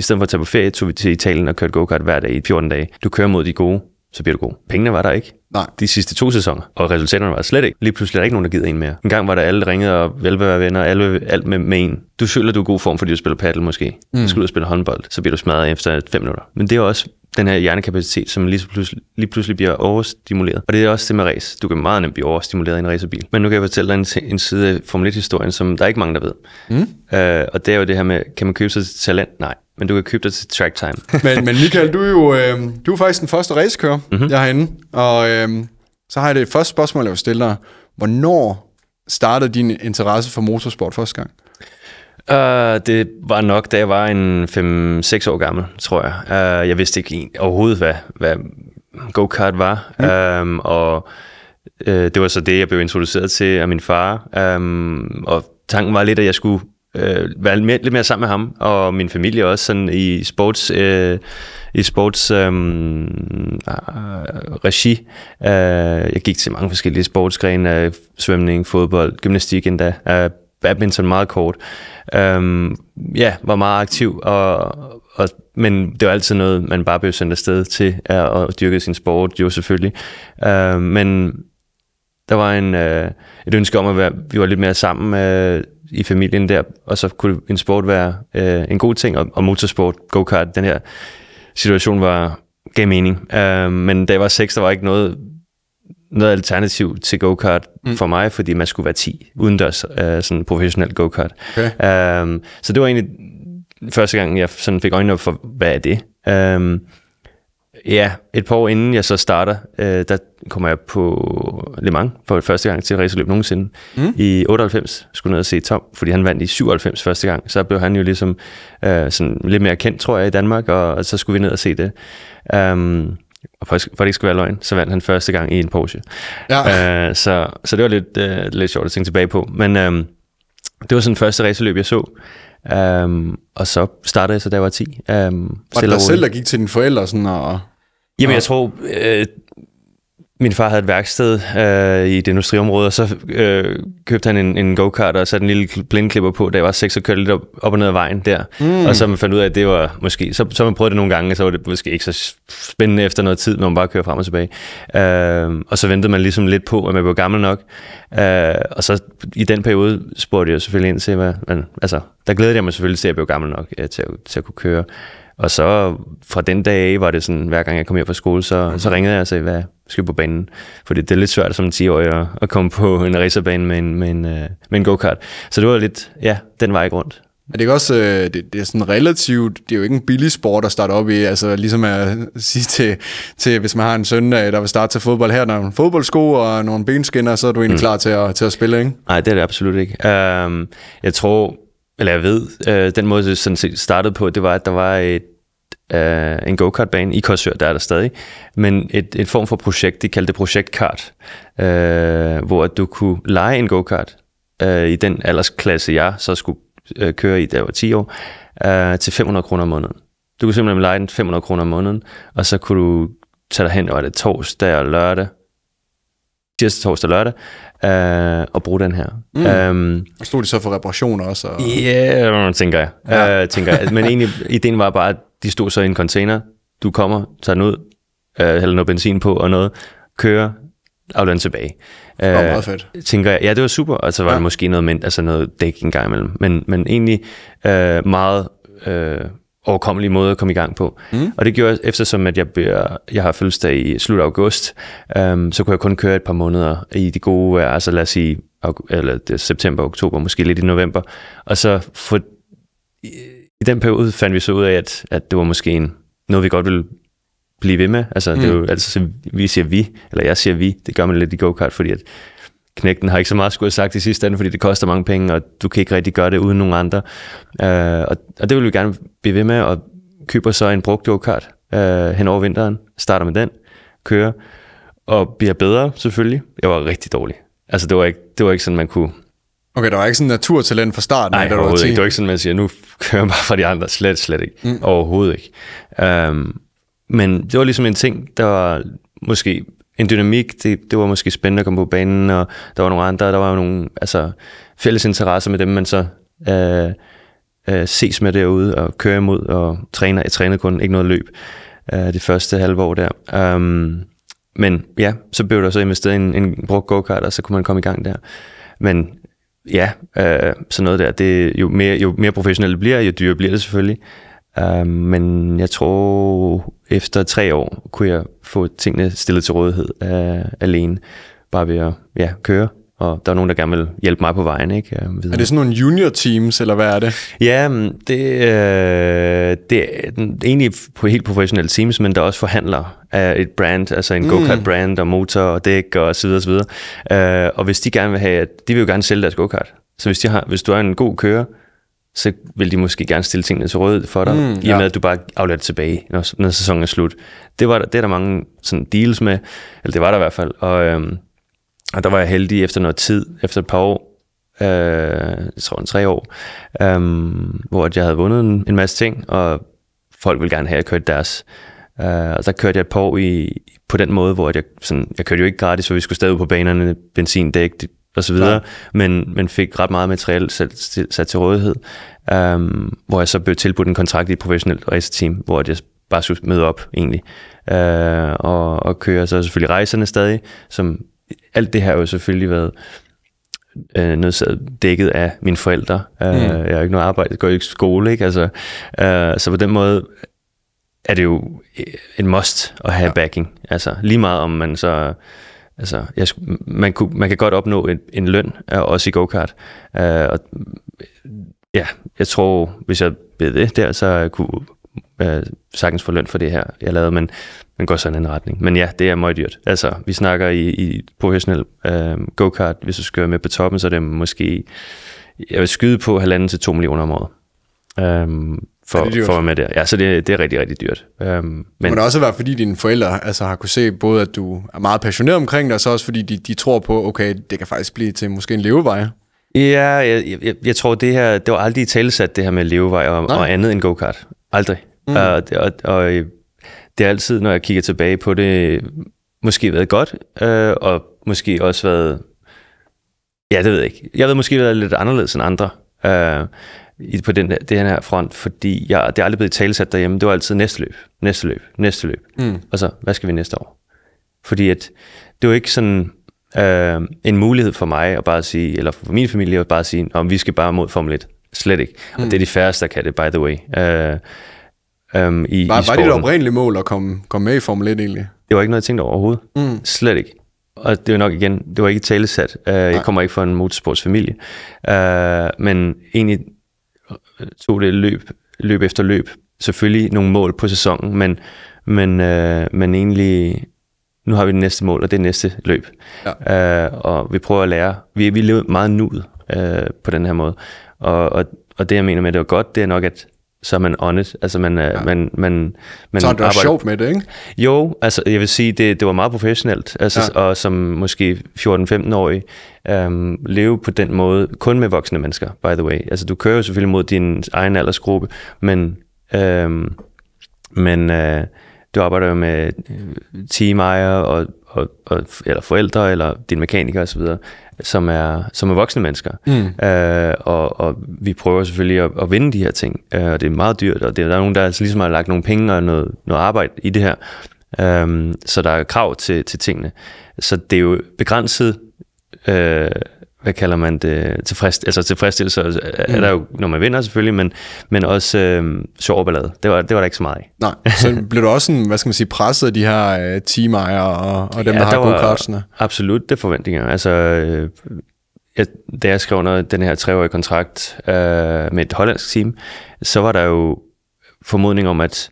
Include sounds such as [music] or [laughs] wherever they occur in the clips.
I stedet for at tage på ferie, tog vi til Italien og kørte go-kart hver dag i 14 dage. Du kører mod de gode, så bliver du god. Pengene var der ikke. Nej. De sidste to sæsoner, og resultaterne var slet ikke. Lige pludselig er der ikke nogen, der gider en mere. En gang var der alle ringede og alle venner, alle, alt med, med en. Du føler, du er i god form, fordi du spiller paddle måske. Mm. Du skal ud og spille håndbold, så bliver du smadret efter 5 minutter. Men det er også den her hjernekapacitet, som lige pludselig, lige pludselig bliver overstimuleret. Og det er også det med race. Du kan meget nemt blive overstimuleret i en racerbil. Men nu kan jeg fortælle dig en, en side af Formel 1-historien, som der er ikke mange, der ved. Mm. Øh, og det er jo det her med, kan man købe sig til talent? Nej men du kan købe dig til track time. [laughs] men, men Michael, du er jo øh, du er faktisk den første racekører, mm-hmm. jeg har inde. Og øh, så har jeg det første spørgsmål, jeg vil stille dig. Hvornår startede din interesse for motorsport første gang? Uh, det var nok, da jeg var en 5-6 år gammel, tror jeg. Uh, jeg vidste ikke overhovedet, hvad, hvad go-kart var. Mm. Uh, og uh, det var så det, jeg blev introduceret til af min far. Uh, og tanken var lidt, at jeg skulle uh, være lidt mere, lidt mere sammen med ham og min familie også sådan i sports Uh, i sports øhm, regi. Øh, jeg gik til mange forskellige sportsgrene, øh, svømning, fodbold, gymnastik endda. Øh, badminton meget kort. Øhm, ja, var meget aktiv, og, og, men det var altid noget, man bare blev sendt afsted til at, at dyrke sin sport, jo selvfølgelig. Øhm, men der var en, øh, et ønske om, at være, vi var lidt mere sammen øh, i familien der, og så kunne en sport være øh, en god ting, og, og motorsport, go-kart, den her situation var gav mening. Øh, men da jeg var seks, der var ikke noget noget alternativ til go-kart mm. for mig, fordi man skulle være 10 udendørs uh, sådan professionel go-kart. Okay. Um, så det var egentlig første gang, jeg sådan fik øjnene op for, hvad er det? Um, ja, et par år inden jeg så starter, øh, der kommer jeg på Le Mans for første gang til racerløb nogensinde. Mm. I 98 skulle jeg ned og se Tom, fordi han vandt i 97 første gang. Så blev han jo ligesom øh, sådan lidt mere kendt, tror jeg, i Danmark, og, og så skulle vi ned og se det. Um, og for, for det ikke skulle være løgn, så vandt han første gang i en Porsche. Ja. Øh, så, så det var lidt, øh, lidt sjovt at tænke tilbage på. Men øh, det var sådan første racerløb, jeg så. Um, og så startede jeg så, da jeg var 10. Um, øhm, var det dig selv, der gik til dine forældre sådan, og... Jamen, jeg tror, øh, min far havde et værksted øh, i et industriområde, og så øh, købte han en, en go-kart og satte en lille blindklipper på, da jeg var seks og kørte lidt op, op og ned ad vejen der. Mm. Og så man fandt ud af, at det var måske... Så, så man prøvede det nogle gange, og så var det måske ikke så spændende efter noget tid, når man bare kører frem og tilbage. Øh, og så ventede man ligesom lidt på, at man blev gammel nok. Øh, og så i den periode spurgte jeg selvfølgelig ind til, hvad... Men, altså, der glædede jeg mig selvfølgelig til, at jeg blev gammel nok ja, øh, til, at, til at kunne køre. Og så fra den dag af var det sådan, hver gang jeg kom hjem fra skole, så, mm. så ringede jeg og sagde, hvad skal på banen? For det er lidt svært som 10-årig at, at komme på en racerbane med en, med en, øh, med en go-kart. Så det var lidt, ja, den vej rundt. Men det er også, øh, det, det er sådan relativt, det er jo ikke en billig sport at starte op i, altså ligesom at sige til, til hvis man har en søn, der vil starte til fodbold her, når man fodboldsko og nogle benskinner, så er du egentlig mm. klar til at, til at spille, ikke? Nej, det er det absolut ikke. Um, jeg tror, eller jeg ved, øh, den måde, det sådan set startede på, det var, at der var et, øh, en go-kart-bane i Korsør, der er der stadig, men et, et form for projekt, de kaldte det projektkart, øh, hvor at du kunne lege en go-kart øh, i den aldersklasse, jeg så skulle øh, køre i, da jeg var 10 år, øh, til 500 kroner om måneden. Du kunne simpelthen lege den 500 kroner om måneden, og så kunne du tage dig hen, og det torsdag og lørdag, tirsdag, torsdag, lørdag, øh, og bruge den her. Mm. Øhm, og stod de så for reparationer også? Og... Yeah, tænker jeg. Ja. Øh, tænker jeg. Men egentlig, ideen var bare, at de stod så i en container, du kommer, tager den ud, øh, hælder noget benzin på og noget, kører, den tilbage. Det var øh, meget fedt. Øh, tænker jeg, ja, det var super, og så var ja. det måske noget, mindre, altså noget dæk en gang imellem. Men, men egentlig øh, meget øh, overkommelig måde at komme i gang på. Mm. Og det gjorde jeg, eftersom at jeg, bliver, jeg har fødselsdag i slut august, øhm, så kunne jeg kun køre et par måneder i de gode vejr, altså lad os sige eller det, september, oktober, måske lidt i november. Og så for, i, i den periode fandt vi så ud af, at, at det var måske en, noget, vi godt ville blive ved med. Altså, mm. det er mm. jo, altså, vi siger vi, eller jeg siger vi, det gør man lidt i go-kart, fordi at knægten har ikke så meget skulle have sagt i sidste ende, fordi det koster mange penge, og du kan ikke rigtig gøre det uden nogen andre. Øh, og, og det vil vi gerne blive ved med, og køber så en brugt jordkart øh, hen over vinteren, starter med den, kører, og bliver bedre selvfølgelig. Jeg var rigtig dårlig. Altså det var ikke, det var ikke sådan, man kunne... Okay, der var ikke sådan naturtalent fra starten? Nej, overhovedet var ikke. Det var ikke sådan, man siger, nu kører jeg bare fra de andre. Slet, slet ikke. Mm. Overhovedet ikke. Um, men det var ligesom en ting, der var måske en dynamik. Det, det var måske spændende at komme på banen, og der var nogle andre, der var nogle altså, fælles interesser med dem, man så øh, øh, ses med derude og kører imod og træner. Jeg trænede kun ikke noget løb øh, det første halve år der. Um, men ja, så blev der så investeret i en, en brugt go-kart, og så kunne man komme i gang der. Men ja, øh, sådan noget der, det, jo, mere, jo mere professionelt det bliver, jo dyrere bliver det selvfølgelig. Uh, men jeg tror efter tre år kunne jeg få tingene stillet til rådighed øh, alene, bare ved at ja, køre. Og der er nogen, der gerne vil hjælpe mig på vejen. Ikke? er det sådan nogle junior teams, eller hvad er det? Ja, mm, det, øh, det er egentlig på helt professionelle teams, men der er også forhandler af et brand, altså en mm. go-kart-brand og motor og dæk og så videre, så videre. Uh, og hvis de gerne vil have, at de vil jo gerne sælge deres go-kart. Så hvis, de har, hvis du er en god kører, så vil de måske gerne stille tingene til rød for dig, mm, i og med, at du bare afleverer tilbage, når, når sæsonen er slut. Det, var, det er der mange sådan, deals med, eller det var der i hvert fald, og, øhm, og der var jeg heldig efter noget tid, efter et par år, øh, jeg tror en tre år, øhm, hvor jeg havde vundet en, en masse ting, og folk ville gerne have, at jeg kørte deres. Øh, og så kørte jeg et par år i, på den måde, hvor jeg, sådan, jeg kørte jo ikke gratis, for vi skulle stadig på banerne, benzindæk, og så videre, Klar. men, men fik ret meget materiale sat, sat til rådighed, um, hvor jeg så blev tilbudt en kontrakt i et professionelt raceteam, hvor jeg bare skulle møde op egentlig, uh, og, og køre så selvfølgelig rejserne stadig, som alt det her har jo selvfølgelig været øh, nødsaget dækket af mine forældre. Uh, mm. Jeg har ikke noget arbejde, jeg går ikke i skole, ikke? Altså, uh, så på den måde er det jo en must at have ja. backing. Altså lige meget om man så Altså, jeg, man, kunne, man kan godt opnå en, en løn, også i go-kart. Uh, og, ja, jeg tror, hvis jeg ved det der, så jeg kunne jeg uh, øh, sagtens få løn for det her, jeg lavede, men man går sådan en retning. Men ja, det er meget dyrt. Altså, vi snakker i, i professionel uh, øh, go-kart, hvis du skal med på toppen, så er det måske, jeg vil skyde på halvanden til to millioner om året. Um, for, det for at være med der. Ja, så det, det er rigtig, rigtig dyrt. Øhm, men, må det også være, fordi dine forældre altså, har kunne se både, at du er meget passioneret omkring det, og så også fordi de, de tror på, okay, det kan faktisk blive til måske en levevej. Ja, jeg, jeg, jeg tror, det her, det var aldrig i talesat, det her med levevej og, og andet end go-kart. Aldrig. Mm. Og, og, og øh, det er altid, når jeg kigger tilbage på det, måske været godt, øh, og måske også været... Ja, det ved jeg ikke. Jeg ved måske været lidt anderledes end andre. Øh, i, på den, den her front, fordi jeg, det er aldrig blevet talesat derhjemme. Det var altid næste løb, næste løb, næste løb. Mm. Og så, hvad skal vi næste år? Fordi at, det var ikke sådan øh, en mulighed for mig at bare sige, eller for min familie at bare sige, om vi skal bare mod Formel 1. Slet ikke. Mm. Og det er de færreste, der kan det, by the way. Øh, øh, i, var, i var det et oprindeligt mål at komme, komme med i Formel 1 egentlig? Det var ikke noget, jeg tænkte over overhovedet. Mm. Slet ikke. Og det var nok igen, det var ikke talesat. Uh, øh, jeg kommer ikke fra en motorsportsfamilie. Uh, men egentlig tog det løb, løb efter løb. Selvfølgelig nogle mål på sæsonen, men, men, øh, men egentlig, nu har vi det næste mål, og det er næste løb. Ja. Øh, og vi prøver at lære. Vi, vi lever meget nuet øh, på den her måde. Og, og, og det, jeg mener med, at det var godt, det er nok, at så er man honest. Altså, man, øh, ja. man, man, man så er det arbejder... sjovt med det, ikke? Jo, altså, jeg vil sige, det, det var meget professionelt. Altså, ja. Og som måske 14-15-årig, øhm, leve på den måde, kun med voksne mennesker, by the way. Altså, du kører jo selvfølgelig mod din egen aldersgruppe, men, øhm, men øh, du arbejder jo med øh, teamejere og og, og, eller forældre, eller din mekaniker osv., som er, som er voksne mennesker. Mm. Øh, og, og vi prøver selvfølgelig at, at vinde de her ting, øh, og det er meget dyrt, og det, der er nogen, der altså ligesom har lagt nogle penge og noget, noget arbejde i det her, øh, så der er krav til, til tingene. Så det er jo begrænset øh, hvad kalder man det, tilfreds, altså tilfredsstillelse øh, mm. er der jo, når man vinder selvfølgelig, men, men også øh, sjov ballade. Det var, det var der ikke så meget af. Nej, så [laughs] blev du også sådan, hvad skal man sige, presset af de her øh, teamejere og, og dem, ja, der har gode kartsene? Absolut, det forventninger. Altså, øh, jeg, da jeg skrev under den her treårige kontrakt øh, med et hollandsk team, så var der jo formodning om, at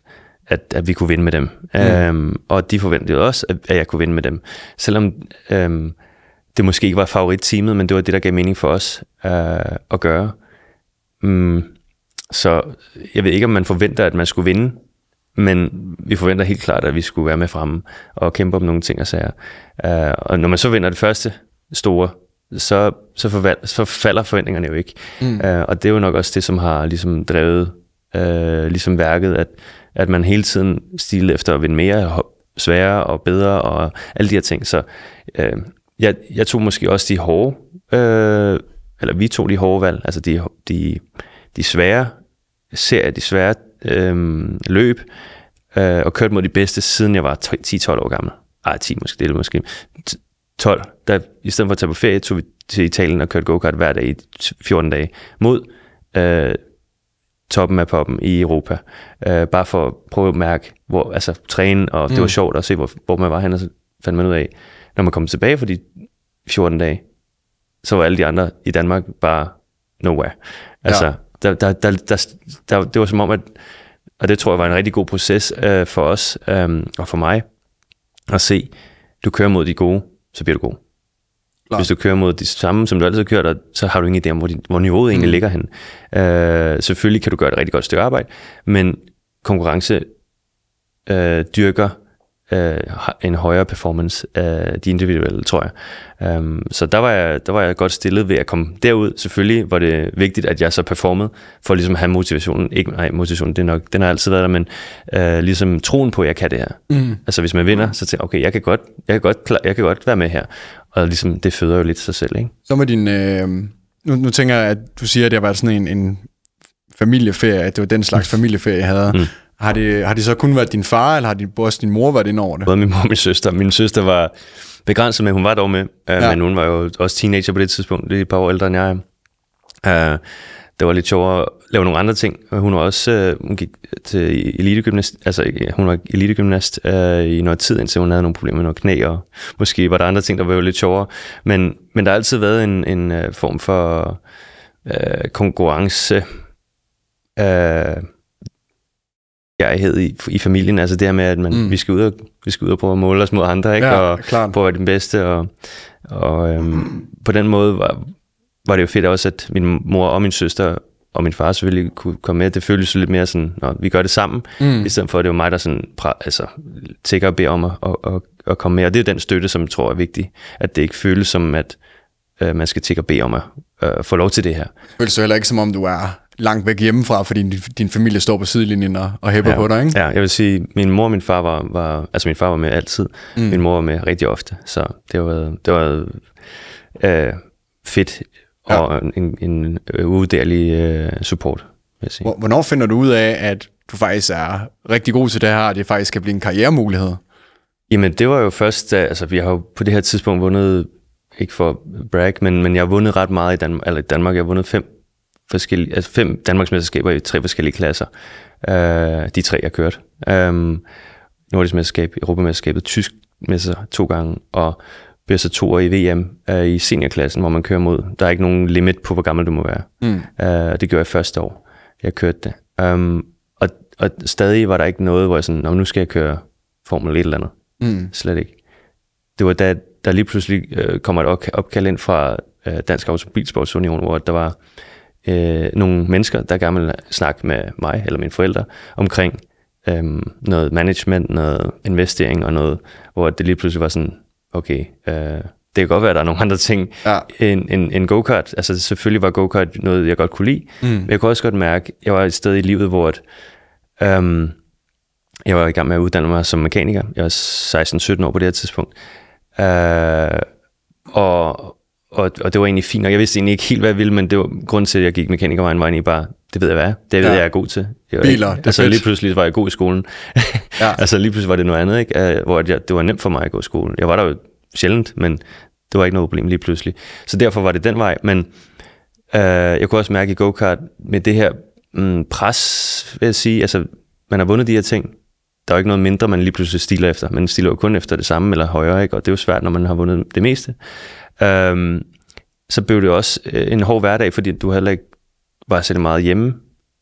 at, at vi kunne vinde med dem. Mm. Øhm, og de forventede også, at, at jeg kunne vinde med dem. Selvom øhm, det måske ikke var favoritteamet, men det var det, der gav mening for os øh, at gøre. Mm, så jeg ved ikke, om man forventer, at man skulle vinde, men vi forventer helt klart, at vi skulle være med fremme og kæmpe om nogle ting og sager. Øh, og når man så vinder det første store, så, så, forvalg, så falder forventningerne jo ikke. Mm. Øh, og det er jo nok også det, som har ligesom drevet øh, ligesom værket, at, at man hele tiden stiler efter at vinde mere, sværere og bedre og alle de her ting. Så øh, jeg, jeg tog måske også de hårde, øh, eller vi tog de hårde valg, altså de, de, de svære serier, de svære øh, løb, øh, og kørte mod de bedste, siden jeg var 10-12 år gammel. Ej, 10 måske, det er måske 12. Der, I stedet for at tage på ferie, tog vi til Italien og kørte go-kart hver dag i 14 dage mod øh, toppen af poppen i Europa. Øh, bare for at prøve at mærke, hvor, altså træne, og det mm. var sjovt at se, hvor, hvor man var hen, og så fandt man ud af, når man kom tilbage for de 14 dage, så var alle de andre i Danmark bare nowhere. Altså, ja. der, der, der, der, der, det var som om, at, og det tror jeg var en rigtig god proces øh, for os øh, og for mig, at se, du kører mod de gode, så bliver du god. Klar. Hvis du kører mod de samme, som du altid har kørt, så har du ingen idé om, hvor, din, hvor niveauet egentlig mm. ligger hen. Øh, selvfølgelig kan du gøre et rigtig godt stykke arbejde, men konkurrence øh, dyrker øh, en højere performance af de individuelle, tror jeg. Um, så der var, jeg, der var jeg godt stillet ved at komme derud. Selvfølgelig var det vigtigt, at jeg så performede, for ligesom at have motivationen. Ikke, nej, motivationen, det er nok, den har altid været der, men øh, ligesom troen på, at jeg kan det her. Mm. Altså hvis man vinder, så tænker okay, jeg kan, godt, jeg, kan godt, jeg kan godt være med her. Og ligesom, det føder jo lidt sig selv, ikke? Så med din... Øh, nu, nu tænker jeg, at du siger, at det var sådan en, en familieferie, at det var den slags mm. familieferie, jeg havde. Mm. Har det, har det så kun været din far, eller har din, også din mor været inde over det? Både min mor og min søster. Min søster var begrænset med, hun var dog med, øh, ja. men hun var jo også teenager på det tidspunkt, det er et par år ældre end jeg Øh, det var lidt sjovere at lave nogle andre ting. Hun var også øh, hun gik til elitegymnast, altså hun var elitegymnast øh, i noget tid, indtil hun havde nogle problemer med nogle knæ, og måske var der andre ting, der var lidt sjovere. Men, men der har altid været en, en øh, form for øh, konkurrence, øh, gærighed i, i familien. Altså det her med, at man, mm. vi, skal ud og, vi skal ud og prøve at måle os mod andre, ikke? Ja, og klart. prøve at være den bedste. Og, og øhm, på den måde var, var det jo fedt også, at min mor og min søster og min far selvfølgelig kunne komme med. Det føltes lidt mere sådan, når vi gør det sammen, mm. i stedet for, at det var mig, der sådan, altså, tækker og beder om at, at, at, at komme med. Og det er den støtte, som jeg tror er vigtig. At det ikke føles som, at øh, man skal tække og bede om at øh, få lov til det her. Det føles jo heller ikke, som om du er langt væk hjemmefra, fordi din, din familie står på sidelinjen og, og hæpper ja, på dig, ikke? Ja, jeg vil sige, min mor og min far var, var altså min far var med altid, mm. min mor var med rigtig ofte, så det var, det var øh, fedt ja. og en, en øh, uddærlig øh, support, vil jeg sige. Hvornår finder du ud af, at du faktisk er rigtig god til det her, og det faktisk kan blive en karrieremulighed? Jamen, det var jo først, da, altså vi har jo på det her tidspunkt vundet, ikke for brag, men, men jeg har vundet ret meget i Danmark, eller i Danmark, jeg har vundet fem forskellige, altså fem Danmarksmesterskaber i tre forskellige klasser. Øh, de tre, jeg kørt. Øh, Nordisk Mesterskab, Europamesterskabet, Tysk Mester to gange, og bliver så i VM øh, i seniorklassen, hvor man kører mod. Der er ikke nogen limit på, hvor gammel du må være. Mm. Øh, det gjorde jeg første år, jeg kørte det. Um, og, og stadig var der ikke noget, hvor jeg sådan, nu skal jeg køre Formel 1 eller andet. Mm. Slet ikke. Det var da, der lige pludselig øh, kommer et opkald ind fra øh, Dansk Automobilsportsunion, hvor der var øh, nogle mennesker, der gerne vil snakke med mig eller mine forældre omkring øh, noget management, noget investering og noget, hvor det lige pludselig var sådan, okay, øh, det kan godt være, at der er nogle andre ting ja. end, end, end go-kart. Altså selvfølgelig var go-kart noget, jeg godt kunne lide, mm. men jeg kunne også godt mærke, at jeg var et sted i livet, hvor at, øh, jeg var i gang med at uddanne mig som mekaniker. Jeg var 16-17 år på det her tidspunkt. Øh, og, og, og det var egentlig fint og Jeg vidste egentlig ikke helt, hvad jeg ville, men det var grund til, at jeg gik mekanikervejen, var egentlig bare, det ved jeg hvad Det ved ja. jeg, er god til. Jeg Biler, ikke, det Altså fedt. lige pludselig var jeg god i skolen. ja. [laughs] altså lige pludselig var det noget andet, ikke? Øh, hvor jeg, det var nemt for mig at gå i skolen. Jeg var der jo sjældent, men det var ikke noget problem lige pludselig. Så derfor var det den vej, men øh, jeg kunne også mærke i go-kart med det her mm, pres, vil jeg sige, altså man har vundet de her ting, der er jo ikke noget mindre, man lige pludselig stiler efter. Man stiler jo kun efter det samme eller højere, ikke? og det er jo svært, når man har vundet det meste. Øhm, så blev det også øh, en hård hverdag, fordi du heller ikke var særlig meget hjemme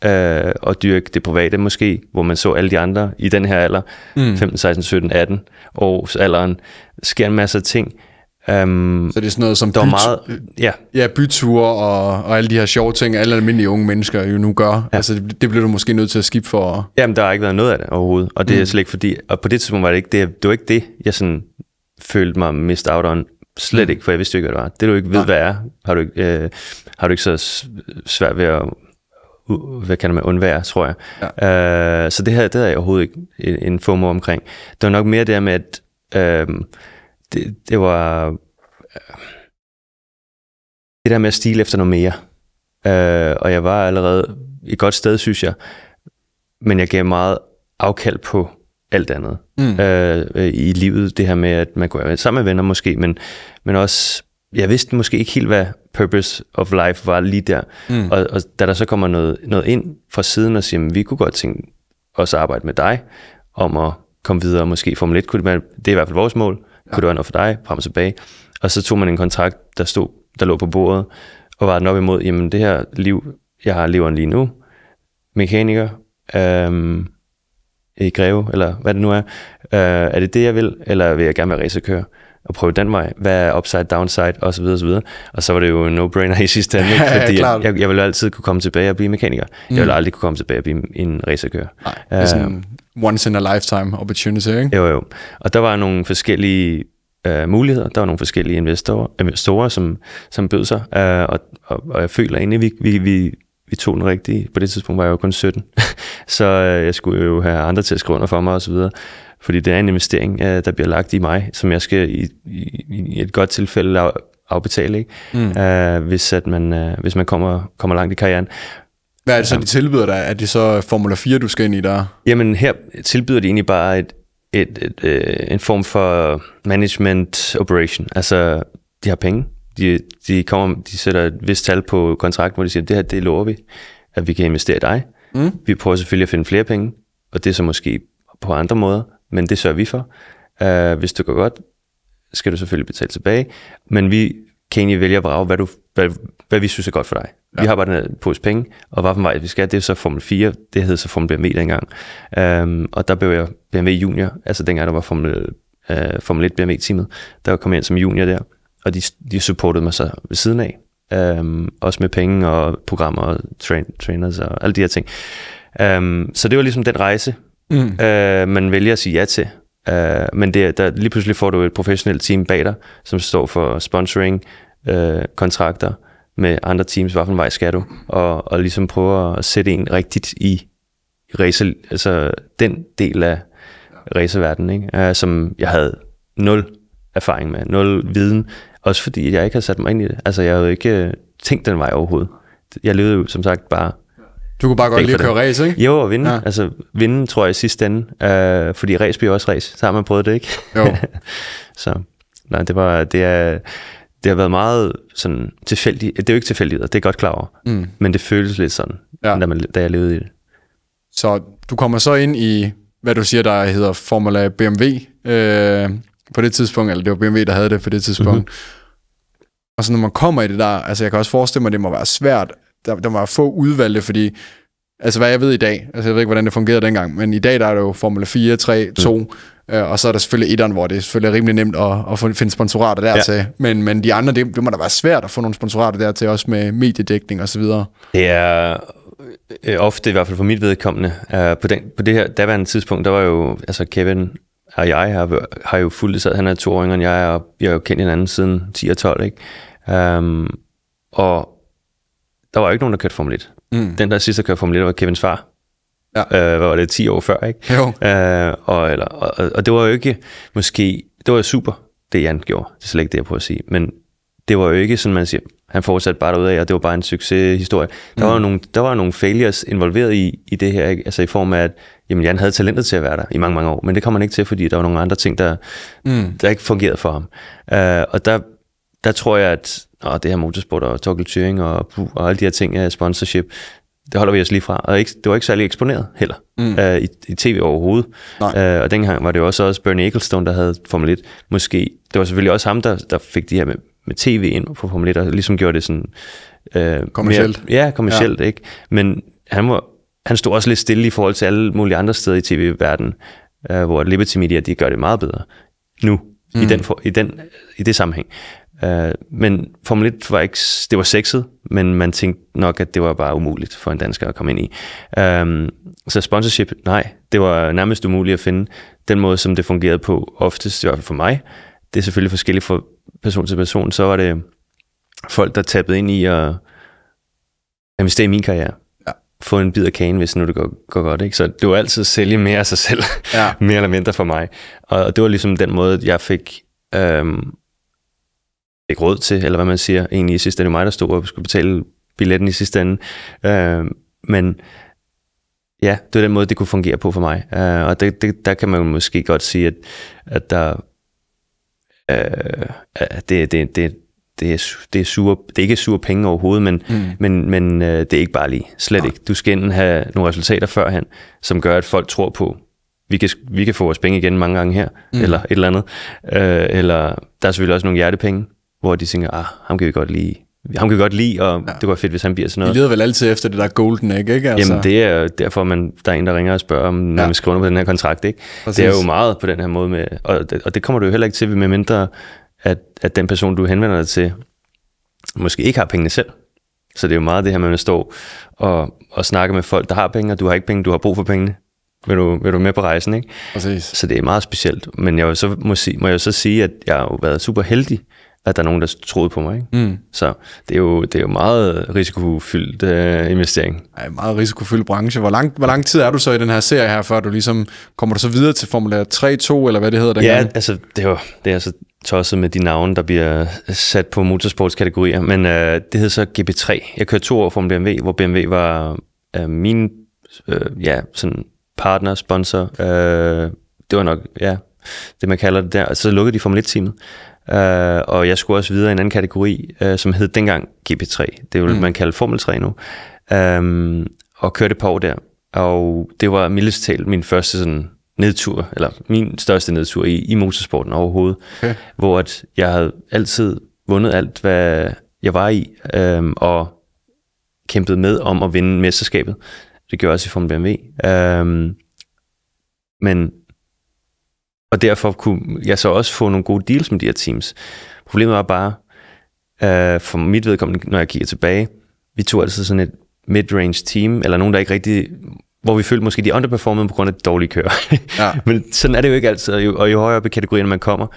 øh, og dyrke det private måske, hvor man så alle de andre i den her alder, mm. 15, 16, 17, 18 års alderen, sker en masse ting. Um, så det er sådan noget som der byt, meget, ja. Ja, byture og, og alle de her sjove ting, alle almindelige unge mennesker jo nu gør. Ja. Altså, det, det bliver du måske nødt til at skifte for. Jamen, der har ikke været noget af det overhovedet. Og det mm. er slet ikke fordi, og på det tidspunkt var det ikke det, det, var ikke det jeg sådan følte mig mist out on. Slet ikke, for jeg vidste jo ikke, hvad det var. Det du ikke ved, Nej. hvad er, har du, ikke, øh, har du ikke så svært ved at hvad kan man undvære, tror jeg. Ja. Øh, så det havde, det havde jeg overhovedet ikke en, en formål omkring. Det var nok mere der med, at øh, det, det var øh, det der med at stile efter noget mere. Øh, og jeg var allerede et godt sted, synes jeg. Men jeg gav meget afkald på alt andet mm. Øh, øh, i livet. Det her med, at man går sammen med venner måske, men, men også, jeg vidste måske ikke helt, hvad purpose of life var lige der. Mm. Og, og da der så kommer noget, noget ind fra siden og siger, vi kunne godt tænke os at arbejde med dig, om at komme videre, måske Formel 1 kunne det være, det er i hvert fald vores mål, ja. kunne det være noget for dig, frem og tilbage. Og så tog man en kontrakt, der, stod, der lå på bordet, og var den op imod, jamen det her liv, jeg har leveren lige nu, mekaniker, øhm, i Greve, eller hvad det nu er. Øh, er det det, jeg vil, eller vil jeg gerne være racerkører? og prøve den vej. Hvad er upside, downside, osv. osv. Og så var det jo no-brainer [laughs] i sidste ende, ja, fordi ja, jeg, jeg ville altid kunne komme tilbage og blive mekaniker. Mm. Jeg ville mm. aldrig kunne komme tilbage og blive en racerkører. Nej, det er sådan øh, once in a lifetime opportunity, ikke? Jo, jo. Og der var nogle forskellige uh, muligheder, der var nogle forskellige investorer, investorer som, som bød sig, uh, og, og, og jeg føler egentlig, vi, vi, vi vi tog den rigtige. På det tidspunkt var jeg jo kun 17, [laughs] så øh, jeg skulle jo have andre til at skrive under for mig osv. Fordi det er en investering, øh, der bliver lagt i mig, som jeg skal i, i, i et godt tilfælde af, afbetale, ikke? Mm. Uh, hvis, at man, uh, hvis man kommer, kommer langt i karrieren. Hvad er det så, de tilbyder dig? Er det så Formula 4, du skal ind i der? Jamen her tilbyder de egentlig bare et, et, et, et, en form for management operation. Altså, de har penge, de, de, kommer, de sætter et vist tal på kontrakt, hvor de siger, det her, det lover vi, at vi kan investere i dig. Mm. Vi prøver selvfølgelig at finde flere penge, og det er så måske på andre måder, men det sørger vi for. Uh, hvis du går godt, skal du selvfølgelig betale tilbage, men vi kan egentlig vælge at vrage, hvad, du, hvad, hvad vi synes er godt for dig. Ja. Vi har bare den her pose penge, og hvilken vej vi skal, det er så Formel 4, det hed så Formel BMW e dengang. Um, og der blev jeg BMW e junior, altså dengang der var Formel, uh, Formel 1 BMW-teamet, der kom jeg ind som junior der og de, de supportede mig så ved siden af. Um, også med penge og programmer og train, trainers og alle de her ting. Um, så det var ligesom den rejse, mm. uh, man vælger at sige ja til. Uh, men det, der, lige pludselig får du et professionelt team bag dig, som står for sponsoring, uh, kontrakter med andre teams, hvilken vej skal du? Og, og ligesom prøve at sætte en rigtigt i race, altså den del af racerverdenen, ikke? som jeg havde nul erfaring med, nul viden. Også fordi jeg ikke havde sat mig ind i det. Altså, jeg havde ikke øh, tænkt den vej overhovedet. Jeg levede jo som sagt bare... Du kunne bare godt lige køre race, ikke? Jo, og vinde. Ja. Altså, vinde, tror jeg, i sidste ende. Øh, fordi race bliver også race. Så har man prøvet det, ikke? Jo. [laughs] så, nej, det var... Det er, det har været meget sådan tilfældigt. Det er jo ikke tilfældigt, det er godt klar over. Mm. Men det føles lidt sådan, ja. da, man, da jeg levede i det. Så du kommer så ind i, hvad du siger, der hedder Formula BMW. Øh, på det tidspunkt, eller det var BMW, der havde det på det tidspunkt. Mm-hmm. Og så når man kommer i det der, altså jeg kan også forestille mig, at det må være svært. Der, der må være få udvalgte, fordi, altså hvad jeg ved i dag, altså jeg ved ikke, hvordan det fungerede dengang, men i dag der er det jo Formel 4, 3, 2, mm. Øh, og så er der selvfølgelig etteren, hvor det er selvfølgelig rimelig nemt at, at finde sponsorater dertil. Ja. Men, men de andre, det, det må da være svært at få nogle sponsorater dertil, også med mediedækning osv. Det er øh, ofte, i hvert fald for mit vedkommende, øh, på, den, på det her daværende tidspunkt, der var jo altså Kevin har jeg har, har jo fuldt sad, han er to år yngre end jeg, og vi har jo kendt hinanden siden 10 og 12, ikke? Um, og der var jo ikke nogen, der kørte Formel 1. Mm. Den, der sidste, der kørte Formel 1, var Kevins far. Ja. Uh, hvad var det, 10 år før, ikke? Jo. Uh, og, eller, og, og det var jo ikke, måske, det var super, det Jan gjorde. Det er slet ikke det, jeg prøver at sige. Men det var jo ikke sådan, man siger, han fortsatte bare af, og det var bare en succeshistorie. Der, mm. var, nogle, der var nogle failures involveret i, i det her, ikke? altså i form af, at jamen Jan havde talentet til at være der i mange, mange år, men det kom han ikke til, fordi der var nogle andre ting, der, mm. der ikke fungerede for ham. Uh, og der, der tror jeg, at og det her motorsport og Torkel Thuring og, og alle de her ting sponsorship, det holder vi os lige fra. Og ikke, det var ikke særlig eksponeret heller mm. uh, i, i tv overhovedet. Uh, og dengang var det også, også Bernie Ecclestone, der havde Formel 1. Måske, det var selvfølgelig også ham, der, der fik de her med, med tv ind på Formel 1, og ligesom gjorde det sådan... Uh, kommercielt. Mere, ja, kommercielt, ja. ikke? Men han var han stod også lidt stille i forhold til alle mulige andre steder i tv-verdenen, øh, hvor Liberty Media, de gør det meget bedre nu, mm. i, den for, i, den, i det sammenhæng. Øh, men Formel 1 var ikke, det var sexet, men man tænkte nok, at det var bare umuligt for en dansker at komme ind i. Øh, så sponsorship, nej, det var nærmest umuligt at finde. Den måde, som det fungerede på oftest, i hvert fald for mig, det er selvfølgelig forskelligt fra person til person, så var det folk, der tappede ind i at investere i min karriere få en bid af kagen, hvis nu det går, går godt. Ikke? Så det var altid sælge mere af sig selv, ja. [laughs] mere eller mindre for mig. Og, og det var ligesom den måde, jeg fik, øhm, fik råd til, eller hvad man siger, egentlig i sidste ende. Det var mig, der stod og skulle betale billetten i sidste ende. Øhm, men ja, det var den måde, det kunne fungere på for mig. Øh, og det, det, der kan man måske godt sige, at, at der... Øh, at det, det, det, det er, det er, sure, det er ikke sure penge overhovedet, men, mm. men, men øh, det er ikke bare lige. Slet ja. ikke. Du skal enten have nogle resultater førhen, som gør, at folk tror på, vi kan, vi kan få vores penge igen mange gange her, mm. eller et eller andet. Øh, eller der er selvfølgelig også nogle hjertepenge, hvor de tænker, ah, ham kan vi godt lide. Ham kan vi godt lide, og ja. det går fedt, hvis han bliver sådan noget. Vi leder vel altid efter det der golden egg, ikke? Altså. Jamen, det er jo derfor, man, der er en, der ringer og spørger, om man ja. vil skrive under på den her kontrakt, ikke? Præcis. Det er jo meget på den her måde, med, og, det, og det kommer du jo heller ikke til, med mindre at, at den person, du henvender dig til, måske ikke har pengene selv. Så det er jo meget det her med, at stå og, og snakke med folk, der har penge, og du har ikke penge, du har brug for pengene. Vil du, vil du med på rejsen, ikke? Præcis. Så det er meget specielt. Men jeg så må, sige, må jeg så sige, at jeg har jo været super heldig, at der er nogen, der troede på mig. Ikke? Mm. Så det er jo, det er jo meget risikofyldt øh, investering. Ej, meget risikofyldt branche. Hvor lang, hvor lang tid er du så i den her serie her, før du ligesom, kommer du så videre til Formula 3-2, eller hvad det hedder dengang? Ja, gang? altså det, er jo det er altså tosset med de navne, der bliver sat på motorsportskategorier, men øh, det hed så GP3. Jeg kørte to år for en BMW, hvor BMW var øh, min øh, ja, sådan partner, sponsor. Øh, det var nok, ja, det man kalder det der. Så lukkede de Formel 1-teamet. Øh, og jeg skulle også videre i en anden kategori, øh, som hed dengang GP3. Det vil mm. man kalde Formel 3 nu. Øh, og kørte på der. Og det var mildest talt min første sådan nedtur, eller min største nedtur i, i motorsporten overhovedet, okay. hvor at jeg havde altid vundet alt, hvad jeg var i, øhm, og kæmpet med om at vinde mesterskabet. Det gjorde jeg også i Formel BMW. Øhm, men og derfor kunne jeg så også få nogle gode deals med de her teams. Problemet var bare, øh, for mit vedkommende, når jeg kigger tilbage, vi tog altid sådan et mid-range team, eller nogen, der ikke rigtig hvor vi følte måske, de underperformede på grund af dårlige kører. Ja. [laughs] Men sådan er det jo ikke altid, og jo, og jo højere op i kategorien man kommer,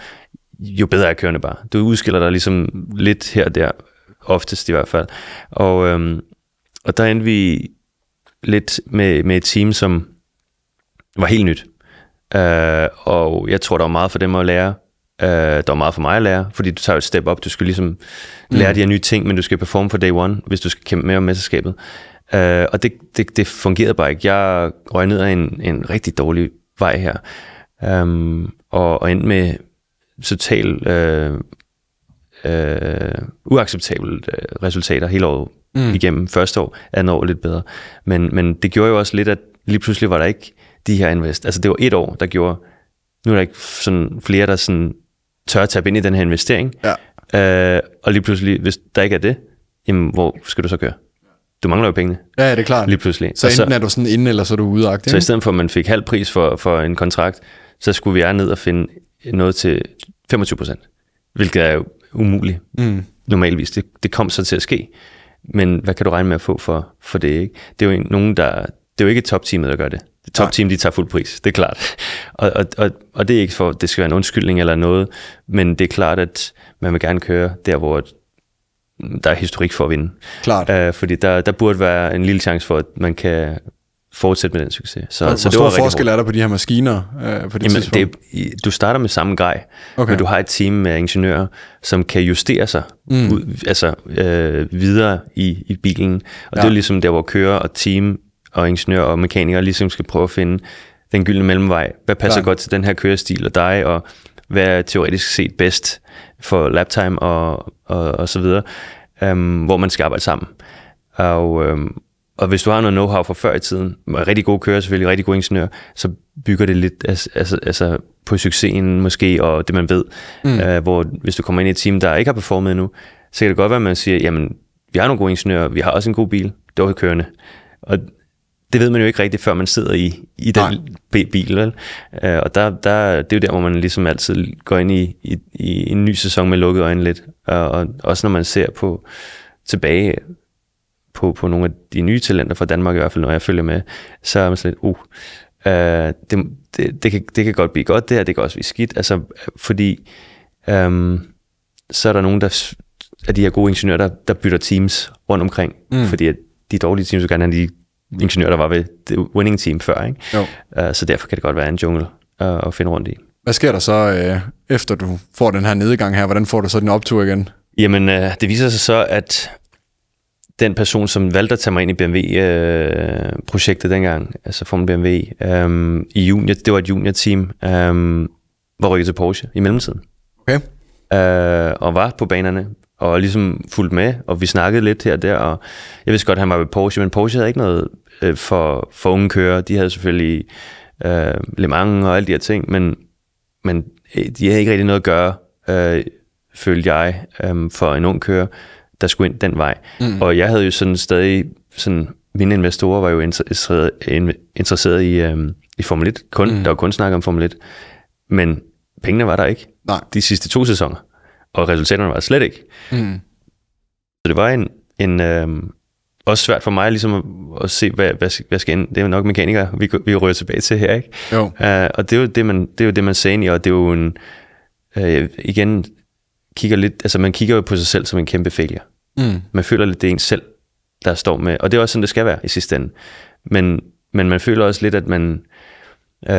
jo bedre er kørende bare. Du udskiller dig ligesom lidt her og der, oftest i hvert fald. Og, øhm, og der endte vi lidt med, med et team, som var helt nyt. Øh, og jeg tror, der var meget for dem at lære. Øh, der var meget for mig at lære, fordi du tager et step op. Du skal ligesom lære mm. de her nye ting, men du skal performe for day one, hvis du skal kæmpe med om mesterskabet. Øh, og det, det, det fungerede bare ikke. Jeg røg ned ad en, en rigtig dårlig vej her, øh, og, og endte med total øh, øh, uacceptabelt øh, resultater hele året mm. igennem. Første år, andet år lidt bedre. Men, men det gjorde jo også lidt, at lige pludselig var der ikke de her invest. Altså det var et år, der gjorde, nu er der ikke sådan flere, der sådan tør at tabe ind i den her investering. Ja. Øh, og lige pludselig, hvis der ikke er det, jamen hvor skal du så gøre? du mangler jo pengene. Ja, det er klart. Lige pludselig. Så, så enten er du sådan inde, eller så er du ude Så i stedet for, at man fik halv pris for, for en kontrakt, så skulle vi ned og finde noget til 25 procent, hvilket er jo umuligt mm. normalvis. Det, det kom så til at ske. Men hvad kan du regne med at få for, for det? Ikke? Det er jo en, nogen, der, det er jo ikke topteamet, der gør det. Det topteam, de tager fuld pris, det er klart. og, og, og, og det er ikke for, det skal være en undskyldning eller noget, men det er klart, at man vil gerne køre der, hvor der er historik for at vinde. Klart. Uh, fordi der, der burde være en lille chance for, at man kan fortsætte med den succes. Så, så hvor det var stor forskel hård. er der på de her maskiner Uh, på det Jamen, Det, du starter med samme grej, okay. men du har et team med ingeniører, som kan justere sig mm. ud, altså, uh, videre i, i bilen. Og ja. det er ligesom der, hvor kører og team og ingeniører og mekanikere ligesom skal prøve at finde den gyldne mellemvej. Hvad passer ja. godt til den her kørestil og dig, og hvad er teoretisk set bedst for laptime og, og, og så videre, øhm, hvor man skal arbejde sammen. Og, øhm, og hvis du har noget know-how fra før i tiden, og rigtig god kører selvfølgelig, rigtig god ingeniør, så bygger det lidt altså, altså, altså på succesen måske, og det man ved. Mm. Øh, hvor hvis du kommer ind i et team, der ikke har performet endnu, så kan det godt være, at man siger, jamen, vi har nogle gode ingeniører, vi har også en god bil, det var kørende. Og, det ved man jo ikke rigtigt, før man sidder i, i den Nej. bil. Vel? Øh, og der, der, det er jo der, hvor man ligesom altid går ind i, i, i en ny sæson med lukkede øjne lidt. Og, øh, og også når man ser på tilbage på, på nogle af de nye talenter fra Danmark, i hvert fald når jeg følger med, så er man sådan lidt, uh, øh, det, det, det, kan, det kan godt blive godt det her, det kan også blive skidt. Altså, fordi øhm, så er der nogen der, af de her gode ingeniører, der, der bytter teams rundt omkring, mm. fordi at de dårlige teams vil gerne have de ingeniør, der var ved the winning team før. Ikke? Jo. Uh, så derfor kan det godt være en jungle uh, at finde rundt i. Hvad sker der så, øh, efter du får den her nedgang her? Hvordan får du så den optur igen? Jamen, det viser sig så, at den person, som valgte at tage mig ind i BMW-projektet øh, dengang, altså Formel BMW, øh, i junior, det var et junior-team, øh, var rykket til Porsche i mellemtiden. Okay. Øh, og var på banerne og ligesom fulgt med, og vi snakkede lidt her og der, og jeg vidste godt, at han var ved Porsche, men Porsche havde ikke noget øh, for, for unge kører. De havde selvfølgelig øh, Le Mans og alle de her ting, men, men øh, de havde ikke rigtig noget at gøre, øh, følte jeg, øh, for en ung kører, der skulle ind den vej. Mm. Og jeg havde jo sådan stadig, sådan, mine investorer var jo interesseret, interesseret i, øh, i Formel 1, kun, mm. der var kun snak om Formel 1, men pengene var der ikke Nej. de sidste to sæsoner og resultaterne var slet ikke. Mm. Så det var en, en øh, også svært for mig ligesom at, at se, hvad, hvad, hvad skal ind. Det er jo nok mekanikere, vi, vi rører tilbage til her, ikke? Jo. Uh, og det er jo det, man, det er jo det, man ser ind i, og det er jo en, øh, igen, kigger lidt, altså man kigger jo på sig selv som en kæmpe failure. Mm. Man føler lidt, det er en selv, der står med, og det er også sådan, det skal være i sidste ende. Men, men man føler også lidt, at man øh,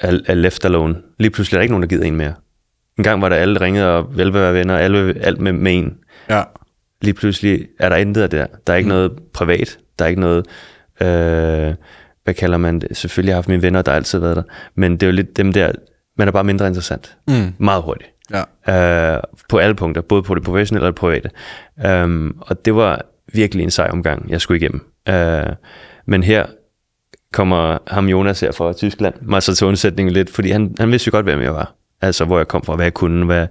er, er left alone. Lige pludselig er der ikke nogen, der gider en mere. En gang var der alle ringede og ville være venner, alle, alt med, med en. Ja. Lige pludselig er der intet af det der. Der er ikke mm. noget privat, der er ikke noget... Øh, hvad kalder man det? Selvfølgelig har jeg haft mine venner, der har altid været der. Men det er jo lidt dem der, man er bare mindre interessant. Mm. Meget hurtigt. Ja. Øh, på alle punkter, både på det professionelle og det private. Øh, og det var virkelig en sej omgang, jeg skulle igennem. Øh, men her kommer ham Jonas her fra Tyskland mig så til undsætning lidt, fordi han, han vidste jo godt, hvem jeg var altså hvor jeg kom fra, hvad jeg kunne, hvad,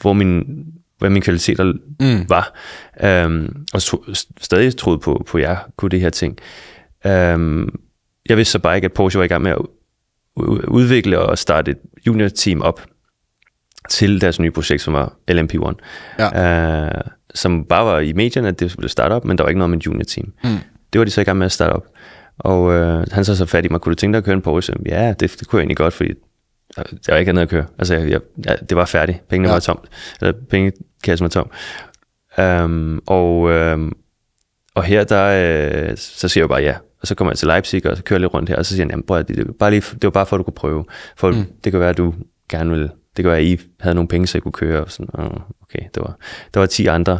hvor min, hvad min kvaliteter mm. var. Um, og to, stadig troede på, på jeg kunne det her ting. Um, jeg vidste så bare ikke, at Porsche var i gang med at udvikle og starte et junior-team op til deres nye projekt, som var LMP1. Ja. Uh, som bare var i medierne, at det starte op, men der var ikke noget med et junior-team. Mm. Det var de så i gang med at starte op. Og øh, han så så fat i mig, kunne du tænke dig at køre en Porsche? Ja, det, det kunne jeg egentlig godt, fordi Øh, der var ikke andet at køre. Altså, jeg, jeg, det var færdigt. Pengene ja. var tomt. Eller pengekassen var tom. Um, og, um, og her, der, øh, så siger jeg bare ja. Og så kommer jeg til Leipzig, og så kører jeg lidt rundt her, og så siger jeg, jamen, det, det, bare lige, det var bare for, at du kunne prøve. For mm. det kan være, at du gerne ville det kan være, at I havde nogle penge, så I kunne køre. Og sådan, og okay, det var, der var 10 andre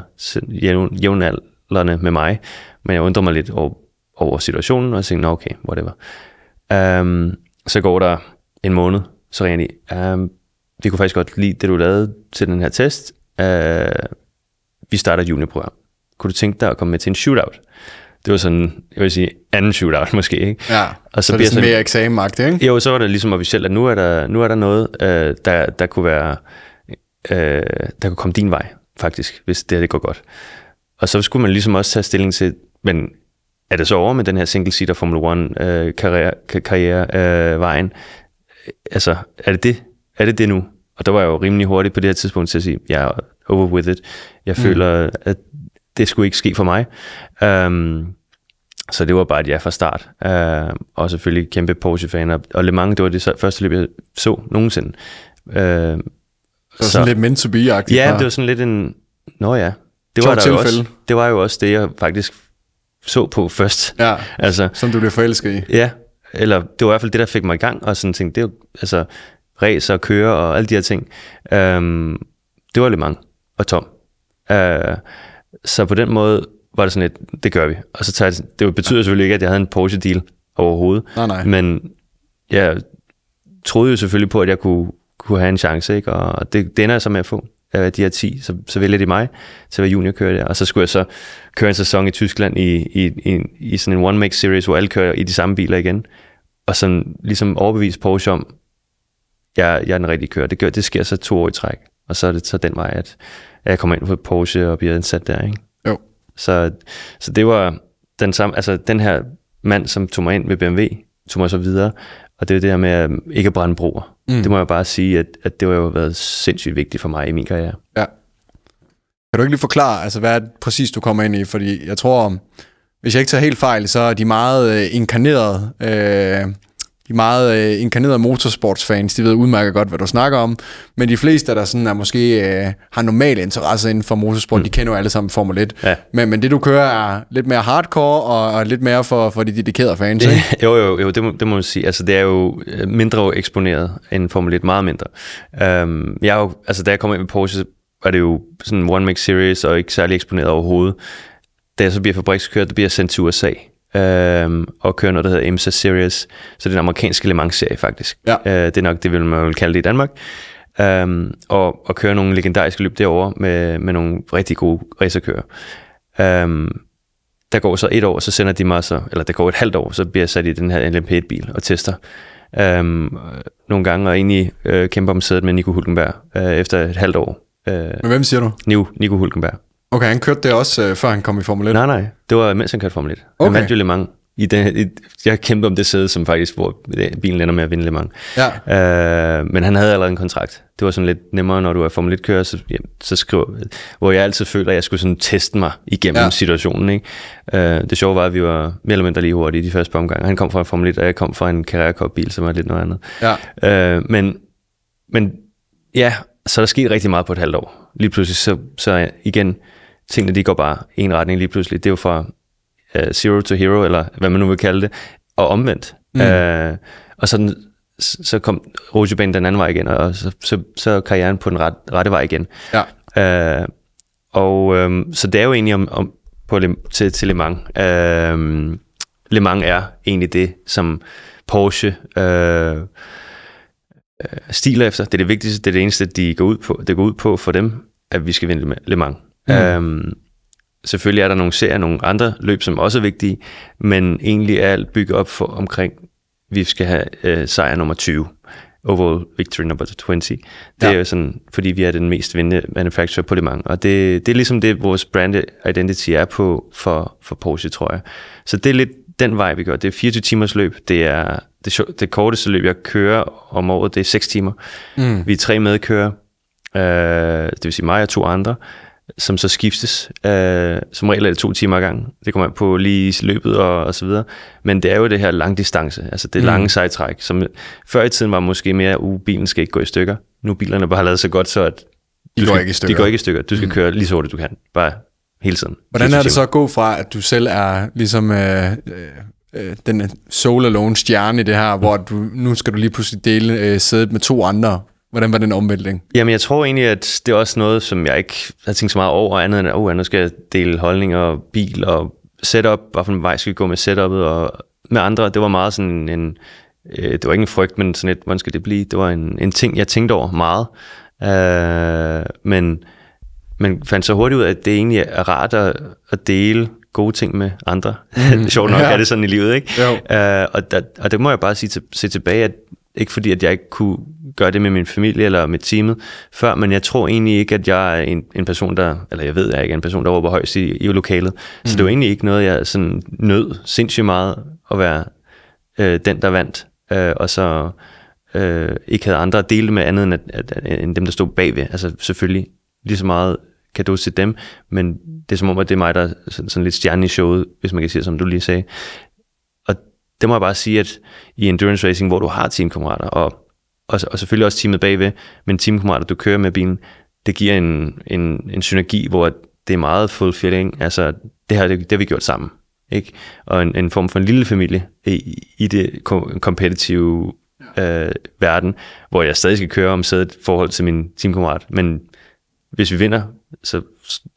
jævnaldrende med mig, men jeg undrer mig lidt over, over situationen, og tænkte, okay, whatever. Um, så går der en måned, så ringer de, um, vi kunne faktisk godt lide det, du lavede til den her test. Uh, vi starter et juniorprogram. Kunne du tænke dig at komme med til en shootout? Det var sådan, jeg vil sige, anden shootout [laughs] måske, ikke? Ja, og så, så bliver er sådan mere eksamenmagt, ikke? Jo, så var det ligesom officielt, at nu er der, nu er der noget, uh, der, der kunne være, uh, der kunne komme din vej, faktisk, hvis det her det går godt. Og så skulle man ligesom også tage stilling til, men er det så over med den her single-seater Formel 1-karriere-vejen? Øh, uh, karriere, øh, altså, er det det? Er det det nu? Og der var jeg jo rimelig hurtig på det her tidspunkt til at sige, jeg er over with it. Jeg mm. føler, at det skulle ikke ske for mig. Um, så det var bare et ja fra start. Uh, og selvfølgelig kæmpe Porsche-fan. Og Le Mans, det var det første løb, jeg så nogensinde. Uh, så, så sådan lidt meant to be Ja, her. det var sådan lidt en... Nå ja, det var, der jo også, det var jo også det, jeg faktisk så på først. Ja, [laughs] altså, som du blev forelsket i. Ja, eller det var i hvert fald det, der fik mig i gang, og sådan ting. Det er jo, altså, ræs og køre og alle de her ting. Øhm, det var lidt mange og tom. Øh, så på den måde var det sådan et, det gør vi. Og så tager jeg, det betyder ja. selvfølgelig ikke, at jeg havde en Porsche-deal overhovedet. Nej, nej. Men jeg troede jo selvfølgelig på, at jeg kunne, kunne have en chance, ikke? og det, det ender jeg så med at få af de her 10, så, så vælger de mig til at være juniorkører der. Og så skulle jeg så køre en sæson i Tyskland i, i, i, i sådan en one-make series, hvor alle kører i de samme biler igen. Og sådan ligesom overbevise Porsche om, jeg, jeg er den rigtige kører. Det, gør, det sker så to år i træk. Og så er det så den vej, at, at jeg kommer ind på Porsche og bliver ansat der, ikke? Jo. Så, så det var den samme, altså den her mand, som tog mig ind med BMW, tog mig så videre. Og det er det her med at ikke at brænde broer. Mm. Det må jeg bare sige, at, at det har jo været sindssygt vigtigt for mig i min karriere. Ja. Kan du ikke lige forklare, altså, hvad er det præcis, du kommer ind i? Fordi jeg tror, hvis jeg ikke tager helt fejl, så er de meget øh, inkarnerede øh, de meget øh, inkarnerede motorsportsfans, de ved udmærket godt, hvad du snakker om, men de fleste, der sådan er måske øh, har normal interesse inden for motorsport, mm. de kender jo alle sammen Formel 1. Ja. Men, men det, du kører, er lidt mere hardcore og, og lidt mere for, for de dedikerede fans, det, [laughs] ikke? Jo, jo, jo det, må, det må man sige. Altså, det er jo øh, mindre eksponeret end Formel 1, meget mindre. Øhm, jeg er jo, altså, da jeg kom ind med Porsche, var det jo sådan en one-make series og ikke særlig eksponeret overhovedet. Da jeg så bliver fabrikskørt, det bliver sendt til USA øh, og kører noget, der hedder IMSA Series. Så det er en amerikansk Le Mans-serie faktisk. Ja. Øh, det er nok det, vil man vil kalde det i Danmark. Øh, og, og kører nogle legendariske løb derovre med, med nogle rigtig gode racerkører. Øh, der går så et år, så sender de mig så, eller der går et halvt år, så bliver jeg sat i den her LMP1-bil og tester øhm, nogle gange, og egentlig øh, kæmper om sædet med Nico Hulkenberg øh, efter et halvt år. Øh, Men hvem siger du? Nico, Nico Hulkenberg. Okay, han kørte det også, øh, før han kom i Formel 1? Nej, nej. Det var, mens han kørte Formel 1. Okay. Han vandt jo Le Mans. I den, i, jeg kæmpede om det sæde, som faktisk, hvor øh, bilen ender med at vinde Le Mans. Ja. Øh, men han havde allerede en kontrakt. Det var sådan lidt nemmere, når du er Formel 1-kører, så, ja, så skriver, hvor jeg altid følte, at jeg skulle sådan teste mig igennem ja. situationen. Ikke? Øh, det sjove var, at vi var mere eller mindre lige hurtige de første par omgange. Han kom fra en Formel 1, og jeg kom fra en Carrera-bil, som var lidt noget andet. Ja. Øh, men, men ja, så der sket rigtig meget på et halvt år. Lige pludselig, så, så igen, tingene de går bare en retning lige pludselig. Det er jo fra uh, zero to hero, eller hvad man nu vil kalde det, og omvendt. Mm. Uh, og sådan, så kom rutsjebanen den anden vej igen, og så, så, så karrieren på den ret, rette vej igen. Ja. Uh, og um, så det er jo egentlig om, om på, til, til Le Mans. Uh, Le Mans er egentlig det, som Porsche uh, stiler efter. Det er det vigtigste, det er det eneste, de går ud på, det går ud på for dem, at vi skal vinde Le Mans. Mm. Øhm, selvfølgelig er der nogle serier, nogle andre løb, som også er vigtige, men egentlig er alt bygget op for omkring, vi skal have øh, sejr nummer 20. Overall Victory number 20. Det ja. er jo sådan, fordi vi er den mest vindende manufacturer på det mange. Og det, det er ligesom det, vores brand identity er på for, for Porsche, tror jeg. Så det er lidt den vej, vi gør. Det er 24 timers løb. Det er det, det korteste løb, jeg kører om året, det er 6 timer. Mm. Vi er tre medkører, øh, det vil sige mig og to andre som så skiftes. Øh, som regel er det to timer ad gang. Det kommer på lige løbet og, og så videre. Men det er jo det her langdistance, altså det mm. lange sejtræk, som før i tiden var måske mere, uh, bilen skal ikke gå i stykker. Nu bilerne bare lavet så godt, så at de går, ikke i stykker. de går ikke i stykker. Du skal mm. køre lige så hurtigt du kan, bare hele tiden. Hvordan er det så at gå fra, at du selv er ligesom øh, øh, øh den solo alone stjerne i det her, mm. hvor du, nu skal du lige pludselig dele øh, sædet med to andre, Hvordan var den omvæltning? Jamen, jeg tror egentlig, at det er også noget, som jeg ikke har tænkt så meget over, andet end, at oh, nu skal jeg dele holdninger, bil og setup, hvilken vej skal vi gå med setupet, og med andre, det var meget sådan en, øh, det var ikke en frygt, men sådan et, hvordan skal det blive? Det var en, en ting, jeg tænkte over meget. Øh, men man fandt så hurtigt ud af, at det egentlig er rart at, at dele gode ting med andre. Mm. [laughs] Sjovt nok ja. er det sådan i livet, ikke? Jo. Øh, og, der, og det må jeg bare sige til, se tilbage, at ikke fordi, at jeg ikke kunne gør det med min familie eller med teamet før, men jeg tror egentlig ikke, at jeg er en, en person, der, eller jeg ved, at jeg ikke er en person, der råber højst i, i lokalet. Mm. Så det var mhm. egentlig ikke noget, jeg sådan nød sindssygt meget at være øh, den, der vandt, øh, og så øh, ikke havde andre at dele med andet end, at, at, at, end dem, der stod bagved. Altså selvfølgelig lige så meget kan du til dem, men det er som om, at det er mig, der er sådan, sådan lidt stjerne i showet, hvis man kan sige det, som du lige sagde. Og det må jeg bare sige, at i endurance racing, hvor du har teamkammerater, og og, og selvfølgelig også teamet bagved, men teamkammerater, du kører med bilen, det giver en, en, en synergi, hvor det er meget fulfilling. Altså, det her, det, det har vi gjort sammen. Ikke? Og en, en form for en lille familie i, i det kompetitive øh, verden, hvor jeg stadig skal køre om sædet i forhold til min teamkammerat. Men hvis vi vinder, så,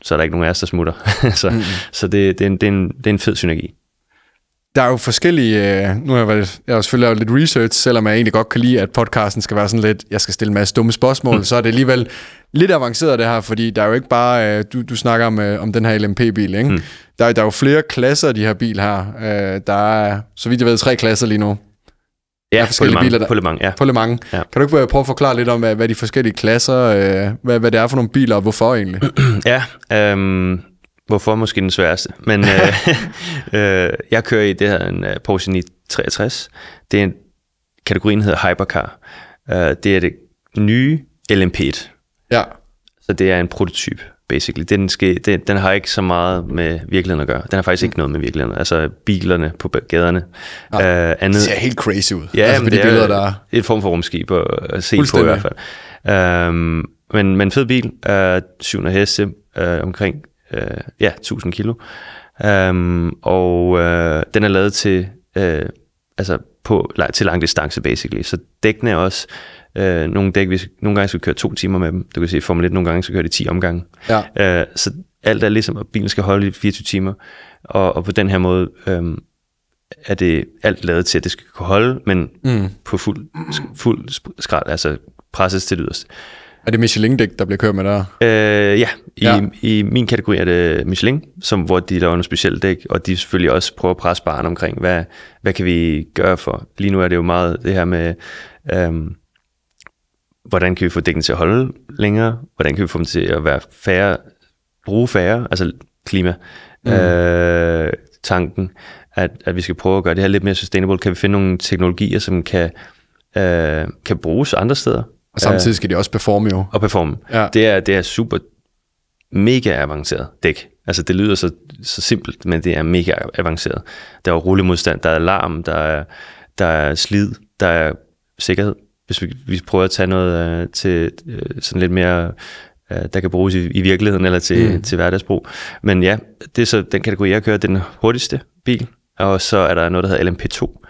så er der ikke nogen af os, der smutter. [laughs] så mm. så det, det, er en, det, er en, det er en fed synergi der er jo forskellige... Øh, nu har jeg, været, jeg har selvfølgelig lavet lidt research, selvom jeg egentlig godt kan lide, at podcasten skal være sådan lidt, jeg skal stille en masse dumme spørgsmål, mm. så er det alligevel lidt avanceret det her, fordi der er jo ikke bare... Øh, du, du snakker om, øh, om den her LMP-bil, ikke? Mm. Der, er, der er jo flere klasser af de her bil her. Der er, så vidt jeg ved, tre klasser lige nu. Ja, er forskellige på biler, der, på Le Mans, ja. På Le Mans. Ja. Kan du ikke prøve at forklare lidt om, hvad, hvad de forskellige klasser, hvad, hvad det er for nogle biler, og hvorfor egentlig? [clears throat] ja, øhm, Hvorfor måske den sværeste. Men øh, [laughs] øh, jeg kører i det her en uh, Porsche 963. Det er en, kategorien hedder Hypercar. Uh, det er det nye LMP1. Ja. Så det er en prototyp, basically. Den, skal, den, den har ikke så meget med virkeligheden at gøre. Den har faktisk mm. ikke noget med virkeligheden. Altså bilerne på gaderne. Ja, uh, øh, andet, det ser helt crazy ud. Ja, altså, det de det billeder, der er... et form for rumskib at, at se på i hvert fald. Uh, men, men fed bil, uh, 700 heste, uh, omkring øh, ja, 1000 kilo. Øhm, og øh, den er lavet til, øh, altså på, til lang distance, basically. Så dækkene er også øh, nogle dæk, vi nogle gange skal køre to timer med dem. Du kan se, Formel 1 nogle gange skal køre de 10 omgange. Ja. Øh, så alt er ligesom, at bilen skal holde i 24 timer. Og, og på den her måde øh, er det alt lavet til, at det skal kunne holde, men mm. på fuld, fuld skrald, altså presses til det yderste. Er det Michelin-dæk, der bliver kørt med der? Øh, ja, i, ja, i min kategori er det Michelin, som, hvor de laver nogle specielle dæk, og de selvfølgelig også prøver at presse barn omkring, hvad, hvad kan vi gøre for? Lige nu er det jo meget det her med, øhm, hvordan kan vi få dækken til at holde længere? Hvordan kan vi få dem til at være færre, bruge færre, altså klima, mm. øh, tanken, at, at vi skal prøve at gøre det her lidt mere sustainable. Kan vi finde nogle teknologier, som kan, øh, kan bruges andre steder? Og samtidig skal de også performe jo. Og performe. Ja. Det, er, det er super mega avanceret dæk. Altså det lyder så, så simpelt, men det er mega avanceret. Der er rullemodstand, der er alarm, der er, der er slid, der er sikkerhed. Hvis vi, vi prøver at tage noget øh, til øh, sådan lidt mere, øh, der kan bruges i, i virkeligheden eller til, mm. til hverdagsbrug. Men ja, det er så den kategori, jeg kører, den hurtigste bil. Og så er der noget, der hedder LMP2,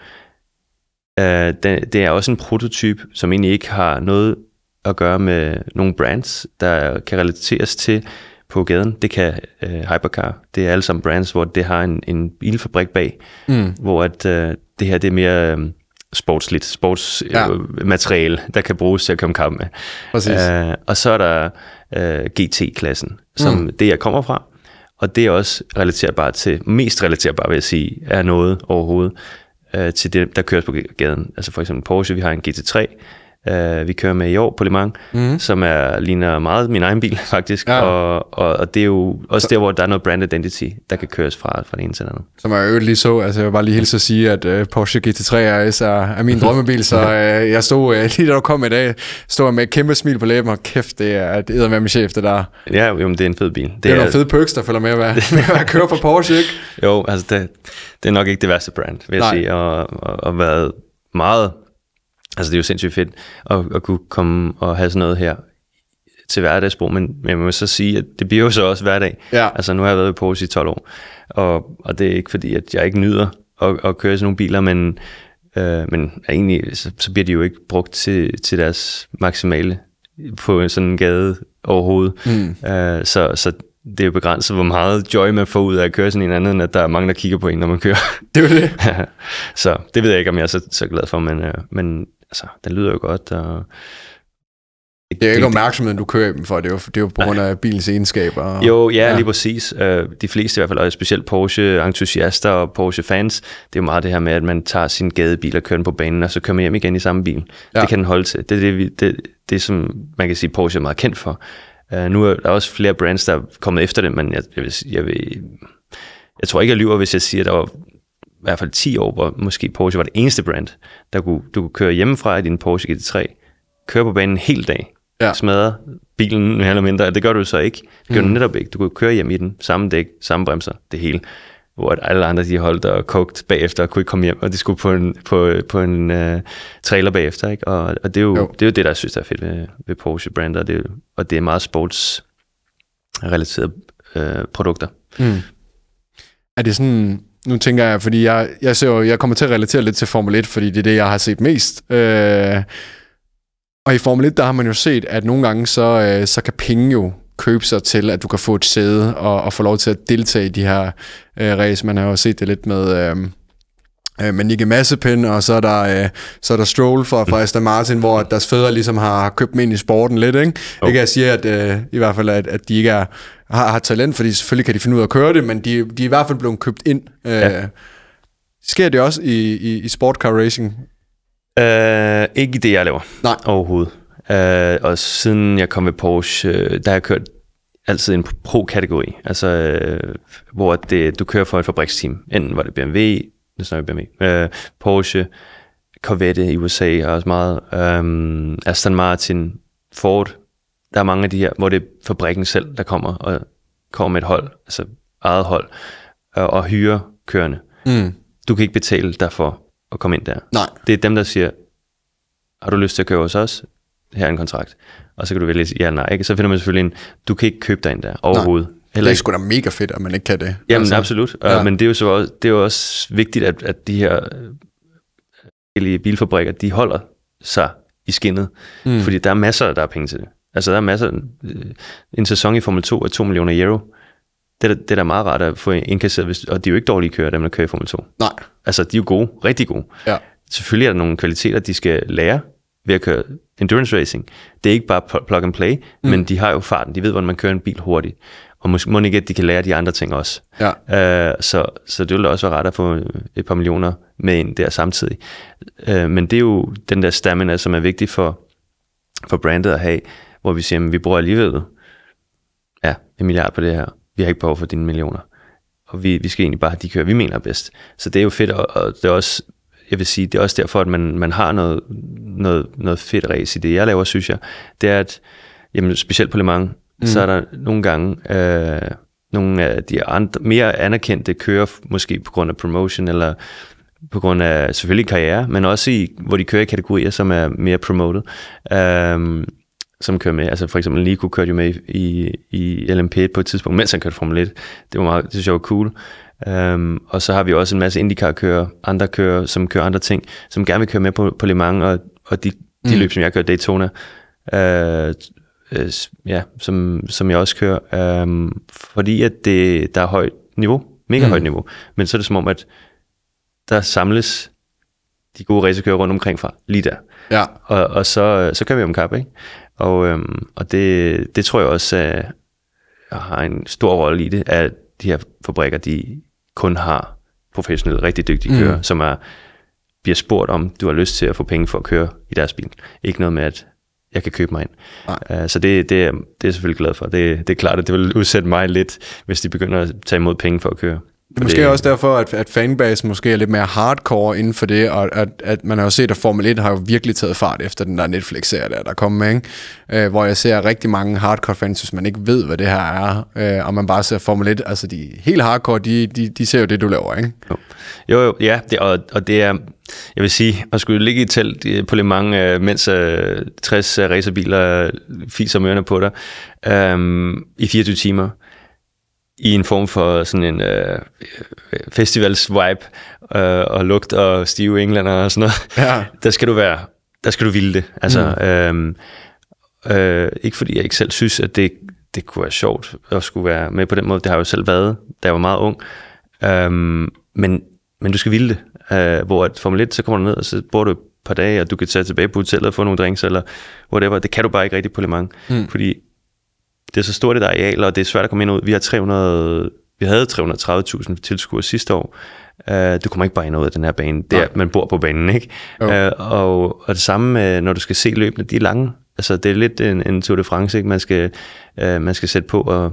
Øh, det, det er også en prototype, som egentlig ikke har noget at gøre med nogle brands, der kan relateres til på gaden. Det kan øh, Hypercar. Det er alle sammen brands, hvor det har en, en bilfabrik bag, mm. hvor at, øh, det her det er mere øh, sportsligt, sportsmateriale, øh, ja. der kan bruges til at komme kamp med. Uh, og så er der uh, øh, GT-klassen, som mm. det, jeg kommer fra. Og det er også relaterbart til, mest relaterbart vil jeg sige, er noget overhovedet øh, til det, der køres på gaden. Altså for eksempel Porsche, vi har en GT3, øh, vi kører med i år på Le Mans, mm. som er, ligner meget min egen bil [laughs] faktisk. Ja. Og, og, og det er jo også så, der, hvor der er noget brand identity, der kan køres fra, fra det ene til det andet. Som jeg jo lige så, altså jeg var lige helt at sige, at øh, Porsche GT3 RS er, er min [laughs] drømmebil, så øh, jeg stod øh, [laughs] lige da du kom i dag, stod med et kæmpe smil på læben, og kæft, det er et min chef, det der. Ja, jo, men det er en fed bil. Det, det er, er nogle fede perks, der følger med at, være, med at køre for Porsche, ikke? Jo, altså det, det er nok ikke det værste brand, vil jeg Nej. sige, og, og, og været meget Altså det er jo sindssygt fedt at, at kunne komme og have sådan noget her til hverdagsbrug, men jeg må så sige, at det bliver jo så også hverdag. Ja. Altså nu har jeg været i Porsche i 12 år, og, og det er ikke fordi, at jeg ikke nyder at, at køre i sådan nogle biler, men, øh, men egentlig så, så bliver de jo ikke brugt til, til deres maksimale på sådan en gade overhovedet. Mm. Øh, så, så det er jo begrænset, hvor meget joy man får ud af at køre sådan en anden, end at der er mange, der kigger på en, når man kører. Det er det. [laughs] så det ved jeg ikke, om jeg er så, så glad for, men, øh, men altså, det lyder jo godt, og det, det er jo ikke opmærksomheden, du kører dem for, det er jo, det er jo på grund af bilens egenskaber. Jo, ja, ja. lige præcis. Øh, de fleste i hvert fald, og specielt Porsche-entusiaster og Porsche-fans, det er jo meget det her med, at man tager sin gadebil og kører den på banen, og så kører man hjem igen i samme bil. Ja. Det kan den holde til. Det er det, det, det, som man kan sige, Porsche er meget kendt for. Uh, nu er der også flere brands, der er kommet efter det, men jeg, jeg, vil, jeg, vil, jeg tror ikke, jeg lyver, hvis jeg siger, at der var i hvert fald 10 år, hvor måske Porsche var det eneste brand, der kunne, du kunne køre hjemmefra i din Porsche GT3, køre på banen en hel dag, ja. smadre bilen mere eller mindre, det gør du så ikke. Det gør mm. du netop ikke. Du kunne køre hjem i den, samme dæk, samme bremser, det hele. Hvor alle andre, de holdt og kogt bagefter og kunne ikke komme hjem, og de skulle på en, på, på en uh, trailer bagefter. Ikke? Og, og det, er jo, jo. det er jo det, der jeg synes, der er fedt ved, ved Porsche brander, og det, er, og det er meget sportsrelaterede øh, øh, produkter. Mm. Er det sådan, nu tænker jeg, fordi jeg, jeg, ser jo, jeg kommer til at relatere lidt til Formel 1, fordi det er det, jeg har set mest. Øh, og i Formel 1, der har man jo set, at nogle gange, så, øh, så kan penge jo købe sig til, at du kan få et sæde og, og få lov til at deltage i de her øh, race. Man har jo set det lidt med... Øh, øh, med Nicky Massepin, og så er der, øh, så er der Stroll fra, fra Aston Martin, hvor deres fædre ligesom har købt dem ind i sporten lidt. Ikke, okay. ikke at jeg siger, at, øh, i hvert fald, at, at de ikke er, har, har talent, fordi selvfølgelig kan de finde ud af at køre det, men de, de er i hvert fald blevet købt ind. Øh, ja. Sker det også i, i, i sportcar racing? Uh, ikke det, jeg laver. Nej. Overhovedet. Uh, og siden jeg kom med Porsche, øh, der har jeg kørt altid en pro-kategori, altså øh, hvor det, du kører for et fabriksteam. Enten var det BMW, nu snakker vi BMW, øh, Porsche, Corvette i USA og også meget, øh, Aston Martin, Ford. Der er mange af de her, hvor det er fabrikken selv, der kommer og kommer med et hold, altså eget hold, øh, og, og hyre kørende. Mm. Du kan ikke betale dig for at komme ind der. Nej. Det er dem, der siger, har du lyst til at køre hos os? Her er en kontrakt. Og så kan du vælge ja eller nej. Ikke? Så finder man selvfølgelig en, du kan ikke købe dig ind der overhovedet. Nej. Heller ikke. Det er sgu da mega fedt, at man ikke kan det. Jamen altså. absolut, ja. men det er jo så også, det er også vigtigt, at, at de her forskellige øh, øh, bilfabrikker, de holder sig i skinnet, mm. fordi der er masser, der er penge til det. Altså der er masser, øh, en sæson i Formel 2 er 2 millioner euro, det er, det er da meget rart at få indkasseret, og de er jo ikke dårlige kører, dem der kører i Formel 2. Nej. Altså de er jo gode, rigtig gode. Ja. Selvfølgelig er der nogle kvaliteter, de skal lære, ved at køre endurance racing. Det er ikke bare plug and play, mm. men de har jo farten. De ved, hvordan man kører en bil hurtigt. Og måske, må ikke, at de kan lære de andre ting også. Ja. Uh, så, så det ville også være rart at få øh, et par millioner med ind der samtidig. Uh, men det er jo den der stamina, som er vigtig for, for brandet at have, hvor vi siger, at vi bruger alligevel ja, en milliard på det her. Vi har ikke behov for dine millioner. Og vi, vi skal egentlig bare have de kører, vi mener bedst. Så det er jo fedt, og, og det er også jeg vil sige, det er også derfor, at man, man har noget, noget, noget fedt race i det, jeg laver, synes jeg. Det er, at jamen, specielt på Le Mans, mm. så er der nogle gange øh, nogle af de andre, mere anerkendte kører, måske på grund af promotion eller på grund af selvfølgelig karriere, men også i, hvor de kører i kategorier, som er mere promoted, øhm, som kører med. Altså for eksempel Nico kørte jo med i, i LMP på et tidspunkt, mens han kørte Formel 1. Det var meget, det synes jeg var cool. Øhm, og så har vi også en masse IndyCar-kører, andre kører, som kører andre ting, som gerne vil køre med på, på Le Mans, og, og de, de mm. løb, som jeg kører Daytona, øh, øh, ja, som, som jeg også kører, øh, fordi at det, der er højt niveau, mega mm. højt niveau, men så er det som om, at der samles de gode racerkører rundt omkring fra, lige der. Ja. Og, og så, så kører vi om kap, ikke? Og, øh, og det, det tror jeg også øh, har en stor rolle i det, at de her fabrikker, de kun har professionelle, rigtig dygtige kører, mm. kører, som er, bliver spurgt om, du har lyst til at få penge for at køre i deres bil. Ikke noget med, at jeg kan købe mig ind. Uh, så det, det, det er jeg selvfølgelig glad for. Det, det er klart, at det vil udsætte mig lidt, hvis de begynder at tage imod penge for at køre. Det er måske det, også derfor, at, at fanbasen måske er lidt mere hardcore inden for det, og at, at man har jo set, at Formel 1 har jo virkelig taget fart efter den der Netflix-serie, der, der kommet med, ikke? Øh, hvor jeg ser rigtig mange hardcore fans, hvis man ikke ved, hvad det her er, øh, og man bare ser Formel 1, altså de helt hardcore, de, de, de ser jo det, du laver, ikke? Jo, jo, jo ja, det, og, og det er, jeg vil sige, at skulle ligge i telt øh, på lidt mange, øh, mens 60 øh, racerbiler fiser mørene på dig, øhm, i 24 timer, i en form for sådan en øh, øh, festivals-vibe øh, og lugt og stive englænder og sådan noget, ja. der skal du være, der skal du ville det. Altså, mm. øh, øh, ikke fordi jeg ikke selv synes, at det, det kunne være sjovt at skulle være med på den måde. Det har jeg jo selv været, da jeg var meget ung. Øh, men, men du skal ville det. Øh, hvor at Formel 1, så kommer du ned, og så bor du et par dage, og du kan tage tilbage på hotellet og få nogle drinks, eller whatever. Det kan du bare ikke rigtig på Le Mans, mm. fordi det er så stort et areal, og det er svært at komme ind og ud. Vi, har 300, vi havde 330.000 tilskuere sidste år. Uh, du kommer ikke bare ind og ud af den her bane. Det er, man bor på banen, ikke? Uh, og, og det samme, uh, når du skal se løbende, de er lange. Altså, det er lidt en, en Tour de France, ikke? Man skal, uh, man skal sætte på og,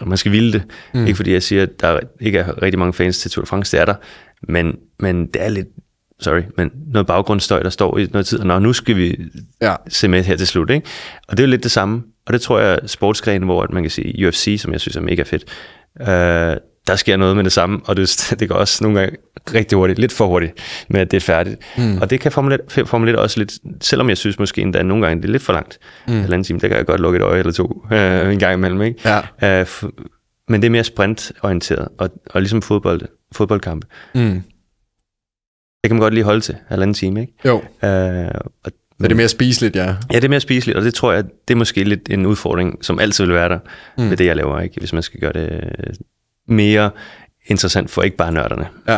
og man skal ville det. Mm. Ikke fordi jeg siger, at der ikke er rigtig mange fans til Tour de France, det er der, men, men det er lidt, sorry, men noget baggrundsstøj, der står i noget tid, og nå, nu skal vi ja. se med her til slut, ikke? Og det er jo lidt det samme. Og det tror jeg, sportsgrenen, hvor man kan sige UFC, som jeg synes er mega fedt, øh, der sker noget med det samme, og det, [laughs] det går også nogle gange rigtig hurtigt, lidt for hurtigt, med at det er færdigt. Mm. Og det kan Formel 1, også lidt, selvom jeg synes måske endda nogle gange, det er lidt for langt, mm. halvanden time, der kan jeg godt lukke et øje eller to [laughs] øh, en gang imellem. Ikke? Ja. Øh, men det er mere sprintorienteret, og, og ligesom fodbold, fodboldkampe. Mm. Det kan man godt lige holde til, halvanden time. Ikke? Jo. Øh, og så det er mere spiseligt, ja? Ja, det er mere spiseligt, og det tror jeg, det er måske lidt en udfordring, som altid vil være der mm. med det, jeg laver, ikke? hvis man skal gøre det øh, mere interessant for ikke bare nørderne. Ja.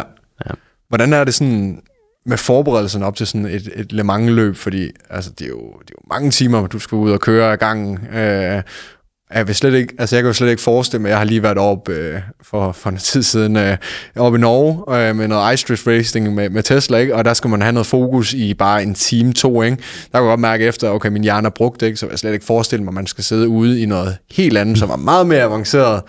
ja. Hvordan er det sådan med forberedelsen op til sådan et, et Le Mans-løb? Fordi altså, det, er jo, det er jo mange timer, du skal ud og køre af gangen, øh, jeg, vil slet ikke, altså jeg kan jo slet ikke forestille mig, jeg har lige været op øh, for, for en tid siden øh, op i Norge øh, med noget ice drift racing med, med Tesla, ikke? og der skal man have noget fokus i bare en time, to. Ikke? Der kan jeg godt mærke efter, okay, min hjerne er brugt, ikke? så jeg slet ikke forestille mig, at man skal sidde ude i noget helt andet, som er meget mere avanceret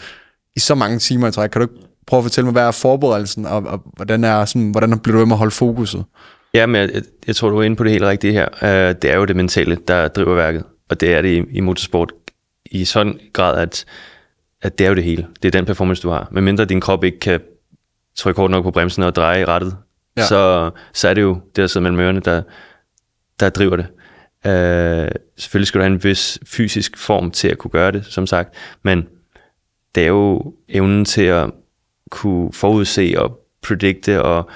i så mange timer i træk. Kan du ikke prøve at fortælle mig, hvad er forberedelsen, og, og hvordan, er, sådan, hvordan bliver du ved med at holde fokuset? Ja, men jeg, jeg tror, du er inde på det helt rigtige her. Uh, det er jo det mentale, der driver værket, og det er det i, i motorsport i sådan grad, at, at det er jo det hele. Det er den performance, du har. Men mindre din krop ikke kan trykke hårdt nok på bremsen og dreje i rettet, ja. så, så er det jo det, der sidder mellem ørerne, der, der driver det. Øh, selvfølgelig skal du have en vis fysisk form til at kunne gøre det, som sagt, men det er jo evnen til at kunne forudse og predikte og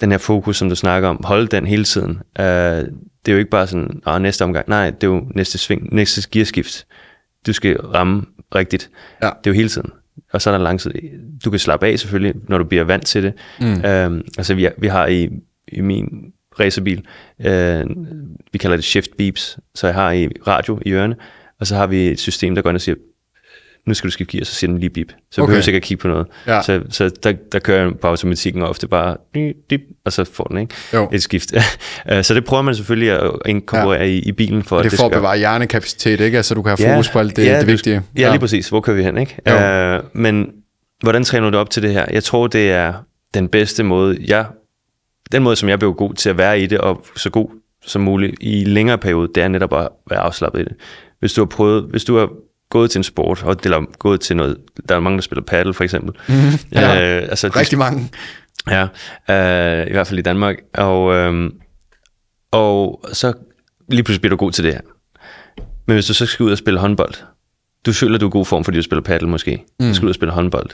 den her fokus, som du snakker om, holde den hele tiden. Øh, det er jo ikke bare sådan, næste omgang, nej, det er jo næste sving, næste gearskift du skal ramme rigtigt. Ja. Det er jo hele tiden. Og så er der lang tid. Du kan slappe af selvfølgelig, når du bliver vant til det. Mm. Øhm, altså vi, vi har i, i min racerbil, øh, vi kalder det shift beeps, så jeg har i radio i ørene, og så har vi et system, der går ind og siger, nu skal du skifte gear, så siger den lige bip. Så okay. behøver du ikke at kigge på noget. Ja. Så, så der, der kører jeg på automatikken ofte bare, dip, og så får den ikke? et skift. [laughs] Øh, så det prøver man selvfølgelig at inkorporere ja. i, i bilen. For, og det, det får at bevare hjernekapacitet, ikke? Altså du kan have fokus ja, på alt det, ja, det vigtige. Ja. ja, lige præcis. Hvor kører vi hen, ikke? Uh, men hvordan træner du det op til det her? Jeg tror, det er den bedste måde, jeg, den måde, som jeg blev god til at være i det, og så god som muligt i længere periode, det er netop at være afslappet i det. Hvis du har prøvet, hvis du har gået til en sport, og, eller gået til noget, der er mange, der spiller paddle for eksempel. Mm, [laughs] ja, øh, altså, rigtig de, mange. Ja, øh, i hvert fald i Danmark. Og, øh, og så lige pludselig bliver du god til det her. Men hvis du så skal ud og spille håndbold, du føler, du er god form, fordi du spiller paddle måske, mm. du skal ud og spille håndbold,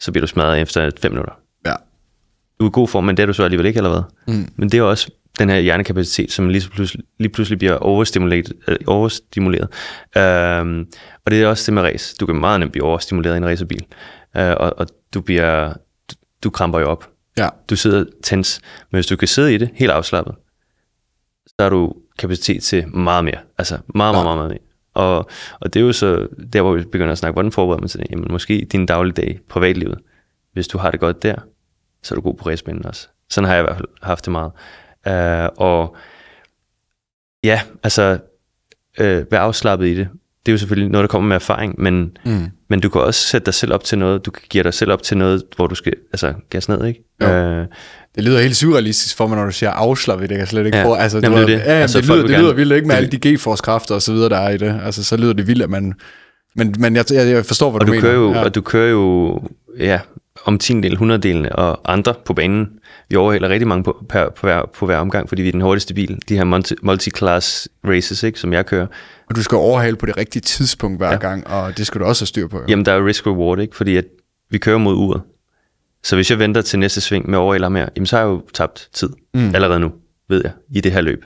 så bliver du smadret efter 5 minutter. Ja. Du er god form, men det er du så alligevel ikke, eller hvad? Mm. Men det er også den her hjernekapacitet, som lige pludselig, lige pludselig bliver overstimuleret. Øh, overstimuleret. Øhm, og det er også det med race. Du kan meget nemt blive overstimuleret i en racerbil, øh, og, og du bliver du, du kramper jo op. Ja. Du sidder tens, men hvis du kan sidde i det helt afslappet, så har du kapacitet til meget mere. Altså meget, meget, meget, meget mere. Og, og det er jo så der, hvor vi begynder at snakke, hvordan forbereder man sig? Jamen måske i din dagligdag, privatlivet. Hvis du har det godt der, så er du god på racebanen også. Sådan har jeg i hvert fald haft det meget. Øh, og ja, altså, øh, være afslappet i det. Det er jo selvfølgelig noget, der kommer med erfaring, men, mm. men du kan også sætte dig selv op til noget, du kan give dig selv op til noget, hvor du skal altså, gas ned, ikke? Øh, det lyder helt surrealistisk for mig, når du siger afslappet, det kan jeg slet ikke altså, ja. Altså, Jamen, det, det. Ja, altså, det, lyder, det lyder vildt, ikke? Med det, alle de G-force-kræfter og så videre, der er i det. Altså, så lyder det vildt, at man... Men, men jeg, jeg, jeg forstår, hvad og du, du mener. Kører jo, ja. Og du kører jo, ja, om tiendel, hundreddelene og andre på banen, vi overhaler rigtig mange på, per, på, hver, på hver omgang, fordi vi er den hurtigste bil. De her multi, multi-class races, ikke, som jeg kører. Og du skal overhale på det rigtige tidspunkt hver ja. gang, og det skal du også have styr på. Jo. Jamen, der er risk-reward, ikke? fordi at vi kører mod uret. Så hvis jeg venter til næste sving med overhaler mere, jamen, så har jeg jo tabt tid mm. allerede nu, ved jeg, i det her løb.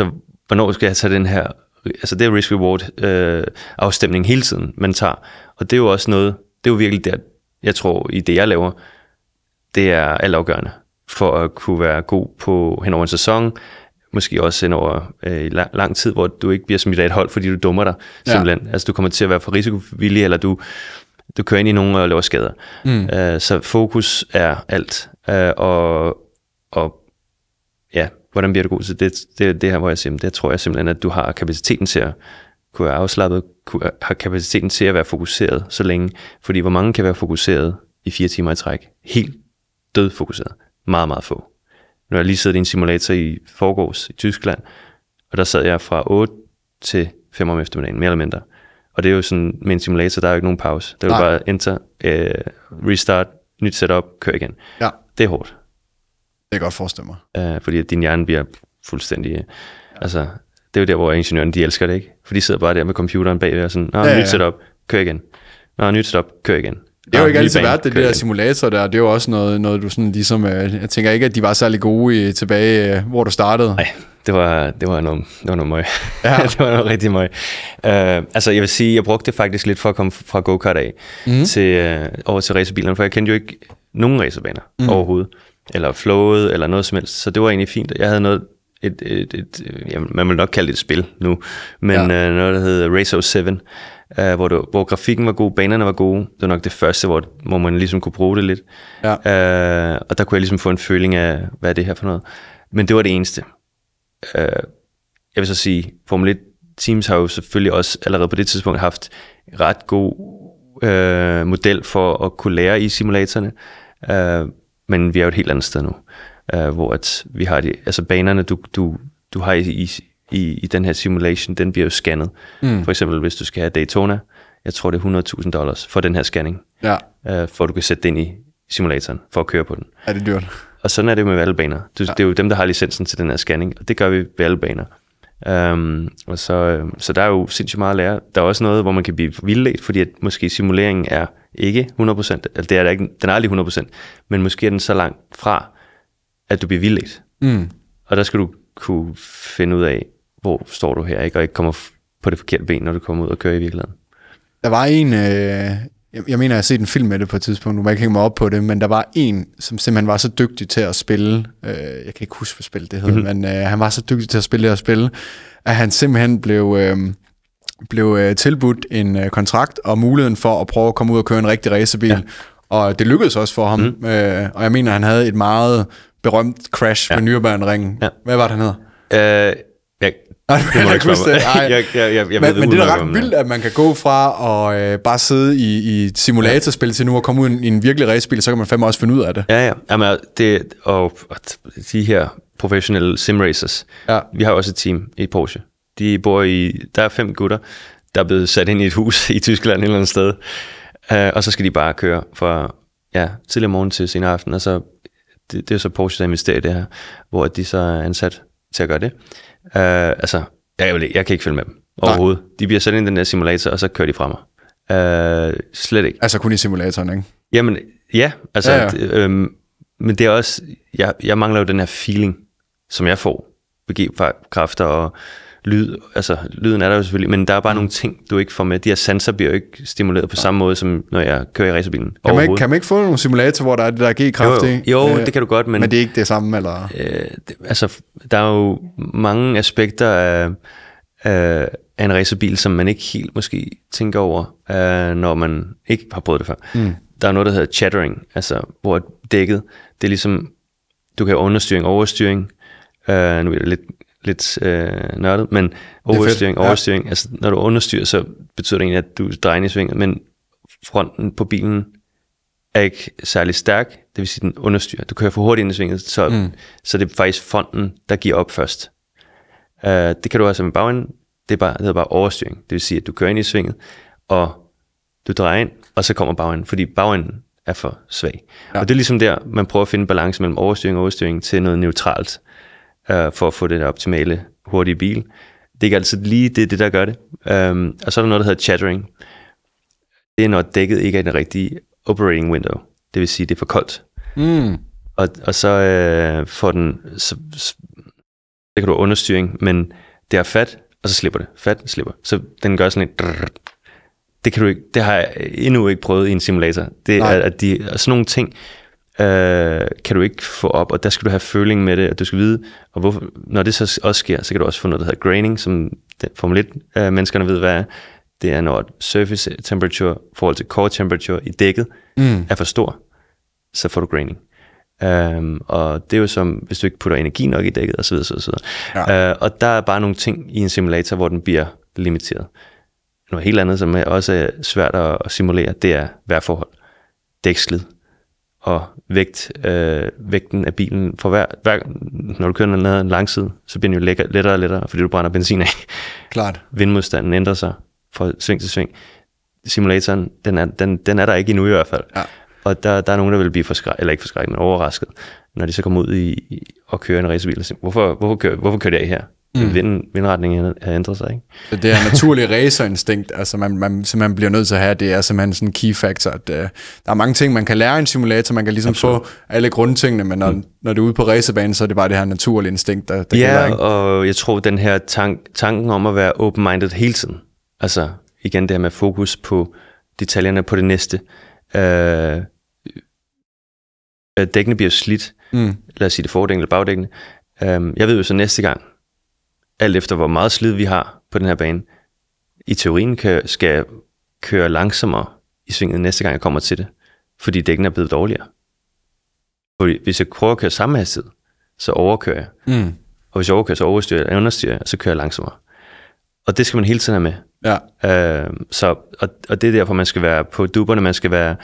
Så hvornår skal jeg tage den her altså det er risk-reward øh, afstemning hele tiden, man tager. Og det er jo også noget, det er jo virkelig der, jeg tror, i det jeg laver, det er altafgørende for at kunne være god på hen over en sæson, måske også hen over øh, lang, lang tid, hvor du ikke bliver smidt af et hold, fordi du dummer dig simpelthen. Ja. Altså du kommer til at være for risikovillig, eller du, du kører ind i nogen og laver skader. Mm. Øh, så fokus er alt. Øh, og, og ja, hvordan bliver du god til det? Det, det her, hvor jeg siger, det tror jeg simpelthen, at du har kapaciteten til at kunne være afslappet, kunne, har kapaciteten til at være fokuseret så længe. Fordi hvor mange kan være fokuseret i fire timer i træk? Helt dødfokuseret. Meget, meget få. Nu har jeg lige siddet i en simulator i forgårs i Tyskland, og der sad jeg fra 8 til 5 om eftermiddagen, mere eller mindre. Og det er jo sådan, med en simulator, der er jo ikke nogen pause. Det er jo bare enter, øh, restart, nyt setup, kør igen. Ja. Det er hårdt. Det kan godt forestille mig. Æh, øh, fordi at din hjerne bliver fuldstændig... Ja. Øh, altså, det er jo der, hvor ingeniørerne, de elsker det, ikke? For de sidder bare der med computeren bagved og sådan, nå, ja, nyt ja. setup, kør igen. Nå, nyt setup, kør igen det er jo ikke altid været det, det der simulator der. Det er jo også noget, noget du sådan ligesom... Øh, jeg tænker ikke, at de var særlig gode i, tilbage, øh, hvor du startede. Nej, det var, det var noget, det var noget møg. Ja. [laughs] det var noget rigtig møg. Uh, altså, jeg vil sige, jeg brugte det faktisk lidt for at komme fra go-kart af mm. til, uh, over til racerbilerne, for jeg kendte jo ikke nogen racerbaner mm. overhovedet, eller flowet, eller noget som helst. Så det var egentlig fint. Jeg havde noget, et, et, et, et jamen, man vil nok kalde det et spil nu, men ja. uh, noget, der hedder Race 7, øh, hvor, du, hvor grafikken var god, banerne var gode. Det var nok det første, hvor, hvor man ligesom kunne bruge det lidt. Ja. Øh, og der kunne jeg ligesom få en føling af, hvad er det her for noget. Men det var det eneste. Øh, jeg vil så sige, Formel 1 Teams har jo selvfølgelig også allerede på det tidspunkt haft ret god øh, model for at kunne lære i simulatorerne, øh, men vi er jo et helt andet sted nu, øh, hvor at vi har de, altså banerne, du, du, du har i, i, i, i den her simulation, den bliver jo scannet. Mm. For eksempel, hvis du skal have Daytona, jeg tror det er 100.000 dollars for den her scanning, ja. øh, for at du kan sætte den i simulatoren for at køre på den. Er det dyrt? Og sådan er det med valgbaner. Du, ja. Det er jo dem, der har licensen til den her scanning, og det gør vi ved alle baner. Um, øhm, og så, øhm, så der er jo sindssygt meget at lære. Der er også noget, hvor man kan blive vildledt, fordi at måske simuleringen er ikke 100%, eller altså, det er der ikke, den er aldrig 100%, men måske er den så langt fra, at du bliver vildledt. Mm. Og der skal du kunne finde ud af, hvor står du her, ikke? og ikke kommer på det forkerte ben, når du kommer ud og kører i virkeligheden. Der var en, øh, jeg mener, jeg har set en film med det på et tidspunkt, nu må jeg ikke hænge mig op på det, men der var en, som simpelthen var så dygtig til at spille, øh, jeg kan ikke huske, hvad spil det hed, mm-hmm. men øh, han var så dygtig til at spille det og spille, at han simpelthen blev, øh, blev øh, tilbudt en øh, kontrakt og muligheden for at prøve at komme ud og køre en rigtig racerbil. Ja. Og det lykkedes også for ham, mm. øh, og jeg mener, han havde et meget berømt crash ja. på Nürburgring. Ja. Hvad var det, han hedder? Øh, Nej, det må jeg ikke huske det. jeg, jeg, jeg, jeg men, ved men det er ret vildt, at man kan gå fra at øh, bare sidde i, i et simulatorspil ja. til nu at komme ud i en, virkelig racebil, så kan man fandme også finde ud af det. Ja, ja. Jamen, altså, det, og, og de her professionelle simracers, ja. vi har også et team i Porsche. De bor i, der er fem gutter, der er blevet sat ind i et hus i Tyskland et eller andet sted, uh, og så skal de bare køre fra ja, tidlig morgen til senere aften, og så, det, det er så Porsche, der investerer i det her, hvor de så er ansat til at gøre det. Uh, altså, jeg, jeg kan ikke følge med dem overhovedet. Nej. De bliver sat ind i den der simulator, og så kører de fra mig. Uh, slet ikke. Altså kun i simulatoren, ikke? Jamen, ja. Altså, ja, ja. At, øhm, men det er også, jeg, jeg mangler jo den her feeling, som jeg får Begivet kræfter og lyd, altså lyden er der jo selvfølgelig, men der er bare nogle ting, du ikke får med. De her sanser bliver jo ikke stimuleret på samme måde, som når jeg kører i racerbilen. Kan man, ikke, kan man ikke få nogle simulator, hvor der er det der G-kraft? Jo, jo. jo øh, det kan du godt, men... Men det er ikke det samme, eller? Øh, det, altså, der er jo mange aspekter af, af, en racerbil, som man ikke helt måske tænker over, uh, når man ikke har prøvet det før. Mm. Der er noget, der hedder chattering, altså hvor dækket, det er ligesom, du kan have understyring, overstyring, Uh, nu er det lidt lidt øh, nørdet, men overstyring, overstyring, altså når du understyrer, så betyder det egentlig, at du drejer i svinget, men fronten på bilen er ikke særlig stærk, det vil sige, den understyrer. Du kører for hurtigt ind i svinget, så, mm. så det er faktisk fronten, der giver op først. Uh, det kan du også med bagenden, det, er bare, det hedder bare overstyring. Det vil sige, at du kører ind i svinget, og du drejer ind, og så kommer bagenden, fordi bagenden er for svag. Ja. Og det er ligesom der, man prøver at finde balance mellem overstyring og overstyring til noget neutralt øh, for at få den optimale hurtige bil. Det er ikke altid lige det, det der gør det. Um, og så er der noget, der hedder chattering. Det er, når dækket ikke er den rigtige operating window. Det vil sige, det er for koldt. Mm. Og, og så øh, får den... Så, så, så kan du have understyring, men det er fat, og så slipper det. Fat, slipper. Så den gør sådan en... Drrr. Det, kan du ikke, det har jeg endnu ikke prøvet i en simulator. Det er, at de, sådan nogle ting, øh, kan du ikke få op, og der skal du have føling med det, og du skal vide, og hvorfor, når det så også sker, så kan du også få noget, der hedder graining, som Formel 1-menneskerne øh, ved, hvad er. Det er, når surface temperature i forhold til core temperature i dækket mm. er for stor, så får du graining. Um, og det er jo som, hvis du ikke putter energi nok i dækket, osv. osv., videre. Ja. Uh, og der er bare nogle ting i en simulator, hvor den bliver limiteret. Noget helt andet, som er også er svært at simulere, det er vejrforhold. Dækslid og vægt, øh, vægten af bilen. For hver, hver, når du kører ned en lang tid, så bliver den jo lækker, lettere og lettere, fordi du brænder benzin af. Klart. [laughs] Vindmodstanden ændrer sig fra sving til sving. Simulatoren, den er, den, den er der ikke endnu i hvert fald. Ja. Og der, der er nogen, der vil blive forskrækket, eller ikke forskrækket, men overrasket, når de så kommer ud i, og kører en racerbil og siger, hvorfor, hvorfor, kører, hvorfor kører de af her? mm. vind, vindretningen har ændret sig. Ikke? Så det er naturlig racerinstinkt, altså man, man simpelthen bliver nødt til at have, det er simpelthen sådan en key factor, at uh, der er mange ting, man kan lære i en simulator, man kan ligesom Absolut. få alle grundtingene, men når, mm. når du er ude på racerbanen, så er det bare det her naturlige instinkt, der, der Ja, gælder, og jeg tror, den her tank, tanken om at være open-minded hele tiden, altså igen det her med fokus på detaljerne på det næste, øh, øh dækkene bliver slidt, mm. lad os sige det fordækkende eller bagdækkende, øh, jeg ved jo så næste gang, alt efter hvor meget slid vi har på den her bane, i teorien kan, skal jeg køre langsommere i svinget næste gang, jeg kommer til det, fordi dækken er blevet dårligere. Fordi hvis jeg prøver at køre samme hastighed, så overkører jeg. Mm. Og hvis jeg overkører, så overstyrer jeg, understyrer jeg, så kører jeg langsommere. Og det skal man hele tiden have med. Ja. Øh, så, og, og det er derfor, man skal være på duberne, man skal være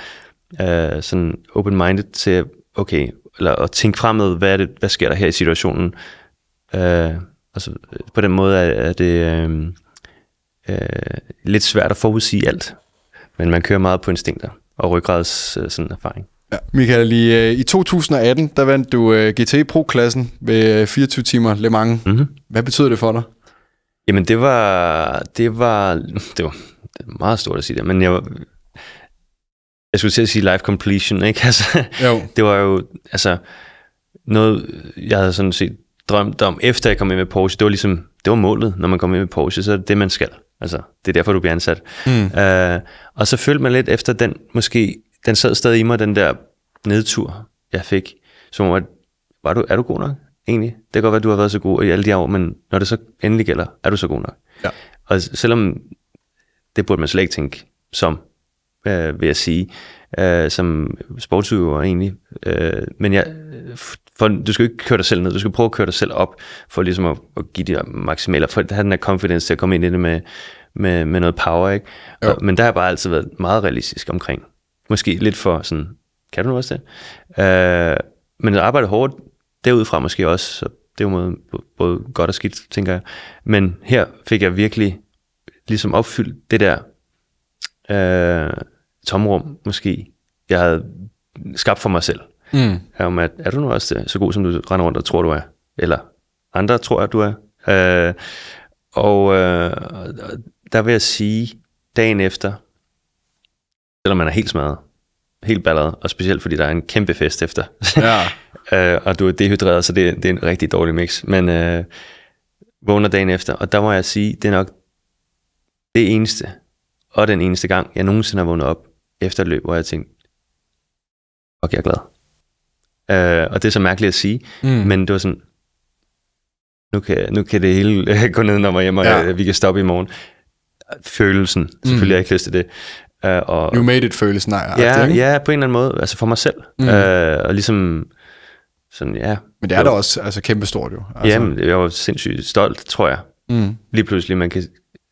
øh, sådan open-minded til, okay, eller at tænke fremad, hvad, er det, hvad sker der her i situationen? Øh, Altså, på den måde er, er det øh, øh, lidt svært at forudsige alt, men man kører meget på instinkter og ryggrads øh, sådan erfaring. Ja, Michael, i, øh, i 2018, der vandt du øh, GT Pro-klassen ved øh, 24 timer Le Mans. Mm-hmm. Hvad betyder det for dig? Jamen, det var, det var, det var, det var meget stort at sige det, men jeg jeg skulle til at sige live completion, ikke? [laughs] Altså, jo. det var jo, altså, noget, jeg havde sådan set drømte om, efter jeg kom ind med Porsche, det var ligesom, det var målet, når man kom ind med Porsche, så er det det, man skal. Altså, det er derfor, du bliver ansat. Mm. Uh, og så følte man lidt efter den, måske, den sad stadig i mig, den der nedtur, jeg fik, som var, var du, er du god nok? Egentlig. Det kan godt være, at du har været så god i alle de år, men når det så endelig gælder, er du så god nok? Ja. Og selvom det burde man slet ikke tænke som, øh, vil jeg sige, øh, som sportsudøver egentlig. Øh, men jeg øh, for du skal ikke køre dig selv ned, du skal prøve at køre dig selv op, for ligesom at, at give de maksimale, for at have den her confidence til at komme ind i det med, med, med noget power, ikke? Og, men der har jeg bare altid været meget realistisk omkring. Måske lidt for sådan, kan du nu også det? Øh, men at arbejde hårdt derudfra måske også, så det er jo både, både godt og skidt, tænker jeg. Men her fik jeg virkelig ligesom opfyldt det der øh, tomrum, måske, jeg havde skabt for mig selv. Mm. Om at, er du nu også øh, så god, som du render rundt og tror, du er? Eller andre tror, at du er? Øh, og øh, der vil jeg sige, dagen efter, selvom man er helt smadret, helt balleret, og specielt fordi der er en kæmpe fest efter, ja. [laughs] øh, og du er dehydreret, så det, det er en rigtig dårlig mix, men øh, vågner dagen efter, og der må jeg sige, det er nok det eneste, og den eneste gang, jeg nogensinde har vågnet op efter et løb, hvor jeg tænkte, fuck, okay, jeg er glad. Øh, og det er så mærkeligt at sige, mm. men det var sådan, nu kan, nu kan det hele [laughs] gå ned, når man hjem, og ja. Øh, vi kan stoppe i morgen. Følelsen, mm. selvfølgelig mm. har jeg ikke lyst til det. Øh, og, you made it følelsen, nej. Ja, ja, på en eller anden måde, altså for mig selv. Mm. Øh, og ligesom, sådan, ja. Men det er da også altså, kæmpestort jo. Altså. Jamen, jeg var sindssygt stolt, tror jeg. Mm. Lige pludselig, man kan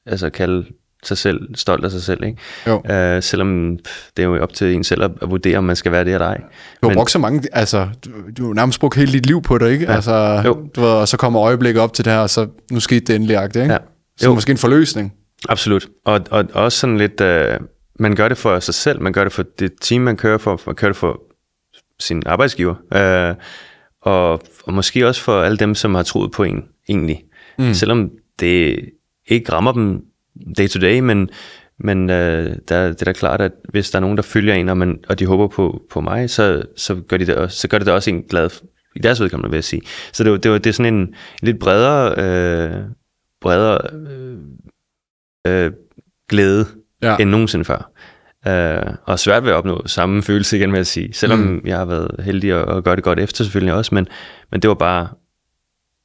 altså, kalde sig selv, stolt af sig selv. Ikke? Jo. Uh, selvom pff, det er jo op til en selv at, vurdere, om man skal være det eller ej. Du har brugt så mange, altså, du, du har nærmest brugt hele dit liv på det, ikke? Ja. Altså, jo. Du ved, og så kommer øjeblikket op til det her, og så nu skete det endelig, ikke? Ja. Så jo. måske en forløsning. Absolut. Og, og også sådan lidt, uh, man gør det for sig selv, man gør det for det team, man kører for, man kører det for sin arbejdsgiver. uh, og, og måske også for alle dem, som har troet på en, egentlig. Mm. Selvom det ikke rammer dem day to day, men, men øh, der, det er da klart, at hvis der er nogen, der følger en, og, man, og de håber på, på mig, så, så, gør de det også, så gør det da også en glad i deres vedkommende, vil jeg sige. Så det, var, det, var, det er sådan en, en lidt bredere, øh, bredere øh, øh, glæde ja. end nogensinde før. Øh, og svært ved at opnå samme følelse igen, vil jeg sige. Selvom mm. jeg har været heldig at, at gøre det godt efter selvfølgelig også, men, men det var bare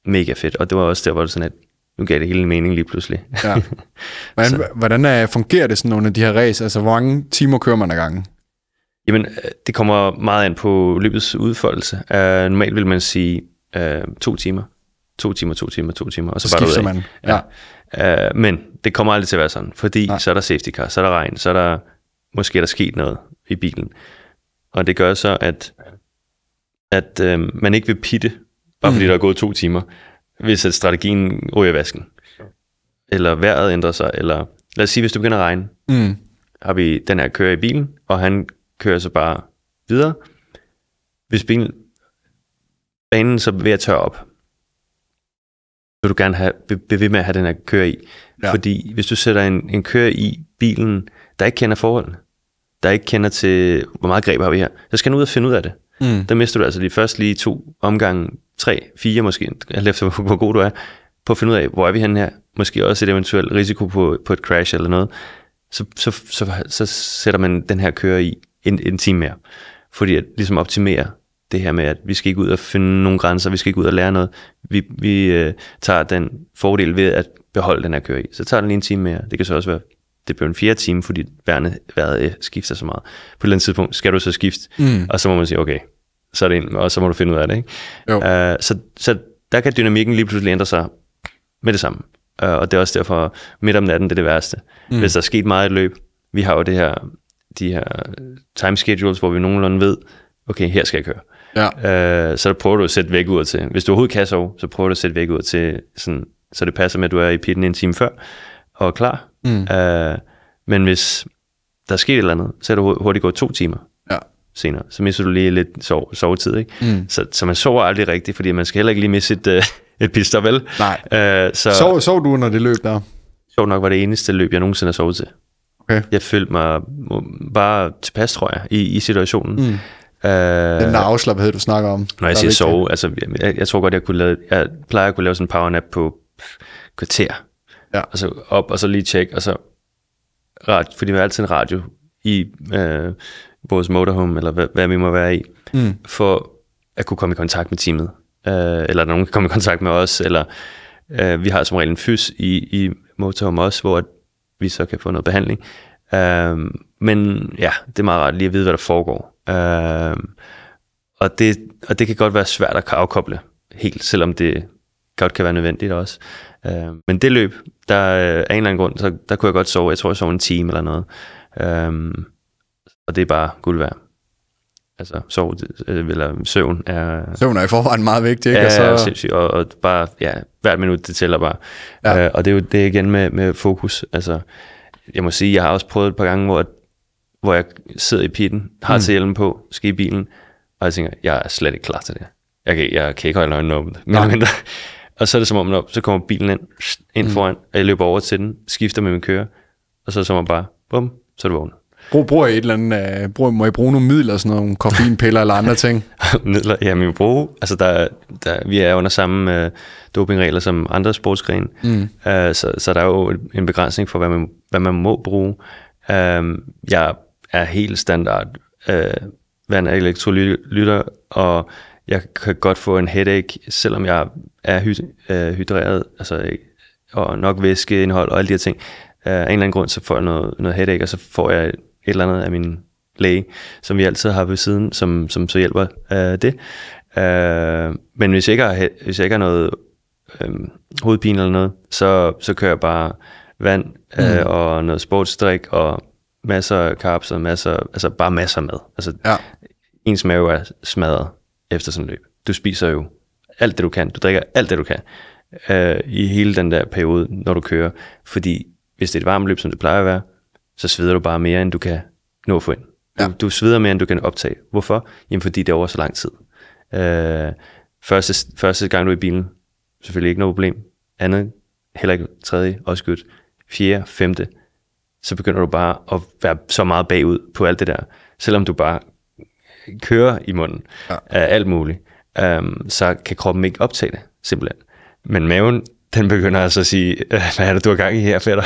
mega fedt. Og det var også der, hvor det sådan, at nu gav det hele mening lige pludselig. Ja. [laughs] Hvordan, hvordan er, øh, fungerer det sådan under de her race? Altså, hvor mange timer kører man ad gangen? Jamen, øh, det kommer meget an på løbets udfoldelse. Uh, normalt vil man sige uh, to timer. To timer, to timer, to timer. Og så, så bare skifter man. Ja. ja. Uh, men det kommer aldrig til at være sådan, fordi Nej. så er der safety car, så er der regn, så er der måske er der sket noget i bilen. Og det gør så, at, at uh, man ikke vil pitte, bare fordi mm. der er gået to timer hvis at strategien ryger i vasken, eller vejret ændrer sig, eller lad os sige, hvis det begynder at regne, mm. har vi den her kører i bilen, og han kører så bare videre. Hvis bilen, banen så ved at tørre op, vil du gerne have, blive ved med at have den her kører i. Ja. Fordi hvis du sætter en, en kører i bilen, der ikke kender forholdene, der ikke kender til, hvor meget greb har vi her, så skal han ud og finde ud af det. Mm. Der mister du altså lige først lige to omgange tre, fire måske, alt efter hvor, hvor god du er, på at finde ud af, hvor er vi henne her, måske også et eventuelt risiko på, på et crash eller noget, så, så, så, så sætter man den her kører i en, en time mere. Fordi at ligesom optimere det her med, at vi skal ikke ud og finde nogle grænser, vi skal ikke ud og lære noget. Vi, vi øh, tager den fordel ved at beholde den her kører i. Så tager den lige en time mere. Det kan så også være, det bliver en fjerde time, fordi værne, vejret øh, skifter så meget. På et eller andet tidspunkt skal du så skifte, mm. og så må man sige, okay, det en, og så må du finde ud af det. Ikke? Jo. Uh, så, så der kan dynamikken lige pludselig ændre sig med det samme. Uh, og det er også derfor, midt om natten, det er det værste. Mm. Hvis der er sket meget i løb, vi har jo det her, de her time schedules, hvor vi nogenlunde ved, okay, her skal jeg køre. Ja. Uh, så der prøver du at sætte væk ud til. Hvis du overhovedet kan sove, så prøver du at sætte væk ud til, sådan, så det passer med, at du er i pitten en time før og er klar. Mm. Uh, men hvis der er sket et eller andet, så er du hurtigt gået to timer senere. Så mister du lige lidt sov, sovetid, ikke? Mm. Så, så man sover aldrig rigtigt, fordi man skal heller ikke lige miste et, øh, [laughs] et pister, vel? Nej. Øh, så, sov, sov du under det løb der? Sov nok var det eneste løb, jeg nogensinde har sovet til. Okay. Jeg følte mig bare tilpas, tror jeg, i, i situationen. Mm. Øh, den der afslappethed, du snakker om. Når jeg siger sove, altså, jeg, jeg, tror godt, jeg kunne lave, jeg plejer at kunne lave sådan en powernap på kvarter. Ja. Og så op, og så lige tjek, og så radio, fordi man har altid en radio i øh, vores motorhome, eller hvad, hvad vi må være i, mm. for at kunne komme i kontakt med teamet. Øh, eller nogen kan komme i kontakt med os, eller øh, vi har som regel en fys i, i motorhome også, hvor vi så kan få noget behandling. Øh, men ja, det er meget rart lige at vide, hvad der foregår. Øh, og, det, og det kan godt være svært at afkoble helt, selvom det godt kan være nødvendigt også. Øh, men det løb, der øh, af en eller anden grund, så, der kunne jeg godt sove. Jeg tror, jeg sov en time eller noget. Øh, og det er bare guld værd. Altså sov, øh, eller søvn er... Søvn er i forvejen meget vigtig, ikke? Er, ja, så... Altså- sindssygt, og, og bare, ja, hvert minut, det tæller bare. Ja. Uh, og det er jo det igen med, med fokus. Altså, jeg må sige, jeg har også prøvet et par gange, hvor, hvor jeg sidder i pitten, har mm. hjelmen på, skal i bilen, og jeg tænker, jeg er slet ikke klar til det. Jeg kan, jeg kan ikke holde øjnene åbent, Og så er det som om, når, så kommer bilen ind, ind mm. foran, og jeg løber over til den, skifter med min kører, og så er det som om bare, bum, så er du vågnet. Brug, bruger I et eller andet, uh, øh, bruger, må I bruge nogle midler, sådan nogle koffeinpiller eller andre ting? [laughs] midler, ja, men bruge, altså der, der, vi er under samme uh, dopingregler som andre sportsgrene, mm. uh, så, så der er jo en begrænsning for, hvad man, hvad man må bruge. Uh, jeg er helt standard uh, vand- og elektrolytter, og jeg kan godt få en headache, selvom jeg er hy- uh, hydreret, altså, og nok væskeindhold og alle de her ting. Af en eller anden grund, så får jeg noget, noget headache, og så får jeg eller andet af min læge, som vi altid har ved siden, som, som så hjælper øh, det. Øh, men hvis jeg ikke har, hvis jeg ikke har noget øh, hovedpine eller noget, så, så kører jeg bare vand øh, mm. og noget sportsdrik og masser af carbs og masser, altså bare masser af mad. Altså, ja. Ens mave er smadret efter sådan et løb. Du spiser jo alt det, du kan. Du drikker alt det, du kan øh, i hele den der periode, når du kører. Fordi hvis det er et varmt løb, som det plejer at være, så sveder du bare mere, end du kan nå at få ind. Du, ja. du sveder mere, end du kan optage. Hvorfor? Jamen, fordi det er over så lang tid. Øh, første, første gang du er i bilen, selvfølgelig ikke noget problem. Andet, heller ikke tredje, også godt. Fjerde, femte, så begynder du bare at være så meget bagud på alt det der, selvom du bare kører i munden ja. alt muligt, øh, så kan kroppen ikke optage det, simpelthen. Men maven den begynder altså at sige, øh, hvad er det, du har gang i her, fætter?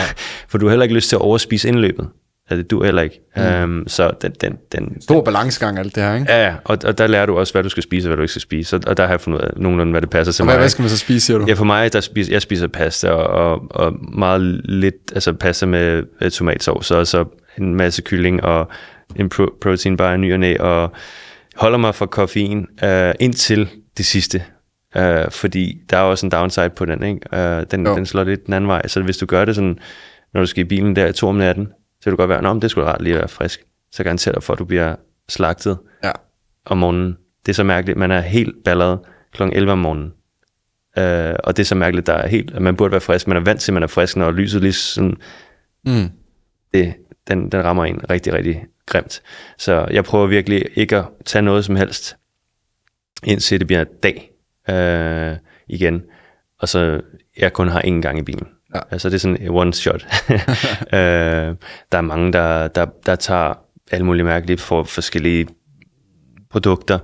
For du har heller ikke lyst til at overspise indløbet. Ja, altså, det du heller ikke. Mm. Øhm, så den, den, den, Stor den, balancegang alt det her, ikke? Ja, og, og der lærer du også, hvad du skal spise og hvad du ikke skal spise. Og, og der har jeg fundet ud af nogenlunde, hvad det passer til og hvad, mig. Hvad skal man så spise, siger du? Ja, for mig, der spiser, jeg spiser pasta og, og, og meget lidt altså pasta med, uh, tomatsovs, og så en masse kylling og en pro, protein bare i ny og næ, og holder mig fra koffein uh, indtil det sidste. Øh, fordi der er også en downside på den, ikke? Øh, den, den slår lidt den anden vej. Så hvis du gør det sådan, når du skal i bilen der i to om natten, så vil du godt være, om det skulle rart lige at være frisk. Så garanterer dig for, at du bliver slagtet ja. om morgenen. Det er så mærkeligt. Man er helt balleret kl. 11 om morgenen. Øh, og det er så mærkeligt, der er helt, at man burde være frisk. Man er vant til, at man er frisk, når lyset lige sådan... Mm. Det, den, den rammer en rigtig, rigtig grimt. Så jeg prøver virkelig ikke at tage noget som helst, indtil det bliver dag øh, igen, og så jeg kun har én gang i bilen. Ja. Altså det er sådan one shot. [laughs] øh, der er mange, der, der, der tager alle mulige mærkelige for forskellige produkter,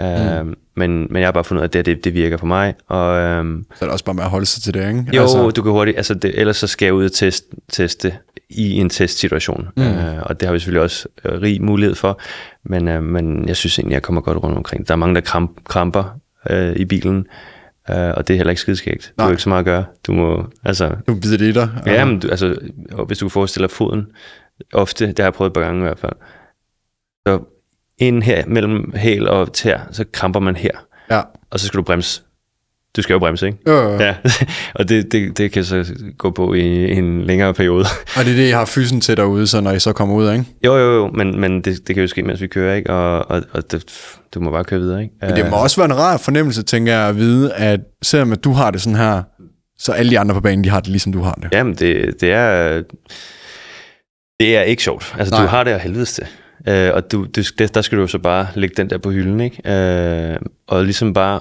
øh, mm. men, men jeg har bare fundet ud af, at det, det, det virker for mig. Og, øh, så er det også bare med at holde sig til det, ikke? Jo, altså. du kan hurtigt, altså det, ellers så skal jeg ud og test, teste i en testsituation, mm. øh, og det har vi selvfølgelig også øh, rig mulighed for, men, øh, men jeg synes egentlig, jeg kommer godt rundt omkring. Der er mange, der kramp, kramper øh, i bilen. Øh, og det er heller ikke skideskægt. Du har ikke så meget at gøre. Du må, altså... Du bider det i dig. Ja, ja men du, altså, hvis du kan forestille dig foden, ofte, det har jeg prøvet et par gange i hvert fald, så ind her mellem hæl og tær, så kramper man her. Ja. Og så skal du bremse du skal jo bremse, ikke? Jo, jo. Ja. [laughs] og det, det, det kan så gå på i en længere periode. [laughs] og det er det, I har fysen til derude, så når I så kommer ud, ikke? Jo, jo, jo, men, men det, det kan jo ske, mens vi kører, ikke? Og, og, og det, du må bare køre videre, ikke? Men det må øh. også være en rar fornemmelse, tænker jeg, at vide, at selvom at du har det sådan her, så alle de andre på banen, de har det, ligesom du har det. Jamen, det, det er... Det er ikke sjovt. Altså, Nej. du har det af helvedes til. Øh, og du, du, der skal du jo så bare lægge den der på hylden, ikke? Øh, og ligesom bare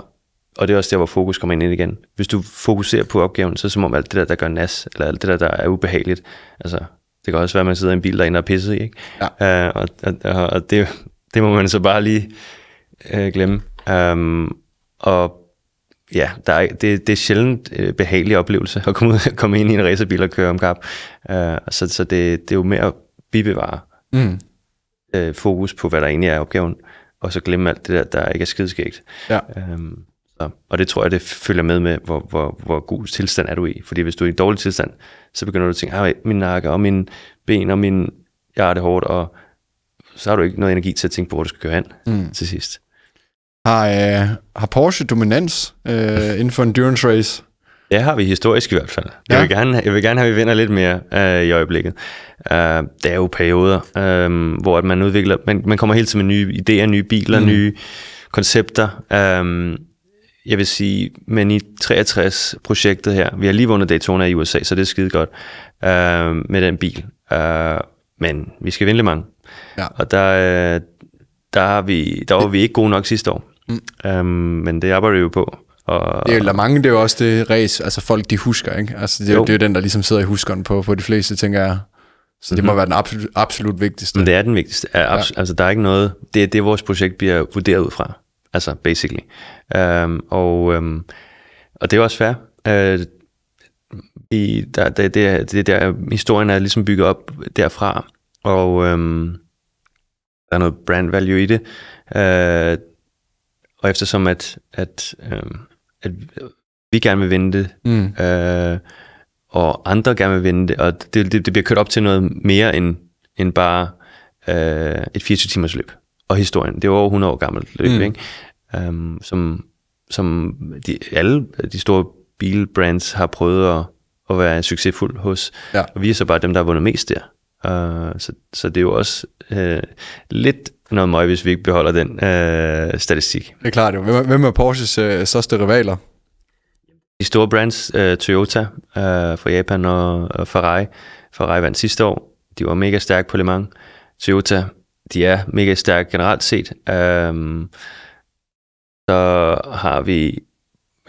og det er også der, hvor fokus kommer ind igen. Hvis du fokuserer på opgaven, så er det som om alt det der, der gør nas, eller alt det der, der er ubehageligt. Altså, det kan også være, at man sidder i en bil, der er inde og pisset i, ikke? Ja. Uh, og og, og det, det må man så bare lige uh, glemme. Um, og ja, der er, det, det er sjældent uh, behagelig oplevelse at komme, ud, [laughs] komme ind i en racerbil og køre om Uh, så så det, det er jo mere at bibevare mm. uh, fokus på, hvad der egentlig er opgaven, og så glemme alt det der, der ikke er skideskægt. Ja. Um, så, og det tror jeg, det følger med med, hvor, hvor, hvor god tilstand er du i. Fordi hvis du er i en dårlig tilstand, så begynder du at tænke, at min nakke og min ben og min, jeg har det hårdt, og så har du ikke noget energi til at tænke på, hvor du skal køre hen mm. til sidst. Har, øh, har Porsche dominans øh, inden for endurance race? Ja, har vi historisk i hvert fald. Ja. Jeg, vil gerne, jeg vil gerne have, at vi vinder lidt mere øh, i øjeblikket. Øh, der er jo perioder, øh, hvor at man udvikler, man, man kommer hele tiden med nye idéer, nye biler, mm. nye koncepter. Øh, jeg vil sige, men i 63-projektet her, vi har lige vundet Daytona i USA, så det er skide godt øh, med den bil. Øh, men vi skal vinde mange. Ja. Og der, øh, der, har vi, der var vi ikke gode nok sidste år. Mm. Øh, men det arbejder vi jo på. Og, det er jo Mange, det er jo også det race, altså folk de husker, ikke? Altså det er jo, Det er jo den, der ligesom sidder i huskeren på, på de fleste, tænker jeg. Så det må mhm. være den absolut, absolut vigtigste. Men det er den vigtigste. Ja, ja. Altså der er ikke noget, det, det vores projekt bliver vurderet ud fra. Altså, basically. Øhm, og, øhm, og det er også fair. Øh, i, der, det, der, det der, historien er ligesom bygget op derfra, og øhm, der er noget brand value i det. Øh, og eftersom at, at, øh, at vi gerne vil vinde det, mm. øh, og andre gerne vil vinde det, og det, det, det bliver kørt op til noget mere end, end bare øh, et 24-timers løb og historien. Det er over 100 år gammelt løb, mm. ikke? Um, som, som de, alle de store bilbrands har prøvet at, at være succesfuld hos. Ja. Og vi er så bare dem, der har vundet mest der. Uh, så, så det er jo også uh, lidt noget møg, hvis vi ikke beholder den uh, statistik. Det er klart jo. Hvem, hvem er Porsches uh, største rivaler? De store brands, uh, Toyota uh, fra Japan og, og Ferrari. Ferrari vandt sidste år. De var mega stærke på Le Mans. Toyota de er mega stærke generelt set. Øhm, så har vi,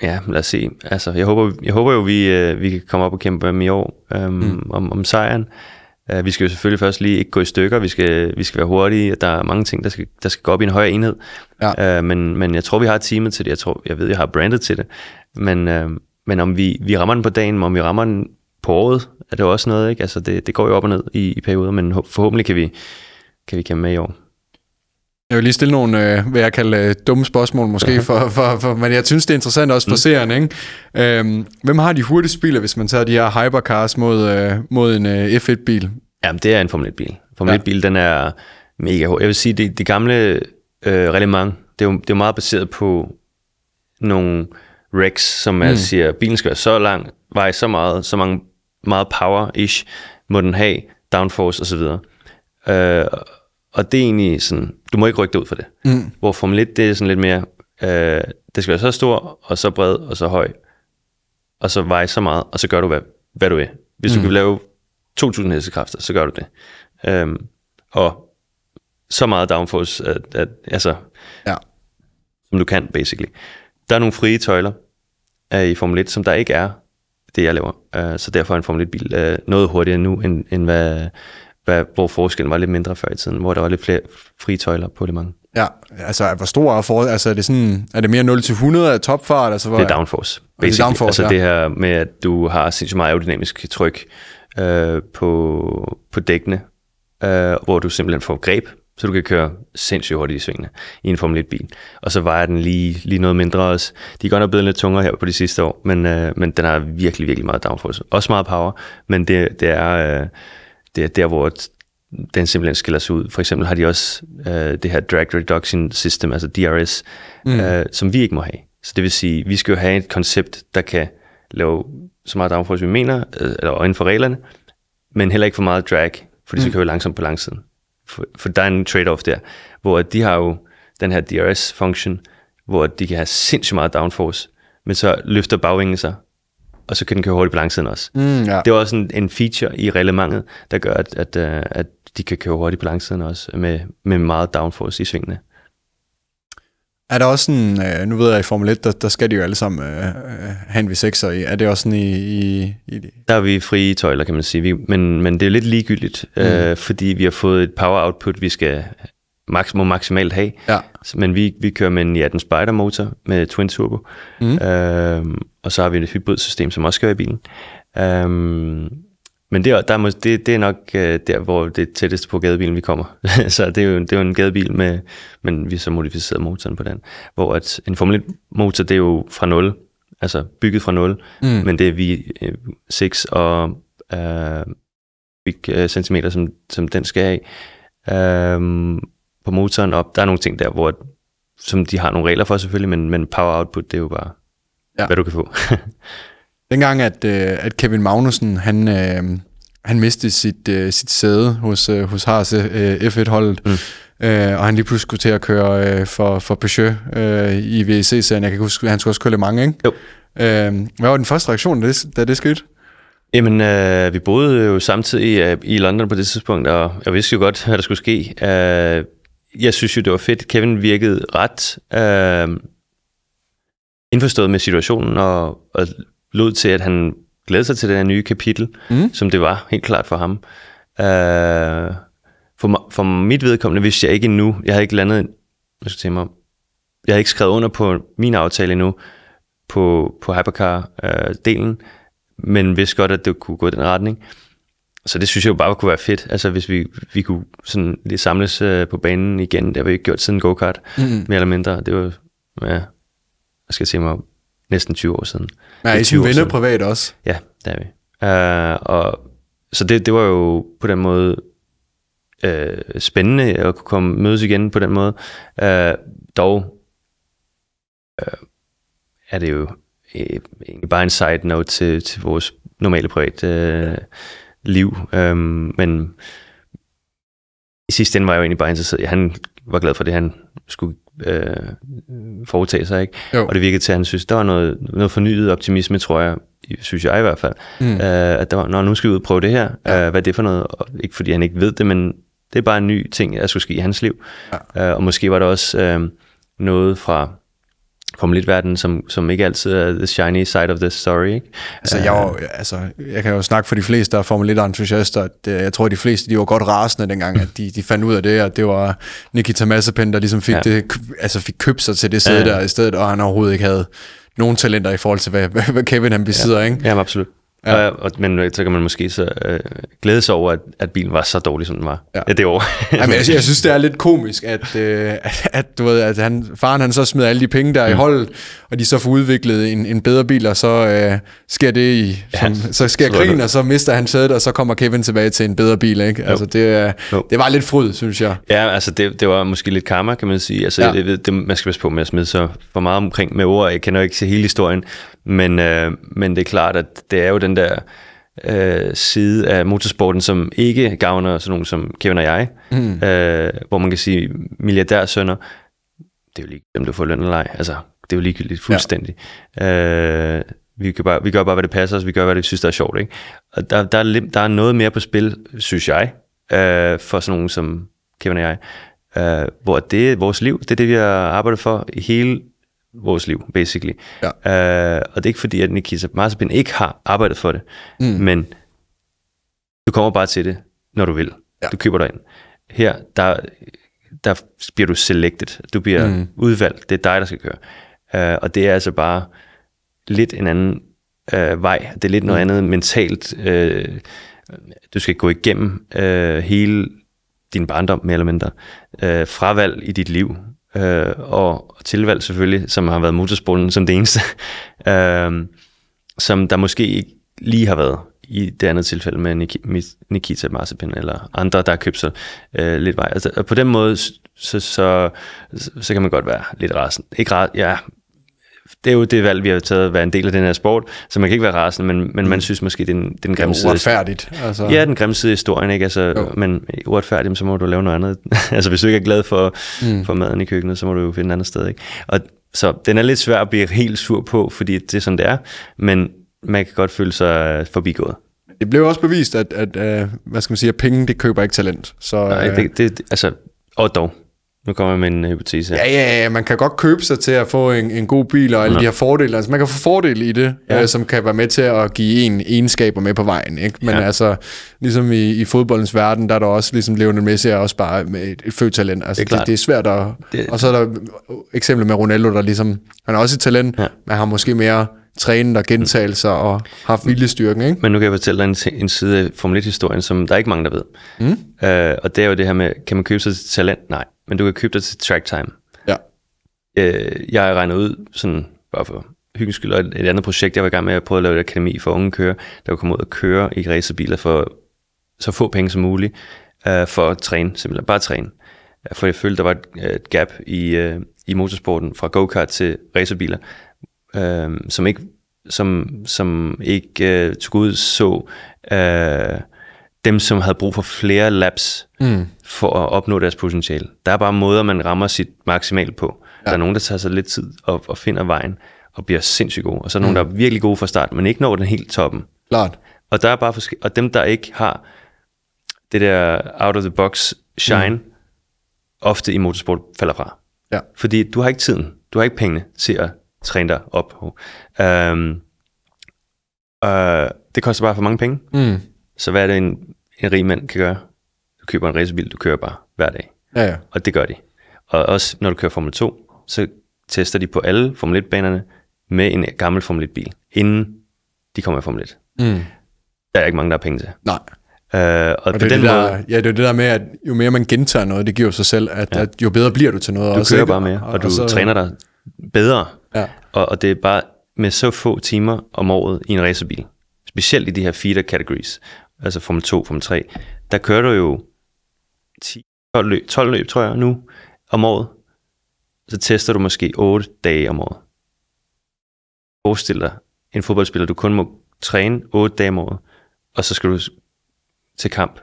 ja, lad os se. Altså, jeg håber, jeg håber jo, vi, øh, vi kan komme op og kæmpe med dem i år øhm, mm. om, om sejren. Øh, vi skal jo selvfølgelig først lige ikke gå i stykker. Vi skal, vi skal være hurtige. Der er mange ting, der skal, der skal gå op i en højere enhed. Ja. Øh, men, men jeg tror, vi har teamet til det. Jeg, tror, jeg ved, jeg har brandet til det. Men, øh, men om vi, vi rammer den på dagen, om vi rammer den på året, er det også noget, ikke? Altså, det, det går jo op og ned i, i perioder, men forhåbentlig kan vi kan vi kæmpe med i år. Jeg vil lige stille nogle, øh, hvad jeg kalder øh, dumme spørgsmål måske, [laughs] for, for, for, men jeg synes, det er interessant også for mm. serien. Ikke? Øhm, hvem har de hurtigste biler, hvis man tager de her hypercars mod, øh, mod en øh, F1-bil? Jamen, det er en Formel 1-bil. Formel 1-bil, ja. den er mega hård. Jeg vil sige, det, det gamle øh, reglement, det er jo det er meget baseret på nogle regs, som man mm. siger, bilen skal være så lang, veje så meget, så mange, meget power-ish, må den have, downforce osv. Øh, og det er egentlig sådan, du må ikke rykke dig ud for det. Mm. Hvor Formel 1, det er sådan lidt mere, øh, det skal være så stor, og så bred, og så høj, og så veje så meget, og så gør du, hvad, hvad du vil. Hvis mm. du kan lave 2.000 hestekræfter, så gør du det. Øh, og så meget downforce, at, at, altså, ja. som du kan, basically. Der er nogle frie tøjler uh, i Formel 1, som der ikke er det, jeg laver. Uh, så derfor er en Formel 1-bil uh, øh, noget hurtigere nu, end, end hvad, hvad, hvor forskellen var lidt mindre før i tiden, hvor der var lidt flere fritøjler på det mange. Ja, altså hvor stor er for, altså er det sådan, er det mere 0 til 100 af topfart, altså hvor, Det er downforce. Basically. Det er downforce, altså ja. det her med at du har sindssygt meget aerodynamisk tryk øh, på på dækkene, øh, hvor du simpelthen får greb, så du kan køre sindssygt hurtigt i svingene i en Formel 1-bil. Og så vejer den lige, lige noget mindre også. De er godt nok blevet lidt tungere her på de sidste år, men, øh, men den har virkelig, virkelig meget downforce. Også meget power, men det, det er... Øh, det er der, hvor den simpelthen skiller sig ud. For eksempel har de også øh, det her Drag Reduction System, altså DRS, mm. øh, som vi ikke må have. Så det vil sige, vi skal jo have et koncept, der kan lave så meget downforce, som vi mener, øh, eller inden for reglerne, men heller ikke for meget drag, fordi mm. så kører vi langsomt på langsiden. For, for der er en trade-off der, hvor de har jo den her DRS-function, hvor de kan have sindssygt meget downforce, men så løfter bagvingen sig, og så kan den køre hurtigt på langsiden også. Mm, ja. Det er også en, en feature i reglementet, der gør, at, at, øh, at de kan køre hurtigt på langsiden også, med, med meget downforce i svingene. Er der også en, øh, nu ved jeg i Formel 1, der, der skal de jo alle sammen uh, have en V6'er i. Er det også sådan i, i, i Der er vi frie tøjler, kan man sige. Vi, men, men det er lidt ligegyldigt, mm. uh, fordi vi har fået et power output, vi skal max må maksimalt have. Ja. Men vi, vi kører med en 18 Spider motor med twin turbo. Mm. Øhm, og så har vi et hybridsystem, som også kører i bilen. Øhm, men det, der må, det, det er nok øh, der, hvor det er tætteste på gadebilen, vi kommer. [laughs] så det er, jo, det er jo en gadebil, med, men vi har så modificeret motoren på den. Hvor at en Formel 1-motor, det er jo fra 0, altså bygget fra 0, mm. men det er vi 6 øh, og øh, øh, centimeter, som, som den skal have. Øh, på motoren op. Der er nogle ting der, hvor, som de har nogle regler for selvfølgelig, men, men power output, det er jo bare, ja. hvad du kan få. [laughs] Dengang, at, øh, at Kevin Magnussen, han, øh, han mistede sit, øh, sit sæde hos, øh, hos Haas øh, F1-holdet, mm. øh, og han lige pludselig skulle til at køre øh, for, for Peugeot øh, i VEC-serien. Jeg kan huske, han skulle også køre lidt mange, ikke? Jo. Øh, hvad var den første reaktion, da det, da det skete? Jamen, øh, vi boede jo samtidig øh, i London på det tidspunkt, og jeg vidste jo godt, hvad der skulle ske. Øh, jeg synes jo, det var fedt. Kevin virkede ret øh, indforstået med situationen, og, og lod til, at han glædede sig til det her nye kapitel, mm. som det var helt klart for ham. Øh, for, for mit vedkommende vidste jeg ikke endnu, jeg havde ikke landet, jeg skal mig, jeg havde ikke skrevet under på min aftale endnu, på, på hypercar-delen, øh, men vidste godt, at det kunne gå i den retning så det synes jeg jo bare kunne være fedt, altså hvis vi, vi kunne sådan lige samles øh, på banen igen, det har vi ikke gjort siden go-kart, mm. mere eller mindre, det var, ja, jeg skal se mig næsten 20 år siden. Ja, I sin venner privat også? Ja, det er vi. Uh, og, så det, det var jo på den måde uh, spændende at kunne komme mødes igen på den måde. Uh, dog uh, er det jo uh, bare en side note til, til vores normale privat øh, liv. Øhm, men i sidste ende var jeg jo egentlig bare interesseret. Han var glad for det, han skulle øh, foretage sig. Ikke? Jo. Og det virkede til, at han synes, der var noget, noget fornyet optimisme, tror jeg, synes jeg i hvert fald. Mm. Øh, at der var, Nå, nu skal vi ud og prøve det her. Ja. Øh, hvad er det for noget? Og ikke fordi han ikke ved det, men det er bare en ny ting, der skulle ske i hans liv. Ja. Øh, og måske var der også øh, noget fra Formel 1 verden som, som ikke altid er the shiny side of the story. Ikke? Altså, jeg, var, øh. altså, jeg kan jo snakke for de fleste, der er Formel 1-entusiaster. Øh, jeg tror, de fleste de var godt rasende dengang, at de, de fandt ud af det, og det var Nikita Mazepin, der ligesom fik, ja. det, altså fik købt sig til det sæde ja. der i stedet, og han overhovedet ikke havde nogen talenter i forhold til, hvad, [laughs] hvad Kevin han besidder. Ja. Ikke? Jamen, absolut. Ja. Og, og, men øh, så kan man måske så øh, glæde sig over, at, at bilen var så dårlig, som den var ja. Ja, det år. [laughs] Jamen, jeg, jeg synes, det er lidt komisk, at, øh, at, at, du ved, at han, faren han så smider alle de penge, der er mm. i holdet, og de så får udviklet en, en bedre bil, og så øh, sker det i, som, ja. så sker krigen, og så mister han sædet, og så kommer Kevin tilbage til en bedre bil. Ikke? Altså, det, øh, det var lidt fryd, synes jeg. Ja, altså det, det var måske lidt karma, kan man sige. Altså, ja. det, det, man skal passe på med at smide så for meget omkring med ord. Jeg kender ikke hele historien, men, øh, men det er klart, at det er jo den der øh, side af motorsporten, som ikke gavner sådan nogen som Kevin og jeg, mm. øh, hvor man kan sige, milliardærsønner, det er jo lige dem, du får løn eller ej. Altså, det er jo ligegyldigt fuldstændig. Ja. Øh, vi, kan bare, vi gør bare, hvad det passer os, vi gør, hvad det synes, der er sjovt. Ikke? Og der, der, er, der er noget mere på spil, synes jeg, øh, for sådan nogen som Kevin og jeg, øh, hvor det er vores liv, det er det, vi har arbejdet for hele vores liv, basically. Ja. Øh, og det er ikke fordi, at Nikita Marsabin ikke har arbejdet for det, mm. men du kommer bare til det, når du vil. Ja. Du køber dig ind. Her, der, der bliver du selected. Du bliver mm. udvalgt. Det er dig, der skal køre. Øh, og det er altså bare lidt en anden øh, vej. Det er lidt noget mm. andet mentalt. Øh, du skal gå igennem øh, hele din barndom, mere eller mindre. Øh, fravalg i dit liv øh, og tilvalg selvfølgelig, som har været motorsporten som det eneste, [laughs] øh, som der måske ikke lige har været i det andet tilfælde med Nikita Marzipan eller andre, der har købt sig øh, lidt vej. Altså, og på den måde, så, så, så kan man godt være lidt rasen. Ikke ja, det er jo det valg, vi har taget at være en del af den her sport, så man kan ikke være rasende, men, men man mm. synes måske, det er den, den grimme side. uretfærdigt. Altså. Ja, den grimme side i historien, ikke? Altså, men uretfærdigt, så må du lave noget andet. [laughs] altså, hvis du ikke er glad for, mm. for maden i køkkenet, så må du jo finde et andet sted, ikke? Og, så den er lidt svær at blive helt sur på, fordi det er sådan, det er, men man kan godt føle sig forbigået. Det blev også bevist, at, at, at øh, hvad skal man sige, at penge, det køber ikke talent. Så, Nej, øh... det, det, altså, og dog. Nu kommer jeg med en hypotese Ja, ja, ja, man kan godt købe sig til at få en, en god bil og alle ja. de her fordele. Altså, man kan få fordele i det, ja. øh, som kan være med til at give en egenskaber med på vejen. Ikke? Men ja. altså, ligesom i, i fodboldens verden, der er der også, ligesom Lionel Messi er også bare med et, et født talent. Altså, det, er det, det er svært at... Det... Og så er der eksempler med Ronaldo, der ligesom... Han er også et talent, ja. men har måske mere trænet og gentagelser mm. og haft mm. viljestyrken, ikke? Men nu kan jeg fortælle dig en, en side af Formel 1-historien, som der er ikke mange, der ved. Mm. Øh, og det er jo det her med, kan man købe sig til talent? Nej men du kan købe dig til track time. Ja. Øh, jeg har regnet ud, sådan bare for hyggens skyld, og et andet projekt, jeg var i gang med, jeg prøvede at lave et akademi for unge kører, der kunne komme ud og køre i racerbiler for så få penge som muligt, øh, for at træne, simpelthen bare træne. For jeg følte, der var et, et gap i, øh, i motorsporten fra go-kart til racerbiler, øh, som ikke, som, som ikke øh, tog ud så øh, dem, som havde brug for flere laps mm. for at opnå deres potentiale. Der er bare måder, man rammer sit maksimalt på. Ja. Der er nogen, der tager sig lidt tid og, og finder vejen og bliver sindssygt gode. Og så er mm. nogen, der er virkelig gode fra start, men ikke når den helt toppen. Klart. Og der er bare og dem, der ikke har det der out of the box shine, mm. ofte i motorsport falder fra. Ja. Fordi du har ikke tiden, du har ikke pengene til at træne dig op Øhm, øh, det koster bare for mange penge. Mm. Så hvad er det, en, en rig mand kan gøre? Du køber en racerbil, du kører bare hver dag. Ja, ja. Og det gør de. Og også når du kører Formel 2, så tester de på alle Formel 1-banerne med en gammel Formel 1-bil, inden de kommer i Formel 1. Mm. Der er ikke mange, der har penge til. Nej. Øh, og, og det, på den det der, måde, ja, det er det der med, at jo mere man gentager noget, det giver sig selv, at, ja. at jo bedre bliver du til noget. Du også, kører ikke? bare mere, og, og du så, træner dig bedre. Ja. Og, og det er bare med så få timer om året i en racerbil, specielt i de her feeder categories, altså Formel 2, Formel 3, der kører du jo 10, 12, løb, 12 løb, tror jeg nu, om året. Så tester du måske 8 dage om året. Forestil dig en fodboldspiller, du kun må træne 8 dage om året, og så skal du til kamp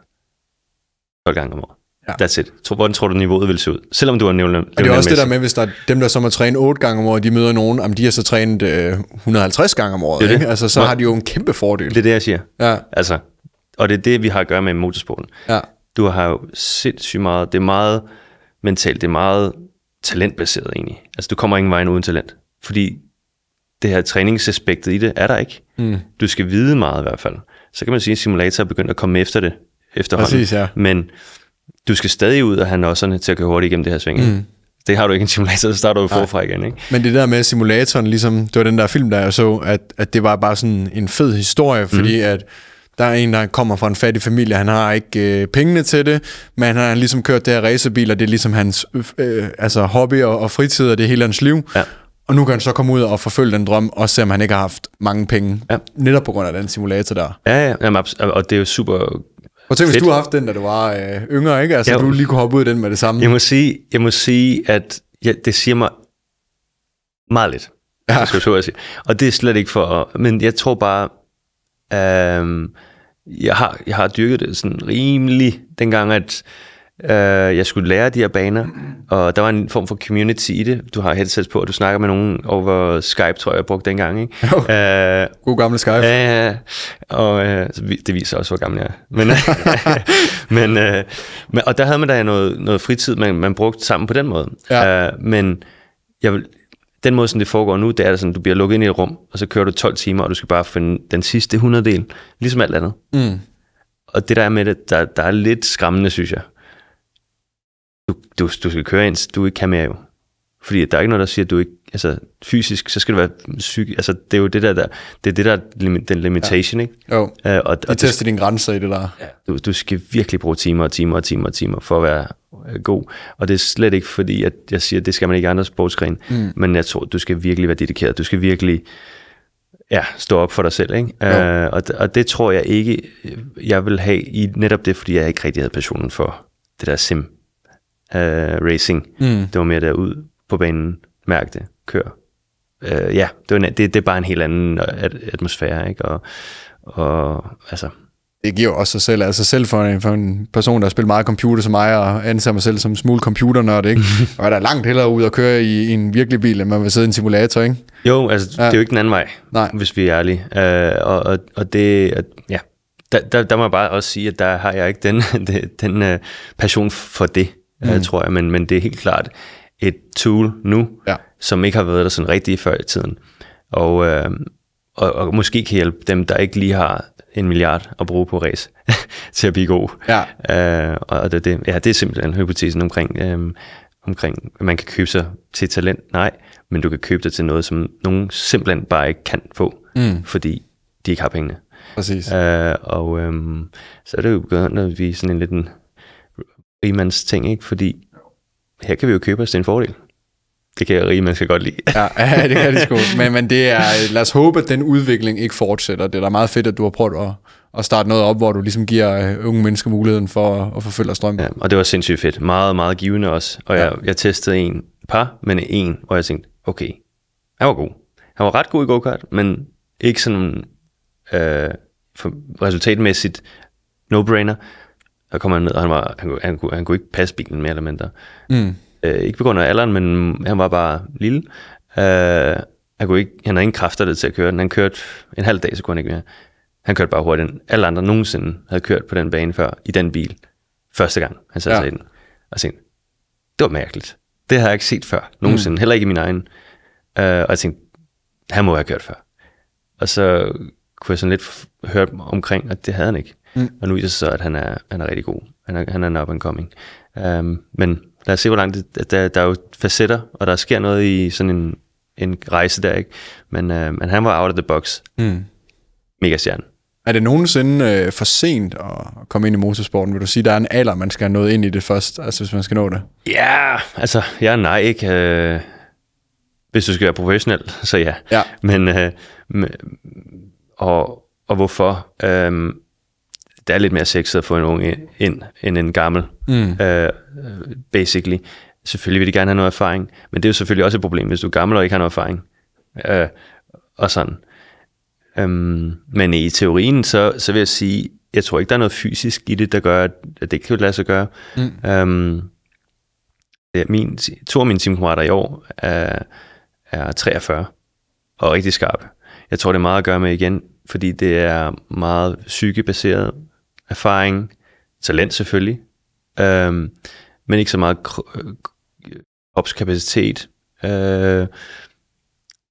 12 gange om året. Ja. That's it. Hvordan tror du, niveauet vil se ud? Selvom du har nævnt Og det er også det der med, hvis der er dem, der som har trænet 8 gange om året, de møder nogen, om de har så trænet øh, 150 gange om året. Det det. Ikke? Altså, så Nå. har de jo en kæmpe fordel. Det er det, jeg siger. Ja. Altså, og det er det, vi har at gøre med motorsporten. Ja. Du har jo sindssygt meget, det er meget mentalt, det er meget talentbaseret egentlig. Altså, du kommer ingen vejen uden talent. Fordi det her træningsaspektet i det er der ikke. Mm. Du skal vide meget i hvert fald. Så kan man sige, at simulator er begyndt at komme efter det efterhånden. Præcis, ja. Men du skal stadig ud og have nosserne til at køre hurtigt igennem det her sving. Mm. Det har du ikke en simulator, så starter du forfra igen. Ikke? Men det der med simulatoren, ligesom, det var den der film, der jeg så, at, at det var bare sådan en fed historie, mm. fordi mm. at der er en, der kommer fra en fattig familie, han har ikke øh, pengene til det, men han har ligesom kørt det her racerbil, og det er ligesom hans øh, øh, altså hobby og, og fritid, og det er hele hans liv. Ja. Og nu kan han så komme ud og forfølge den drøm, også selvom han ikke har haft mange penge, ja. netop på grund af den simulator der. Ja, ja, Jamen, og det er jo super og tænk, hvis du har haft den, da du var øh, yngre, ikke? Altså, jeg, du lige kunne hoppe ud i den med det samme. Jeg må sige, jeg må sige at ja, det siger mig meget lidt. Ja. Skal jeg sige. Og det er slet ikke for... Men jeg tror bare... Øh, jeg har, jeg har dyrket det sådan rimelig, dengang at øh, jeg skulle lære de her baner, og der var en form for community i det. Du har headsets på, og du snakker med nogen over Skype, tror jeg, jeg brugte dengang. Ikke? [laughs] Jo, øh, god gamle Skype. Ja, ja, og øh, det viser også, hvor gammel jeg er. Men, [laughs] [laughs] men, øh, men, og der havde man da noget, noget fritid, man, man brugte sammen på den måde. Ja. Øh, men jeg vil, den måde, som det foregår nu, det er, sådan, at du bliver lukket ind i et rum, og så kører du 12 timer, og du skal bare finde den sidste 100 del, ligesom alt andet. Mm. Og det der er med det, der, der er lidt skræmmende, synes jeg. Du, du, du skal køre ind, du ikke kan mere jo. Fordi der er ikke noget, der siger, at du ikke, altså fysisk, så skal du være psykisk. altså det er jo det der, der det er det der, er lim, den limitation, ja. ikke? Jo, uh, øh, og, og de tester dine grænser i det der. Ja, du, du skal virkelig bruge timer og timer og timer og timer for at være uh, god, og det er slet ikke fordi, at jeg siger, at det skal man ikke i andre sportsgrene, mm. men jeg tror, du skal virkelig være dedikeret, du skal virkelig ja, stå op for dig selv, ikke? Uh, og, og det tror jeg ikke, jeg vil have i netop det, fordi jeg ikke rigtig havde passionen for det der sim uh, racing. Mm. Det var mere derud på banen, mærk det, kør. Øh, ja, det, var det, det er bare en helt anden øh, atmosfære, ikke? Og, og altså, det giver også sig selv, altså selv for en, for en person, der spiller meget computer som mig, og anser mig selv som smule computernørd, ikke? [laughs] og er der langt hellere ud og køre i, i en virkelig bil, end man vil sidde i en simulator, ikke? Jo, altså ja. det er jo ikke den anden vej, Nej. hvis vi er ærlige. Øh, og, og, og det, at, ja, der, der, der må jeg bare også sige, at der har jeg ikke den, [laughs] den, den uh, øh, passion for det, øh, mm. uh, tror jeg, men, men det er helt klart et tool nu, ja. som ikke har været der sådan rigtig før i tiden. Og, øh, og, og måske kan hjælpe dem, der ikke lige har en milliard at bruge på race, [laughs] til at blive god. Ja. Øh, og det, det, ja, det er simpelthen hypotesen omkring, øh, omkring, at man kan købe sig til talent. Nej, men du kan købe dig til noget, som nogen simpelthen bare ikke kan få, mm. fordi de ikke har pengene. Præcis. Øh, og øh, så er det jo begyndt at blive sådan en lidt en ting, ikke? fordi her kan vi jo købe os til en fordel. Det kan jeg rige, man skal godt lide. ja, [laughs] ja, det kan de sgu. Men, men det er, lad os håbe, at den udvikling ikke fortsætter. Det er da meget fedt, at du har prøvet at, at starte noget op, hvor du ligesom giver øh, unge mennesker muligheden for at, at forfølge deres drømme. Ja, og det var sindssygt fedt. Meget, meget givende også. Og jeg, ja. jeg testede en par, men en, hvor jeg tænkte, okay, han var god. Han var ret god i go-kart, men ikke sådan øh, for resultatmæssigt no-brainer. Så kom han ned, og han, var, han, han, kunne, han kunne ikke passe bilen mere eller mindre. Mm. Øh, ikke på grund af alderen, men han var bare lille. Øh, han, kunne ikke, han havde ingen kræfter det til at køre den. Han kørte en halv dag, så kunne han ikke mere. Han kørte bare hurtigere end alle andre nogensinde havde kørt på den bane før, i den bil. Første gang, han satte ja. sig i den. Og tænkte, det var mærkeligt. Det har jeg ikke set før, nogensinde. Mm. Heller ikke i min egen. Øh, og jeg tænkte, han må have kørt før. Og så kunne jeg sådan lidt høre omkring, at det havde han ikke. Mm. Og nu viser det sig så, at han er, han er rigtig god. Han er, han er en up and coming. Um, men lad os se, hvor langt det, der, der er jo facetter, og der sker noget i sådan en, en rejse der, ikke? Men, uh, men han var out of the box. Mm. Mega stjerne. Er det nogensinde øh, for sent at komme ind i motorsporten? Vil du sige, der er en alder, man skal have nået ind i det først, altså hvis man skal nå det? Ja, yeah, altså, ja nej, ikke. Øh, hvis du skal være professionel, så ja. ja. Men, øh, og, og hvorfor? Øh, det er lidt mere sexet at få en ung ind, end en gammel, mm. uh, basically. Selvfølgelig vil de gerne have noget erfaring, men det er jo selvfølgelig også et problem, hvis du er gammel og ikke har noget erfaring. Uh, og sådan. Um, men i teorien, så, så vil jeg sige, jeg tror ikke, der er noget fysisk i det, der gør, at det kan lade sig gøre. Mm. Um, min, to af mine teamkammerater i år er, er 43 og rigtig skarpe. Jeg tror, det er meget at gøre med igen, fordi det er meget psykebaseret, erfaring, talent selvfølgelig, øhm, men ikke så meget øh, kropskapacitet, øh,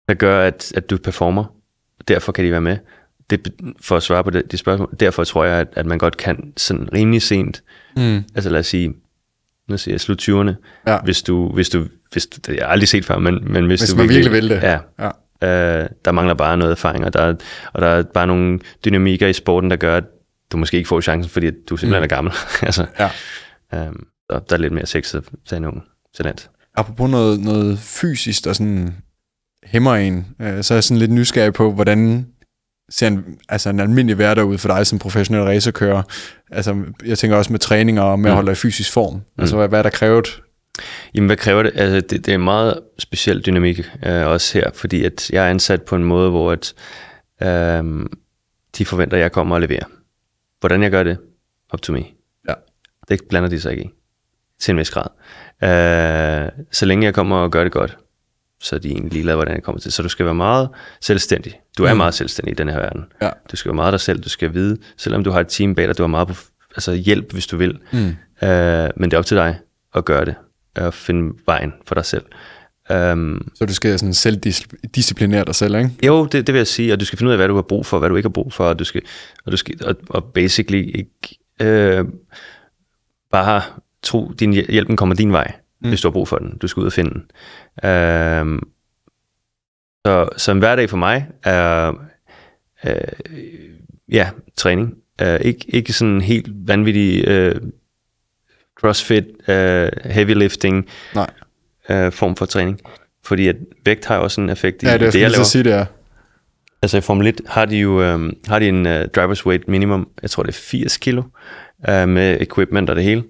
der gør, at, at du performer. Derfor kan de være med. Det, for at svare på det, det spørgsmål, derfor tror jeg, at, at man godt kan sådan rimelig sent, mm. altså lad os sige, nu siger jeg slut 20'erne, ja. hvis du, hvis du, hvis du, det har jeg aldrig set før, men, men hvis, hvis du virkelig, virkelig vil det. Ja, ja. Øh, der mangler bare noget erfaring, og der, og der er bare nogle dynamikker i sporten, der gør, at du måske ikke får chancen, fordi du simpelthen mm. er gammel. [laughs] altså, ja. øhm, og der er lidt mere sexet til en ung talent. Apropos noget, noget fysisk, der sådan hæmmer en, øh, så er jeg sådan lidt nysgerrig på, hvordan ser en, altså en almindelig hverdag ud for dig som professionel racerkører? Altså, jeg tænker også med træning og med at mm. holde dig i fysisk form. Mm. Altså, hvad, hvad er der krævet? Jamen, hvad kræver det? Altså, det, det er en meget speciel dynamik øh, også her, fordi at jeg er ansat på en måde, hvor at, øh, de forventer, at jeg kommer og leverer. Hvordan jeg gør det, up to me. Ja. Det blander de sig ikke i, til en vis grad. Øh, så længe jeg kommer og gør det godt, så er de egentlig ligeglade, hvordan jeg kommer til. Så du skal være meget selvstændig. Du er mm. meget selvstændig i den her verden. Ja. Du skal være meget dig selv. Du skal vide, selvom du har et team bag dig, du har meget på, altså hjælp, hvis du vil. Mm. Øh, men det er op til dig at gøre det og finde vejen for dig selv. Um, så du skal sådan selv disciplinere dig selv, ikke? Jo, det, det vil jeg sige, og du skal finde ud af, hvad du har brug for, hvad du ikke har brug for, og du skal, og du skal og, og basically ikke øh, bare tro, din hjælpen kommer din vej, mm. hvis du har brug for den. Du skal ud og finde den. Um, så, så en hverdag for mig er øh, ja, træning. Uh, ikke, ikke sådan helt vanvittig øh, crossfit, øh, heavy lifting. Nej øh, form for træning. Fordi at vægt har også en effekt i ja, det, det jeg, jeg laver. sige, det er. Altså i Formel 1 har de jo øh, har de en øh, driver's weight minimum, jeg tror det er 80 kilo, øh, med equipment og det hele.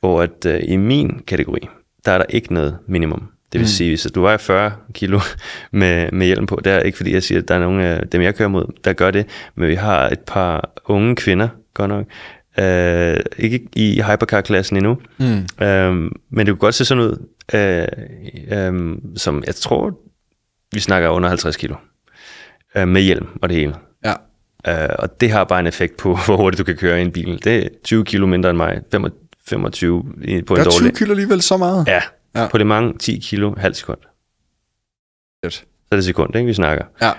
Hvor at øh, i min kategori, der er der ikke noget minimum. Det vil mm. sige, hvis du vejer 40 kilo [laughs] med, med hjelm på, det er ikke fordi, jeg siger, at der er nogen af dem, jeg kører mod, der gør det, men vi har et par unge kvinder, godt nok, øh, ikke i hypercar-klassen endnu, mm. øh, men det kunne godt se sådan ud, øh, øh, som jeg tror, vi snakker under 50 kilo, øh, med hjelm og det hele. Ja. Øh, og det har bare en effekt på, [laughs] hvor hurtigt du kan køre i en bil. Det er 20 kilo mindre end mig, 25 på en dårlig Der er 20 kilo alligevel så meget? Ja, ja. på det mange 10 kilo halv sekund. Shit. Så er det sekund, ikke, vi snakker. Ja.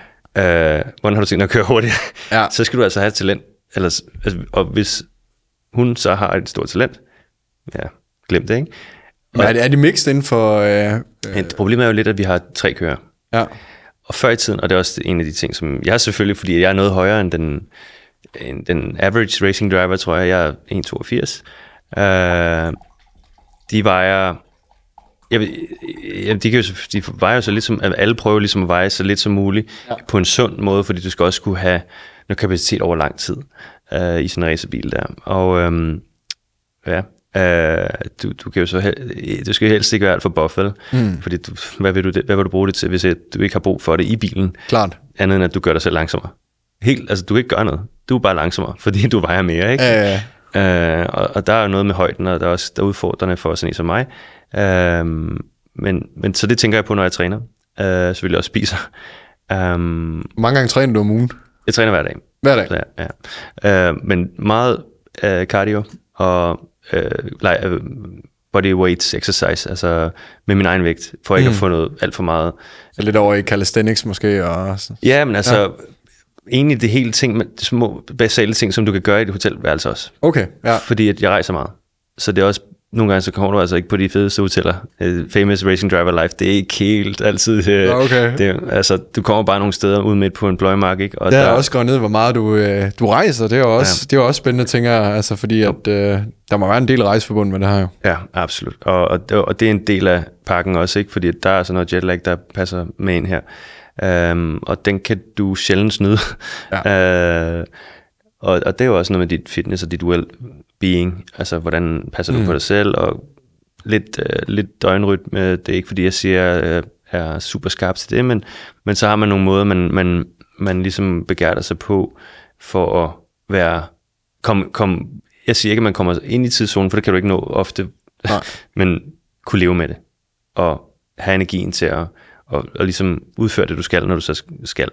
Øh, hvordan har du tænkt at køre hurtigt? [laughs] Ja. så skal du altså have talent. Ellers, altså, og hvis hun så har et stort talent, ja, glem det, ikke? Og er, det, er det mixed inden for... Øh, øh... Problemet er jo lidt, at vi har tre kører. Ja. Og før i tiden, og det er også en af de ting, som jeg selvfølgelig, fordi jeg er noget højere end den, end den average racing driver, tror jeg, jeg er 1,82. Øh, de vejer... Jeg, jeg, de, kan jo, de vejer så lidt som... Alle prøver ligesom at veje så lidt som muligt ja. på en sund måde, fordi du skal også kunne have noget kapacitet over lang tid øh, i sådan en racerbil der. Og øhm, ja, Øh, du, du, kan jo så hel, du skal jo helst ikke være alt for buffet, Mm. Fordi du, hvad, vil du, hvad vil du bruge det til, hvis du ikke har brug for det i bilen? Klart. Andet end at du gør dig selv langsommere. Helt, altså du kan ikke gøre noget. Du er bare langsommere, [laughs] fordi du vejer mere, ikke? ja. Øh, og, og der er jo noget med højden, og der er også der er udfordrende for sådan en som mig. Øh, men, men så det tænker jeg på, når jeg træner. Øh, selvfølgelig også spiser. Øh, Hvor mange gange træner du om ugen? Jeg træner hver dag. Hver dag? Ja. ja. Øh, men meget øh, cardio, og øh, like, øh, body weight exercise, altså med min egen vægt, for ikke mm. at få noget alt for meget. Så lidt over i calisthenics måske? Og... Ja, men altså, ja. egentlig det hele ting, det små basale ting, som du kan gøre i et hotelværelse også. Okay, ja. Fordi at jeg rejser meget. Så det er også nogle gange så kommer du altså ikke på de fedeste hoteller. Øh, famous Racing Driver Life, det er ikke helt altid... Øh, okay. det, altså, du kommer bare nogle steder ud midt på en bløjmark, ikke? Og det er der, også gået ned, hvor meget du, øh, du rejser. Det er også, ja. det er også spændende, ting, altså, fordi at, øh, der må være en del rejseforbund med det her. Jo. Ja, absolut. Og, og, og det er en del af pakken også, ikke? Fordi der er sådan noget jetlag, der passer med ind her. Øhm, og den kan du sjældent snyde. Ja. [laughs] øh, og, og det er jo også noget med dit fitness og dit well being, altså hvordan passer du mm. på dig selv, og lidt, øh, lidt døgnrytme, det er ikke fordi, jeg siger, øh, er super skarp til det, men, men så har man nogle måder, man, man, man ligesom begærter sig på, for at være, kom, kom, jeg siger ikke, at man kommer ind i tidszonen, for det kan du ikke nå ofte, Nej. [laughs] men kunne leve med det, og have energien til at, og, og ligesom udføre det, du skal, når du så skal.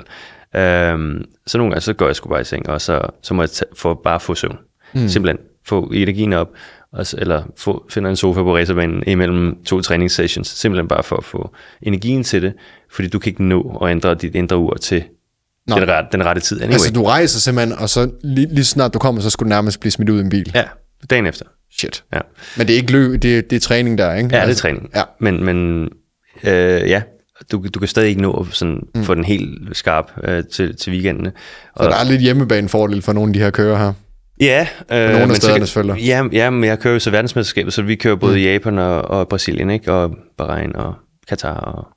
Øhm, så nogle gange, så går jeg sgu bare i seng, og så, så må jeg ta- for bare få søvn. Mm. Simpelthen få energien op, eller få, finder en sofa på racerbanen imellem to træningssessions, simpelthen bare for at få energien til det, fordi du kan ikke nå at ændre dit indre ur til Nå. Den, rette, den rette tid. Anyway. Altså du rejser simpelthen, og så lige, lige snart du kommer, så skulle du nærmest blive smidt ud i en bil. Ja, dagen efter. Shit. Ja. Men det er ikke løb, det, det er træning der, ikke? Ja, altså, det er altså, træning. Ja. Men, men øh, ja, du, du kan stadig ikke nå at sådan, mm. få den helt skarp øh, til, til weekendene. Og, så der er lidt hjemmebane fordel for nogle af de her kører her. Ja, øh, nogle af men stederne Ja, ja, men jeg kører jo så verdensmesterskabet, så vi kører både mm. Japan og, og Brasilien, ikke? Og Bahrain og Katar og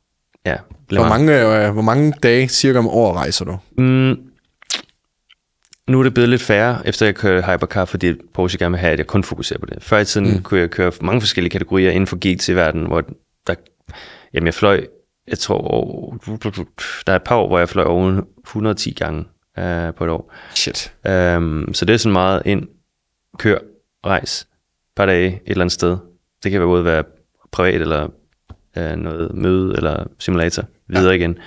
ja. Hvor mange, øh, hvor mange dage cirka om året rejser du? Mm, nu er det blevet lidt færre, efter jeg kørte hypercar, fordi Porsche gerne vil have, at jeg kun fokuserer på det. Før i tiden mm. kunne jeg køre mange forskellige kategorier inden for GT-verdenen, hvor der, jamen jeg fløj, jeg tror, der er et par år, hvor jeg fløj over 110 gange øh, på et år. Shit. Øhm, så det er sådan meget ind, kør, rejs, par dage et eller andet sted. Det kan både være privat eller øh, noget møde eller simulator, videre ja. igen.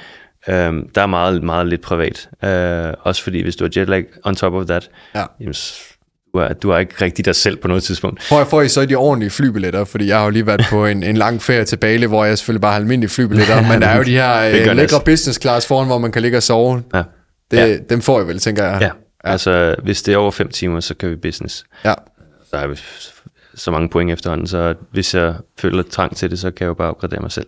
Øhm, der er meget, meget lidt privat. Øh, også fordi hvis du har jetlag on top of that, ja. jamen, du er, du er ikke rigtig dig selv på noget tidspunkt. jeg får I så de ordentlige flybilletter? Fordi jeg har jo lige været på en, en lang ferie til Bali, hvor jeg selvfølgelig bare har almindelige flybilletter, [laughs] men der er jo de her øh, lækre business class foran, hvor man kan ligge og sove. Ja. Det, ja. Dem får jeg vel, tænker jeg. Ja. ja, altså hvis det er over 5 timer, så kan vi business. Ja. Så er vi så mange point efterhånden, så hvis jeg føler trang til det, så kan jeg jo bare opgradere mig selv.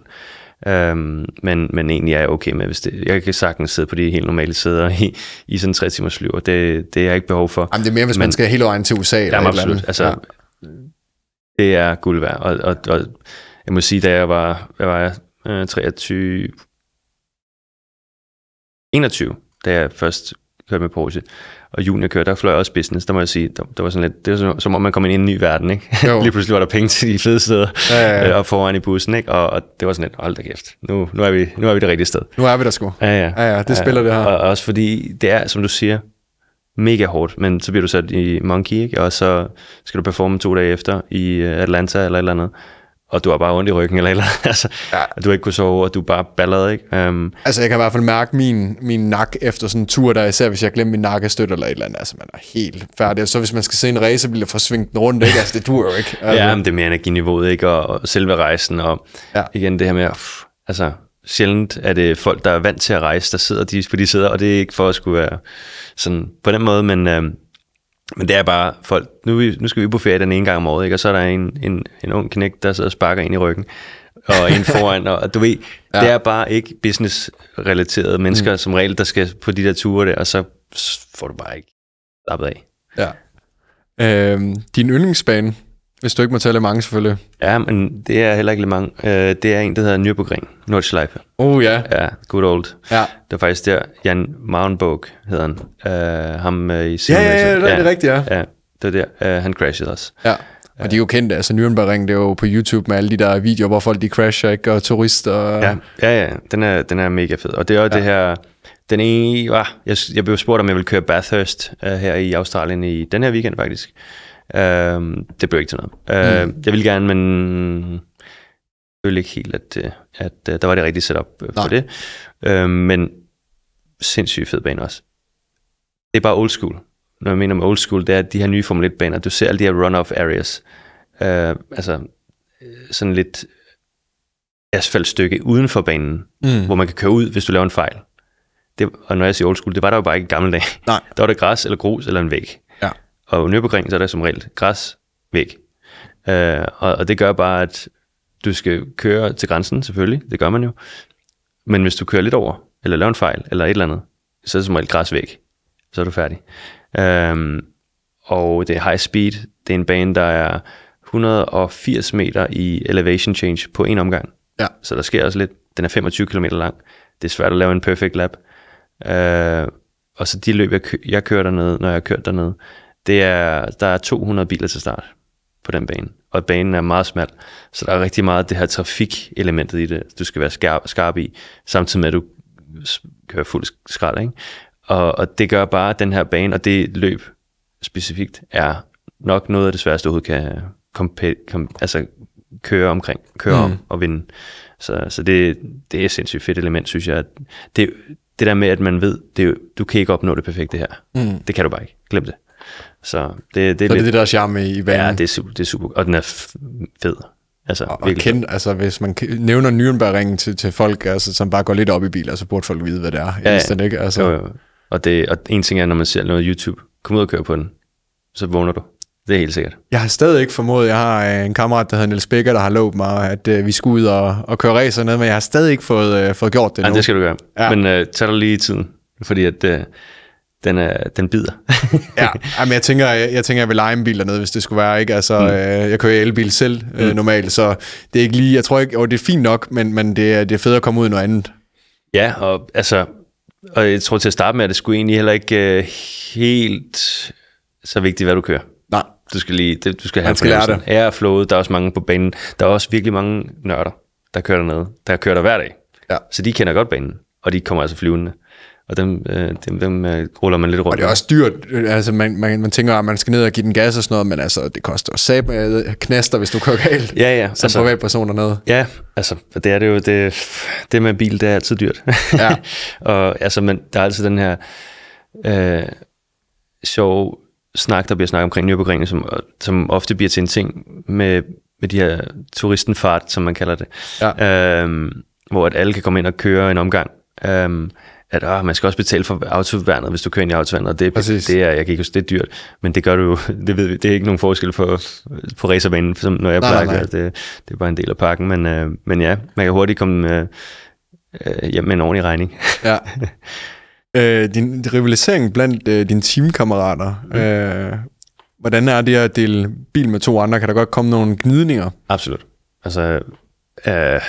Øhm, men, men egentlig er jeg okay med, hvis det, jeg kan sagtens sidde på de helt normale sæder i, i sådan en tre timers flyver. Det, det er jeg ikke behov for. Jamen, det er mere, hvis men, man skal hele vejen til USA eller et absolut. eller andet. Altså, ja. Det er guld værd. Og, og, og, jeg må sige, da jeg var, hvad var jeg, 23, øh, 21, da jeg først kørte med Porsche, og junior kørte, der fløj også business, der må jeg sige, der, der var sådan lidt, det var som, som om man kom ind i en ny verden, ikke? [laughs] Lige pludselig var der penge til de fede steder, ja, ja, ja. Øh, og foran i bussen, ikke? Og, og, det var sådan lidt, hold da kæft, nu, nu, er vi, nu er vi det rigtige sted. Nu er vi der sgu. Ja, ja. ja, ja det ja, spiller det her. Og, og, også fordi det er, som du siger, mega hårdt, men så bliver du sat i Monkey, ikke? og så skal du performe to dage efter i øh, Atlanta eller et eller andet og du har bare ondt i ryggen, eller, eller [laughs] altså, ja. du ikke kunne sove, og du bare ballade, ikke? Um, altså, jeg kan i hvert fald mærke min, min nak efter sådan en tur, der især hvis jeg glemmer min nakkestøtte eller et eller andet, altså, man er helt færdig, og så hvis man skal se en race, bliver jeg svingt den rundt, ikke? Altså, det dur jo ikke. Altså. [laughs] Ja, men det er mere energiniveauet, ikke? Og, og selve rejsen, og ja. igen det her med, pff, altså, sjældent er det folk, der er vant til at rejse, der sidder de på de sæder, og det er ikke for at skulle være sådan på den måde, men Um, men det er bare folk, nu, vi, nu skal vi på ferie den ene gang om året, ikke? og så er der en, en, en ung knæk, der sidder og sparker ind i ryggen, og en foran, og, og du ved, ja. det er bare ikke business-relaterede mennesker mm. som regel, der skal på de der ture der, og så får du bare ikke lappet af. Ja. Øhm, din yndlingsbane? Hvis du ikke må tage mange selvfølgelig. Ja, men det er heller ikke mange. Uh, øh, det er en, der hedder Nürburgring, Nordschleife. Oh ja. Ja, good old. Ja. Det var faktisk der, Jan Maunbog hedder han. Uh, ham uh, i Ja, ja, ja, det er ja. rigtigt, ja. ja. Det er der, uh, han crashede os. Ja. Og de er jo kendte, altså Nürnbergring, det er jo på YouTube med alle de der videoer, hvor folk de crasher, ikke? Og turister. Ja, ja, ja. Den er, den er mega fed. Og det er også ja. det her, den ene, ah, jeg, jeg blev spurgt, om jeg ville køre Bathurst uh, her i Australien i den her weekend faktisk. Øh, det blev ikke til noget. Øh, mm. Jeg ville gerne, men jeg følte ikke helt, at, øh, at, at øh, der var det rigtige setup øh, for Nej. det. Øh, men sindssygt fed bane også. Det er bare old school. Når jeg mener med old school, det er de her nye Formel 1-baner. Du ser alle de her run-off areas. Øh, altså sådan lidt asfaltstykke uden for banen, mm. hvor man kan køre ud, hvis du laver en fejl. Det, og når jeg siger old school, det var der jo bare ikke i gamle dage. Nej. [laughs] Der var der græs eller grus eller en væg og Nürburgring, så er der som regel græs væk. Øh, og, og det gør bare, at du skal køre til grænsen selvfølgelig, det gør man jo. Men hvis du kører lidt over, eller laver en fejl, eller et eller andet, så er det som regel græs væk. Så er du færdig. Øh, og det er high speed, det er en bane, der er 180 meter i elevation change på en omgang. Ja. Så der sker også lidt. Den er 25 km lang. Det er svært at lave en perfect lap. Øh, og så de løb, jeg, kø- jeg kører dernede, når jeg har kørt dernede, det er, der er 200 biler til start på den bane, og banen er meget smal, så der er rigtig meget det her trafikelementet i det, du skal være skarp, skarp i, samtidig med at du kører fuld skrald, ikke? Og, og det gør bare at den her bane, og det løb specifikt, er nok noget af det sværeste, du overhovedet kan kompe, kom, altså køre omkring, køre mm. om og vinde. Så, så det, det er et sindssygt fedt element, synes jeg. Det, det der med, at man ved, det, du kan ikke opnå det perfekte her. Mm. Det kan du bare ikke. Glem det. Så det, det er, så lidt, det, er det, der er charme i vandet. Ja, det er, super, det er super, og den er fed. Altså, og, og kendt, altså, hvis man nævner Nürnbergringen til, til folk, altså, som bare går lidt op i biler, så burde folk vide, hvad det er. Ja, ja. ikke? Altså. Jo, jo. Og, det, og en ting er, når man ser noget YouTube, kom ud og kør på den, så vågner du. Det er helt sikkert. Jeg har stadig ikke formået, jeg har øh, en kammerat, der hedder Niels Becker, der har lovet mig, at øh, vi skulle ud og, og køre racer ned, men jeg har stadig ikke fået, øh, fået gjort det ja, nu. det skal du gøre. Ja. Men øh, tag dig lige tiden, fordi at, øh, den, er, øh, den bider. [laughs] ja, men jeg tænker, jeg, jeg tænker, jeg vil lege en bil dernede, hvis det skulle være, ikke? Altså, mm. øh, jeg kører elbil selv øh, mm. normalt, så det er ikke lige, jeg tror ikke, og det er fint nok, men, men det, er, det er fedt at komme ud i noget andet. Ja, og altså, og jeg tror til at starte med, at det skulle egentlig heller ikke øh, helt så vigtigt, hvad du kører. Nej. Du skal lige, det, du skal have Man skal lære det. Er flowet, der er også mange på banen. Der er også virkelig mange nørder, der kører dernede, der kører der hver dag. Ja. Så de kender godt banen, og de kommer altså flyvende og dem, øh, dem, dem øh, ruller man lidt rundt. Og det er også dyrt. Øh, altså, man, man, man tænker, at man skal ned og give den gas og sådan noget, men altså, det koster sab øh, knaster, hvis du kører galt ja, ja, som altså, privatperson noget. Ja, altså, det er det jo. Det, det med bil, det er altid dyrt. Ja. [laughs] og altså, men der er altid den her øh, sjove snak, der bliver snakket omkring nyopbegrænning, som, som ofte bliver til en ting med, med de her turistenfart, som man kalder det. Ja. Øh, hvor at alle kan komme ind og køre en omgang. Øh, at øh, man skal også betale for autoværnet, hvis du kører ind i autoværnet, og det, det er, jeg kan ikke det er dyrt, men det gør du jo, [laughs] det, ved vi, det er ikke nogen forskel for, på racerbanen, som når jeg nej, plejer nej, Det, det er bare en del af pakken, men, øh, men ja, man kan hurtigt komme øh, øh hjem med en ordentlig regning. Ja. [laughs] øh, din, din rivalisering blandt øh, dine teamkammerater, mm. øh, hvordan er det at dele bil med to andre? Kan der godt komme nogle gnidninger? Absolut. Altså, øh,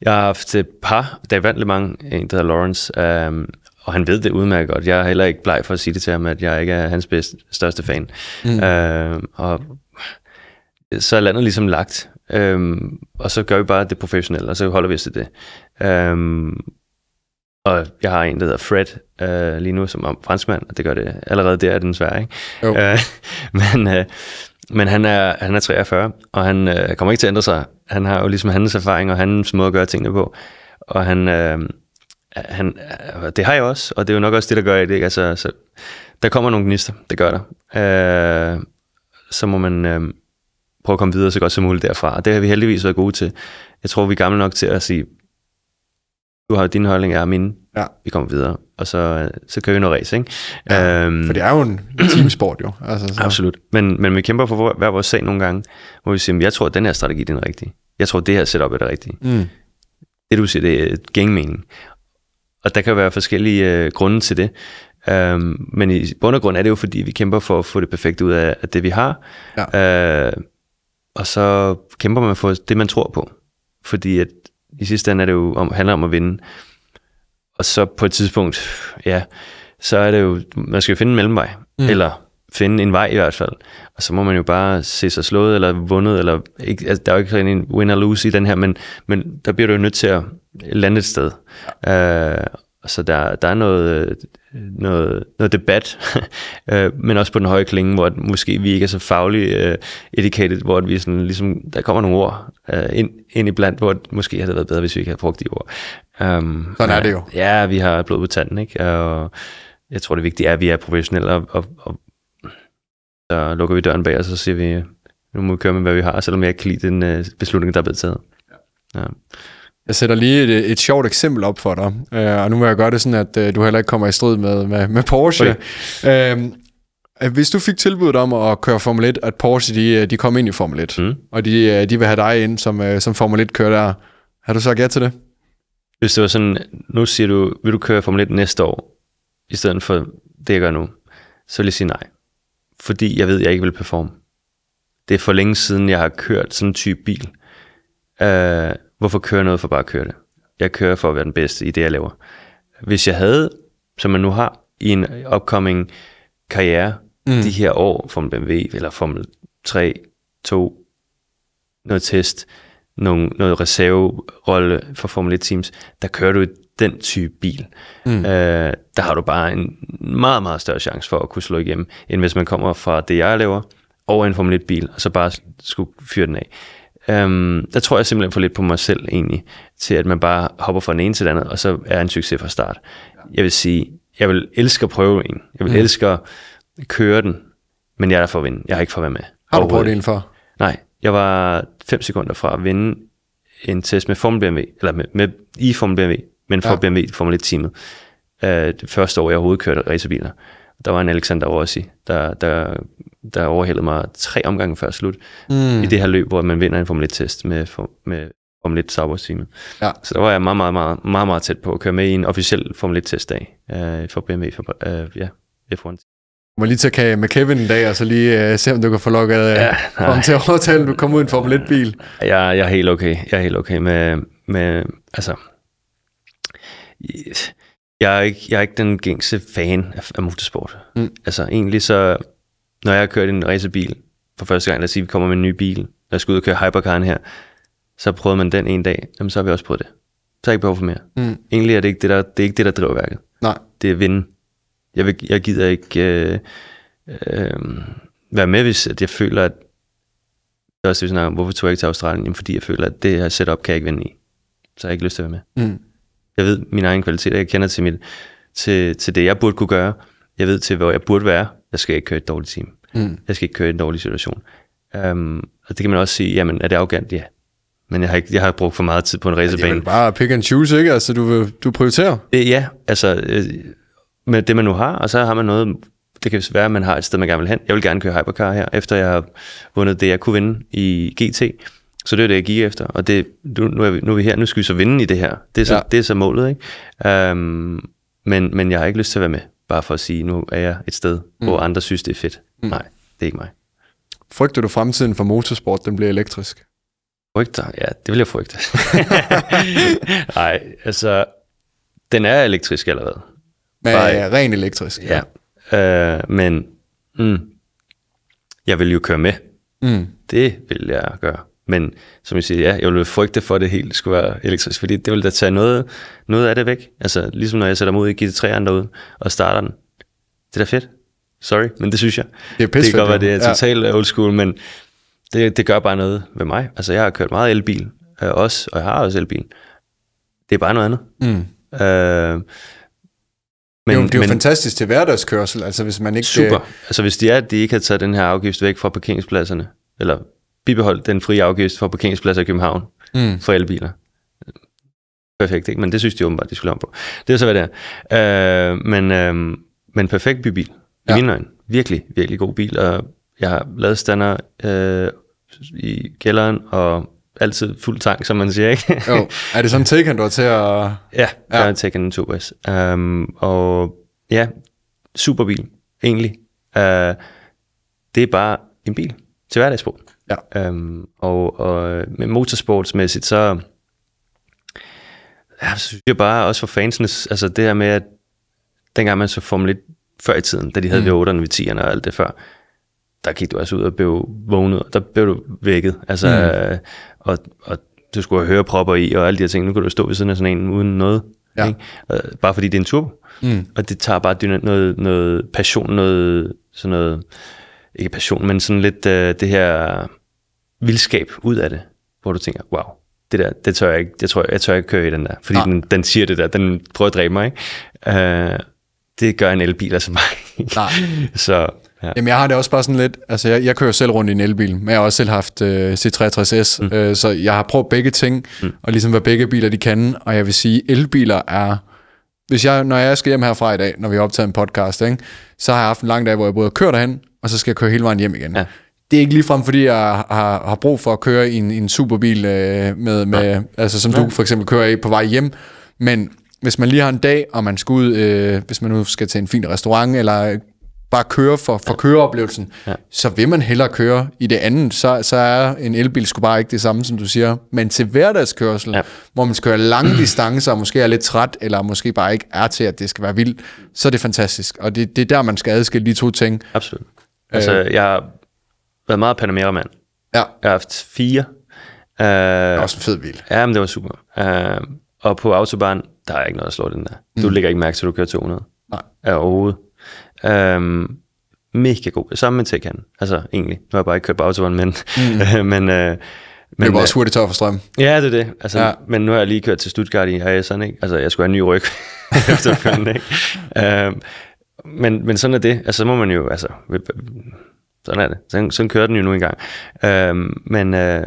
jeg har haft et par, der vandt Le mange, en der hedder Lawrence, um, og han ved det udmærket godt. Jeg er heller ikke bleg for at sige det til ham, at jeg ikke er hans bedste, største fan. Mm. Uh, og så er landet ligesom lagt, um, og så gør vi bare det professionelle, og så holder vi os til det. Um, og jeg har en, der hedder Fred øh, lige nu, som er franskmand, og det gør det allerede der, er den svær, ikke? Jo. Øh, [laughs] men øh, men han, er, han er 43, og han øh, kommer ikke til at ændre sig han har jo ligesom hans erfaring og hans måde at gøre tingene på. Og han, øh, han, øh, det har jeg også, og det er jo nok også det, der gør det. Altså, så, der kommer nogle gnister, det gør der. Øh, så må man øh, prøve at komme videre så godt som muligt derfra. Og det har vi heldigvis været gode til. Jeg tror, vi er gamle nok til at sige, du har din holdning, jeg har min. Ja. Vi kommer videre og så, så kører vi noget race. Ikke? Ja, øhm, for det er jo en [clears throat] teamsport jo. Altså, så. Absolut. Men, men vi kæmper for hver vores sag nogle gange, hvor vi siger, jeg tror, at den her strategi den er rigtig. Jeg tror, at det her setup er det rigtige. Mm. Det du siger, det er gangmening. Og der kan være forskellige øh, grunde til det. Øhm, men i bund og grund er det jo, fordi vi kæmper for at få det perfekte ud af, af det, vi har. Ja. Øh, og så kæmper man for det, man tror på. Fordi at i sidste ende er det jo om, handler om at vinde. Og så på et tidspunkt, ja, så er det jo, man skal jo finde en mellemvej, mm. eller finde en vej i hvert fald. Og så må man jo bare se sig slået, eller vundet, eller ikke, altså, der er jo ikke en win or lose i den her, men, men der bliver du jo nødt til at lande et sted. Ja. Øh, og så der, der er noget, øh, noget, noget debat, [laughs] øh, men også på den høje klinge, hvor måske vi ikke er så fagligt uh, educated, hvor vi sådan, ligesom, der kommer nogle ord uh, ind, ind blandt, hvor måske havde det været bedre, hvis vi ikke havde brugt de ord. Um, sådan er det jo. Ja, vi har blod på tanden, ikke? Og jeg tror, det vigtige er, at vi er professionelle, og, og, og så lukker vi døren bag, og så siger vi, nu må vi køre med, hvad vi har, selvom jeg ikke kan lide den uh, beslutning, der er blevet taget. Ja. ja. Jeg sætter lige et, et sjovt eksempel op for dig, øh, og nu vil jeg gøre det sådan, at øh, du heller ikke kommer i strid med, med, med Porsche. Okay. Øh, hvis du fik tilbuddet om at køre Formel 1, at Porsche de, øh, de kom ind i Formel 1, mm. og de, øh, de vil have dig ind som, øh, som Formel 1-kører der, har du sagt ja til det? Hvis det var sådan, nu siger du, vil du køre Formel 1 næste år, i stedet for det, jeg gør nu, så vil jeg sige nej. Fordi jeg ved, jeg ikke vil performe. Det er for længe siden, jeg har kørt sådan en type bil. Øh, Hvorfor køre noget for bare at køre det? Jeg kører for at være den bedste i det, jeg laver. Hvis jeg havde, som man nu har, i en upcoming karriere, mm. de her år, Formel BMW eller Formel 3, 2, noget test, nogle, noget reserverolle for Formel 1 teams, der kører du i den type bil. Mm. Øh, der har du bare en meget, meget større chance for at kunne slå igennem, end hvis man kommer fra det, jeg laver, over en Formel 1 bil, og så bare skulle fyre den af. Øhm, der tror jeg simpelthen for lidt på mig selv egentlig, til at man bare hopper fra den ene til den anden, og så er en succes fra start. Jeg vil sige, jeg vil elske at prøve en. Jeg vil mm. elske at køre den, men jeg er der for at vinde. Jeg har ikke for at være med. Har du prøvet en for? Nej, jeg var 5 sekunder fra at vinde en test med Formel BMW, eller med, med, i Formel BMW, men for ja. BMW Formel 1-teamet. Øh, det første år, jeg overhovedet kørte racerbiler. Der var en Alexander Rossi, der, der, der overhældede mig tre omgange før slut mm. i det her løb, hvor man vinder en Formel 1-test med, med Formel 1 Sauber Siemens. Ja. Så der var jeg meget, meget, meget, meget, meget tæt på at køre med i en officiel Formel 1-testdag øh, for BMW for, øh, ja, F1. Du må lige tage kage med Kevin en dag, og så lige øh, se, om du kan få lukket øh, ja, ham til at overtale, at du kommer ud i en Formel 1-bil. Jeg, jeg er helt okay. Jeg er helt okay med... med altså, yes jeg er ikke, jeg er ikke den gængse fan af, af motorsport. Mm. Altså egentlig så, når jeg har kørt en racerbil for første gang, lad os sige, vi kommer med en ny bil, når jeg skal ud og køre hypercaren her, så prøvede man den en dag, jamen så har vi også prøvet det. Så har jeg ikke behov for mere. Mm. Egentlig er det ikke det, der, det er ikke det, der driver værket. Nej. Det er vinde. Jeg, vil, jeg gider ikke øh, øh, være med, hvis at jeg føler, at det er også det, vi snakker om, hvorfor tog jeg ikke til Australien? Jamen, fordi jeg føler, at det her setup kan jeg ikke vinde i. Så har jeg ikke lyst til at være med. Mm. Jeg ved min egen kvalitet, jeg kender til, mit, til, til det, jeg burde kunne gøre. Jeg ved til, hvor jeg burde være. Jeg skal ikke køre et dårligt team. Mm. Jeg skal ikke køre i en dårlig situation. Um, og det kan man også sige, jamen er det arrogant? Ja. Men jeg har, ikke, jeg har brugt for meget tid på en racerbane. Ja, det er bare pick and choose, ikke? Altså, du, du prioriterer. Det, øh, ja, altså øh, med det, man nu har, og så har man noget, det kan være, at man har et sted, man gerne vil hen. Jeg vil gerne køre hypercar her, efter jeg har vundet det, jeg kunne vinde i GT. Så det er det, jeg gik efter. Og det, nu, nu, er vi, nu er vi her, nu skal vi så vinde i det her. Det er så, ja. det er så målet, ikke? Um, men, men jeg har ikke lyst til at være med, bare for at sige, nu er jeg et sted, mm. hvor andre synes, det er fedt. Mm. Nej, det er ikke mig. Frygter du fremtiden for motorsport, den bliver elektrisk? Frygter? Ja, det vil jeg frygte. [laughs] Nej, altså, den er elektrisk allerede. Men bare, ja, ren elektrisk. Ja, ja. Uh, øh, men mm, jeg vil jo køre med. Mm. Det vil jeg gøre. Men som jeg siger, ja, jeg ville frygte for, at det helt skulle være elektrisk, fordi det ville da tage noget, noget af det væk. Altså, ligesom når jeg sætter mig ud i GT3'eren derude og starter den. Det er da fedt. Sorry, men det synes jeg. Det er pisse Det kan godt være, det er totalt ja. old school, men det, det gør bare noget ved mig. Altså, jeg har kørt meget elbil øh, også, og jeg har også elbil. Det er bare noget andet. Mm. Øh, men, jo, det er jo men, fantastisk til hverdagskørsel, altså hvis man ikke... Super. Det... Altså hvis de er, at de ikke har taget den her afgift væk fra parkeringspladserne, eller bibeholdt den frie afgift for parkeringspladser i København mm. for elbiler. Perfekt, ikke? Men det synes de åbenbart, de skulle om på. Det er så, hvad det er. Øh, men, øh, men perfekt bybil, i ja. min øjne. Virkelig, virkelig god bil, og jeg har ladestander øh, i kælderen, og altid fuld tank, som man siger, ikke? jo, er det sådan en Taycan, du har til at... Ja, ja. jeg har en Taycan 2S. Øh, og ja, superbil, egentlig. Øh, det er bare en bil til hverdagsbrug. Ja. Øhm, og, og øh, med motorsportsmæssigt, så ja, synes jeg bare også for fansene, altså det her med, at dengang man så Formel 1 før i tiden, da de havde mm. V8'erne, V10'erne og alt det før, der gik du altså ud og blev vågnet, og der blev du vækket. Altså, mm. øh, og, og du skulle høre propper i, og alle de her ting. Nu kan du stå ved siden af sådan en uden noget. Ja. Ikke? Øh, bare fordi det er en turbo. Mm. Og det tager bare noget, noget passion, noget sådan noget, ikke passion, men sådan lidt øh, det her vildskab ud af det, hvor du tænker, wow, det der, det tør jeg ikke, jeg tror, jeg, jeg tør ikke køre i den der, fordi den, den siger det der, den prøver at dræbe mig, ikke? Øh, det gør en elbil altså mig. Nej. [laughs] så, ja. Jamen jeg har det også bare sådan lidt, altså jeg, jeg kører selv rundt i en elbil, men jeg har også selv haft øh, C63S, mm. øh, så jeg har prøvet begge ting, mm. og ligesom hvad begge biler de kan, og jeg vil sige, elbiler er, hvis jeg, når jeg skal hjem herfra i dag, når vi har optaget en podcast, ikke, så har jeg haft en lang dag, hvor jeg både kører derhen, og så skal jeg køre hele vejen hjem igen. Ja det er ikke ligefrem, fordi jeg har, har brug for at køre i en, en superbil, øh, med, med, altså, som Nej. du for eksempel kører i på vej hjem. Men hvis man lige har en dag, og man skal ud, øh, hvis man nu skal til en fin restaurant, eller bare køre for, for ja. køreoplevelsen, ja. så vil man hellere køre i det andet. Så, så er en elbil sgu bare ikke det samme, som du siger. Men til hverdagskørsel, ja. hvor man skal køre lange [clears throat] distancer, og måske er lidt træt, eller måske bare ikke er til, at det skal være vildt, så er det fantastisk. Og det, det er der, man skal adskille de to ting. Absolut. Altså, øh, jeg været meget Panamera-mand. Ja. Jeg har haft fire. Uh, det var øh, også en fed bil. Ja, men det var super. Uh, og på autobahn, der er ikke noget at slå den der. Mm. Du lægger ikke mærke til, at du kører 200. Nej. Ja, overhovedet. Uh, mega god. Samme med Tekan. Altså, egentlig. Nu har jeg bare ikke kørt på autobahn, men... Mm. [laughs] men uh, men, det var også hurtigt tør for strøm. Ja, det er det. Altså, ja. Men nu har jeg lige kørt til Stuttgart i AS'en, ikke? Altså, jeg skulle have en ny ryg [laughs] efterfølgende, ikke? [laughs] øhm, men, men sådan er det. Altså, så må man jo, altså, sådan er det. Sådan, sådan kører den jo nu engang. Øh, men, øh,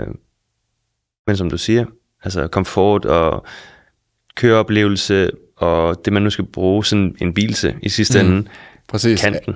men som du siger, altså komfort og køreoplevelse og det, man nu skal bruge sådan en bil til i sidste mm. ende, Præcis. kan den.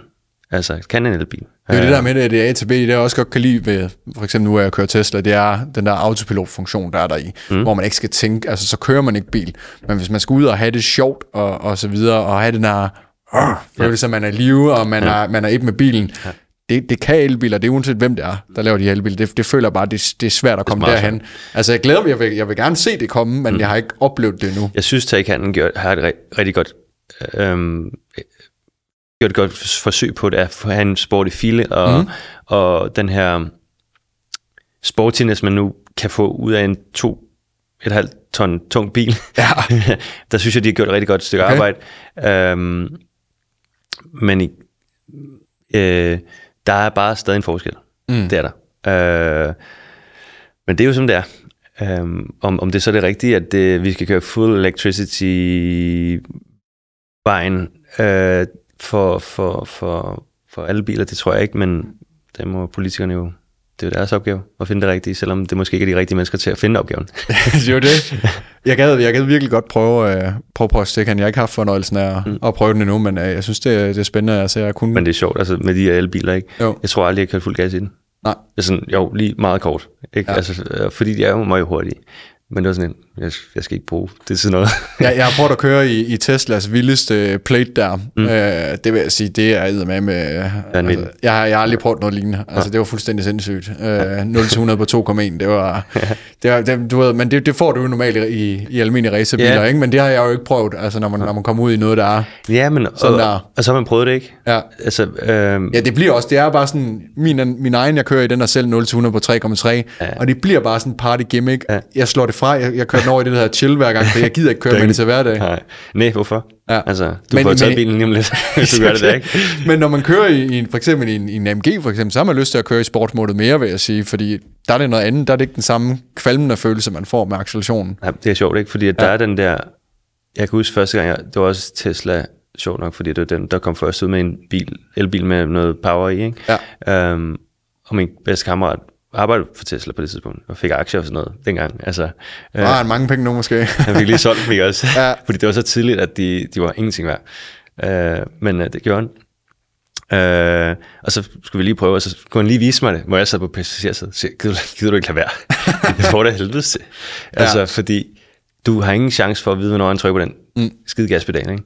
Altså, kan en elbil. Det er det der øh. med, at det er A til B, det er også godt kan lide ved, for eksempel nu, at jeg kører Tesla, det er den der autopilotfunktion, der er der i, mm. hvor man ikke skal tænke, altså så kører man ikke bil, men hvis man skal ud og have det sjovt og, og så videre, og have den der øh, følelse, ja. at man er live, og man, ja. er, man er et med bilen, ja det, det kan elbiler, det er uanset hvem det er, der laver de her elbiler. Det, det føler jeg bare, det, det er svært at komme derhen. Altså, jeg glæder mig, jeg vil, jeg vil gerne se det komme, men mm. jeg har ikke oplevet det endnu. Jeg synes, Taycanen har et rigtig godt, øhm, gjort et godt forsøg på det, at have en sport i file, og, mm. og den her sportiness, man nu kan få ud af en to et halvt ton tung bil. Ja. [laughs] der synes jeg, de har gjort et rigtig godt stykke okay. arbejde. Øhm, men i, øh, der er bare stadig en forskel. Mm. Det er der. Øh, men det er jo som det er. Øh, om, om det så er det rigtige, at det, vi skal køre full electricity vejen øh, for, for, for, for alle biler, det tror jeg ikke, men det må politikerne jo det er jo deres opgave at finde det rigtige, selvom det måske ikke er de rigtige mennesker til at finde opgaven. [laughs] det jo det. Jeg gad, jeg gad virkelig godt prøve, øh, prøve prøve at stikke han. Jeg har ikke haft fornøjelsen af at, mm. at prøve den endnu, men øh, jeg synes, det, det er spændende. at altså, at jeg kunne... Men det er sjovt, altså med de her elbiler, ikke? Jo. Jeg tror aldrig, jeg kan fuld gas i den. Nej. Altså, sådan, jo, lige meget kort. Ikke? Ja. Altså, øh, fordi de er jo meget hurtige. Men det var sådan en, jeg, jeg skal ikke bruge det til noget. [laughs] ja, jeg har prøvet at køre i, i Teslas vildeste plate der. Mm. Øh, det vil jeg sige, det er med med... Øh, altså, jeg, har, jeg har aldrig prøvet noget lignende. Altså, ja. det var fuldstændig sindssygt. Øh, 0-100 [laughs] på 2,1, det var... det var det, du ved, men det, det får du jo normalt i, i almindelige racerbiler, yeah. ikke? Men det har jeg jo ikke prøvet, altså, når man, når man kommer ud i noget, der er ja, men, sådan og, der. Og så har man prøvet det, ikke? Ja. Altså, øh... ja, det bliver også... Det er bare sådan... Min, min egen, jeg kører i, den er selv 0-100 på 3,3. Ja. Og det bliver bare sådan en party gimmick. Ja. Jeg slår det fra. Jeg, jeg kører den over i det, her chill hver gang, for jeg gider ikke køre med det til hverdag. Nej, Næ, hvorfor? Ja. Altså, du men, får taget bilen lige om lidt, [laughs] hvis du gør det der, ikke? [laughs] men når man kører i, i en, for eksempel i en, i en AMG, for eksempel, så har man lyst til at køre i sportsmålet mere, vil jeg sige, fordi der er det noget andet, der er det ikke den samme kvalmende følelse, man får med accelerationen. Ja, det er sjovt, ikke? Fordi ja. der er den der, jeg kan huske første gang, jeg, det var også Tesla, sjovt nok, fordi det var den, der kom først ud med en bil, elbil med noget power i, ikke? Ja. Øhm, og min bedste kammerat arbejdede for Tesla på det tidspunkt, og fik aktier og sådan noget dengang. Altså, øh, ah, han mange penge nu måske. [laughs] han fik lige solgt dem, ikke også? [laughs] ja. Fordi det var så tidligt, at de, de var ingenting værd. Øh, men øh, det gjorde han. Øh, og så skulle vi lige prøve, og så kunne han lige vise mig det, hvor jeg sad på passagersædet. Så gider, gider du ikke lade være? jeg [laughs] får det helvede til. Altså, ja. fordi du har ingen chance for at vide, hvornår han trykker på den mm. skide gaspedal, ikke?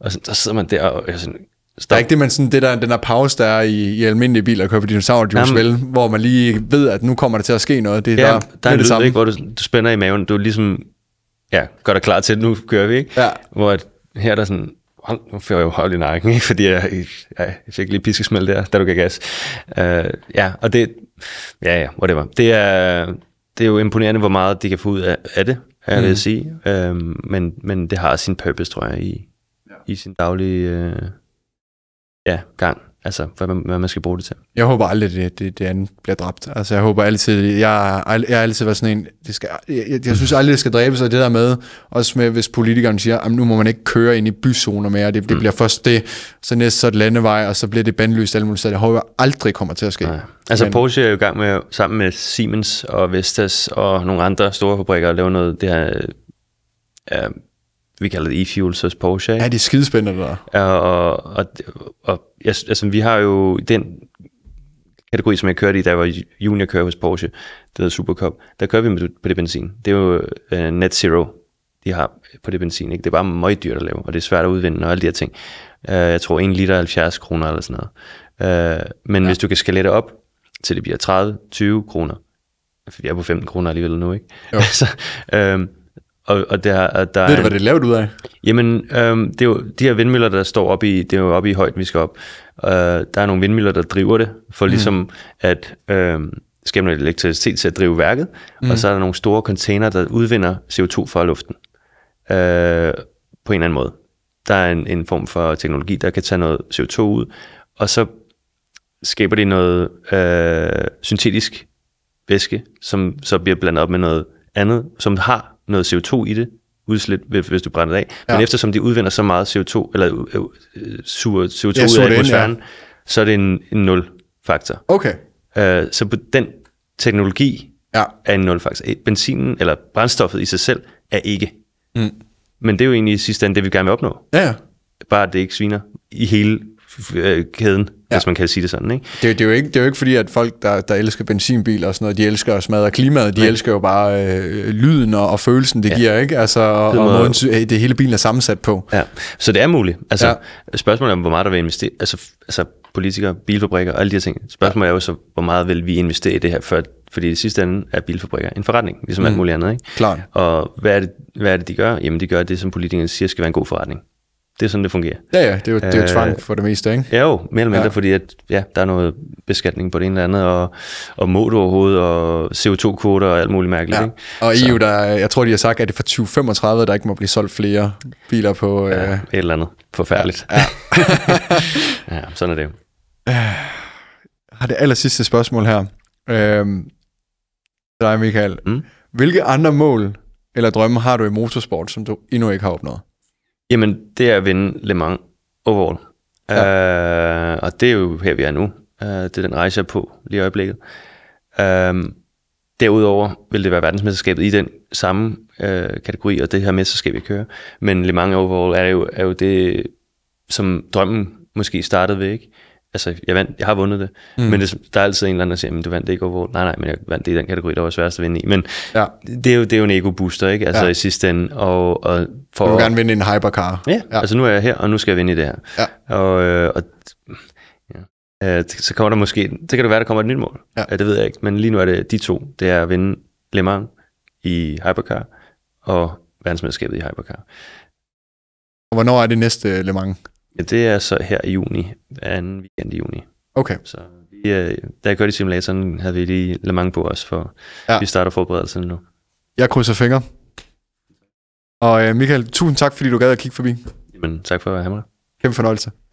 Og så, så sidder man der, og jeg sådan, Stop. Der er ikke det, man sådan, det der, den der pause, der er i, i almindelige biler, dinosaur dinosaurjuice, vel, hvor man lige ved, at nu kommer der til at ske noget. Det, ja, der, der er, det, er en det lyd, samme. Ikke, hvor du, du spænder i maven, du er ligesom ja, gør dig klar til, at nu kører vi, ikke? Ja. Hvor at, her er der sådan, hold, nu får jeg jo hold i nakken, ikke? fordi jeg, jeg, jeg fik lige piskesmæld der, da du gav gas. Uh, ja, og det, ja, ja, whatever. Det er, det er jo imponerende, hvor meget de kan få ud af, af det, jeg mm. vil sige. Uh, men, men det har sin purpose, tror jeg, i, ja. i sin daglige... Uh, ja, gang. Altså, hvad man, hvad man skal bruge det til. Jeg håber aldrig, det, det, det andet bliver dræbt. Altså, jeg håber altid, jeg, har altid været sådan en, det skal, jeg, jeg, jeg synes aldrig, det skal dræbes, og det der med, også med, hvis politikerne siger, at nu må man ikke køre ind i byzoner mere, det, det mm. bliver først det, så næste så et landevej, og så bliver det bandlyst alt muligt, så Jeg håber aldrig kommer til at ske. Nej. Altså, Men, Porsche er jo i gang med, sammen med Siemens og Vestas og nogle andre store fabrikker, at lave noget, det her øh, vi kalder det e-fuels hos Porsche. Ja, det er skidespændende der der. Og, og, og altså, vi har jo den kategori, som jeg kørte i, da jeg var juniorkører hos Porsche, det hedder Supercup, der kører vi med, på det benzin. Det er jo uh, net zero, de har på det benzin. Ikke? Det er bare meget dyrt at lave, og det er svært at udvinde og alle de her ting. Uh, jeg tror 1 liter 70 kroner eller sådan noget. Uh, men ja. hvis du kan skalere op, til det bliver 30-20 kroner, vi er på 15 kroner alligevel nu, ikke? Jo. [laughs] så, øhm, og, og der, og der Ved du, en, hvad det er lavet ud af? Jamen, øhm, det er jo, de her vindmøller, der står oppe i, det er jo oppe i højden, vi skal op. Øh, der er nogle vindmøller, der driver det, for mm. ligesom at øh, skabe noget elektricitet til at drive værket. Mm. Og så er der nogle store container, der udvinder CO2 fra luften. Øh, på en eller anden måde. Der er en, en form for teknologi, der kan tage noget CO2 ud, og så skaber det noget øh, syntetisk væske, som så bliver blandet op med noget andet, som har noget CO2 i det, udslip, hvis du brænder det af. Ja. Men eftersom de udvinder så meget CO2, eller øh, øh, CO2 ja, ud af atmosfæren, ja. så er det en, en nul-faktor. Okay. Øh, så på den teknologi ja. er en nul-faktor. E, benzinen, eller brændstoffet i sig selv, er ikke. Mm. Men det er jo egentlig i sidste ende det, vi gerne vil opnå. Ja, ja. Bare at det ikke sviner i hele kæden, ja. hvis man kan sige det sådan. Ikke? Det, det, er jo ikke, det er jo ikke fordi, at folk, der, der elsker benzinbiler og sådan noget, de elsker at smadre klimaet, de Nej. elsker jo bare øh, lyden og, og følelsen, det ja. giver, ikke? Altså, og, det og måden, det hele bilen er sammensat på. Ja. Så det er muligt. Altså, ja. Spørgsmålet er, hvor meget der vil investere. Altså, altså politikere, bilfabrikker og alle de her ting. Spørgsmålet ja. er jo så, hvor meget vil vi investere i det her, for, fordi det sidste ende er bilfabrikker en forretning, ligesom mm. alt muligt andet. Ikke? Klar. Og hvad er, det, hvad er det, de gør? Jamen, de gør det, som politikerne siger, skal være en god forretning det er sådan, det fungerer. Ja, ja, det er jo, det er jo øh, tvang for det meste, ikke? Ja, jo, mere eller mindre, ja. fordi at, ja, der er noget beskatning på det ene eller andet, og, og mål overhovedet, og CO2-kvoter og alt muligt mærkeligt. Ja. Ikke? Og Så. EU, der, jeg tror, de har sagt, at det fra 2035, der ikke må blive solgt flere biler på... Ja, øh... et eller andet. Forfærdeligt. Ja, [laughs] ja. ja sådan er det jo. Øh, har det aller sidste spørgsmål her. Øhm, dig, Michael. Mm? Hvilke andre mål eller drømme har du i motorsport, som du endnu ikke har opnået? Jamen, det er at vinde Le Mans overall. Ja. Øh, og det er jo her, vi er nu. Øh, det er den rejse, jeg er på lige i øjeblikket. Øh, derudover vil det være verdensmesterskabet i den samme øh, kategori, og det her mesterskab, jeg kører. Men Le Mans overall er jo, er jo det, som drømmen måske startede ved, ikke? altså, jeg, vandt, jeg har vundet det, mm. men det, der er altid en eller anden, der siger, men du vandt det ikke over Nej, nej, men jeg vandt det i den kategori, der var sværest at vinde i. Men ja. det, er jo, det er jo en ego-booster, ikke? Altså ja. i sidste ende. Og, og for, du vil gerne vinde en hypercar. Ja, ja, altså nu er jeg her, og nu skal jeg vinde i det her. Ja. Og, øh, og ja. Øh, så kommer der måske, så kan det være, der kommer et nyt mål. Ja. ja. det ved jeg ikke, men lige nu er det de to. Det er at vinde Le Mans i hypercar og verdensmesterskabet i hypercar. Hvornår er det næste Le Mans? Ja, det er så her i juni, anden weekend i juni. Okay. Så vi, øh, da jeg kørte i simulatoren, havde vi lige Le Mans på os, for ja. vi starter forberedelserne nu. Jeg krydser fingre. Og øh, Michael, tusind tak, fordi du gad at kigge forbi. Jamen, tak for at have mig. Kæmpe fornøjelse.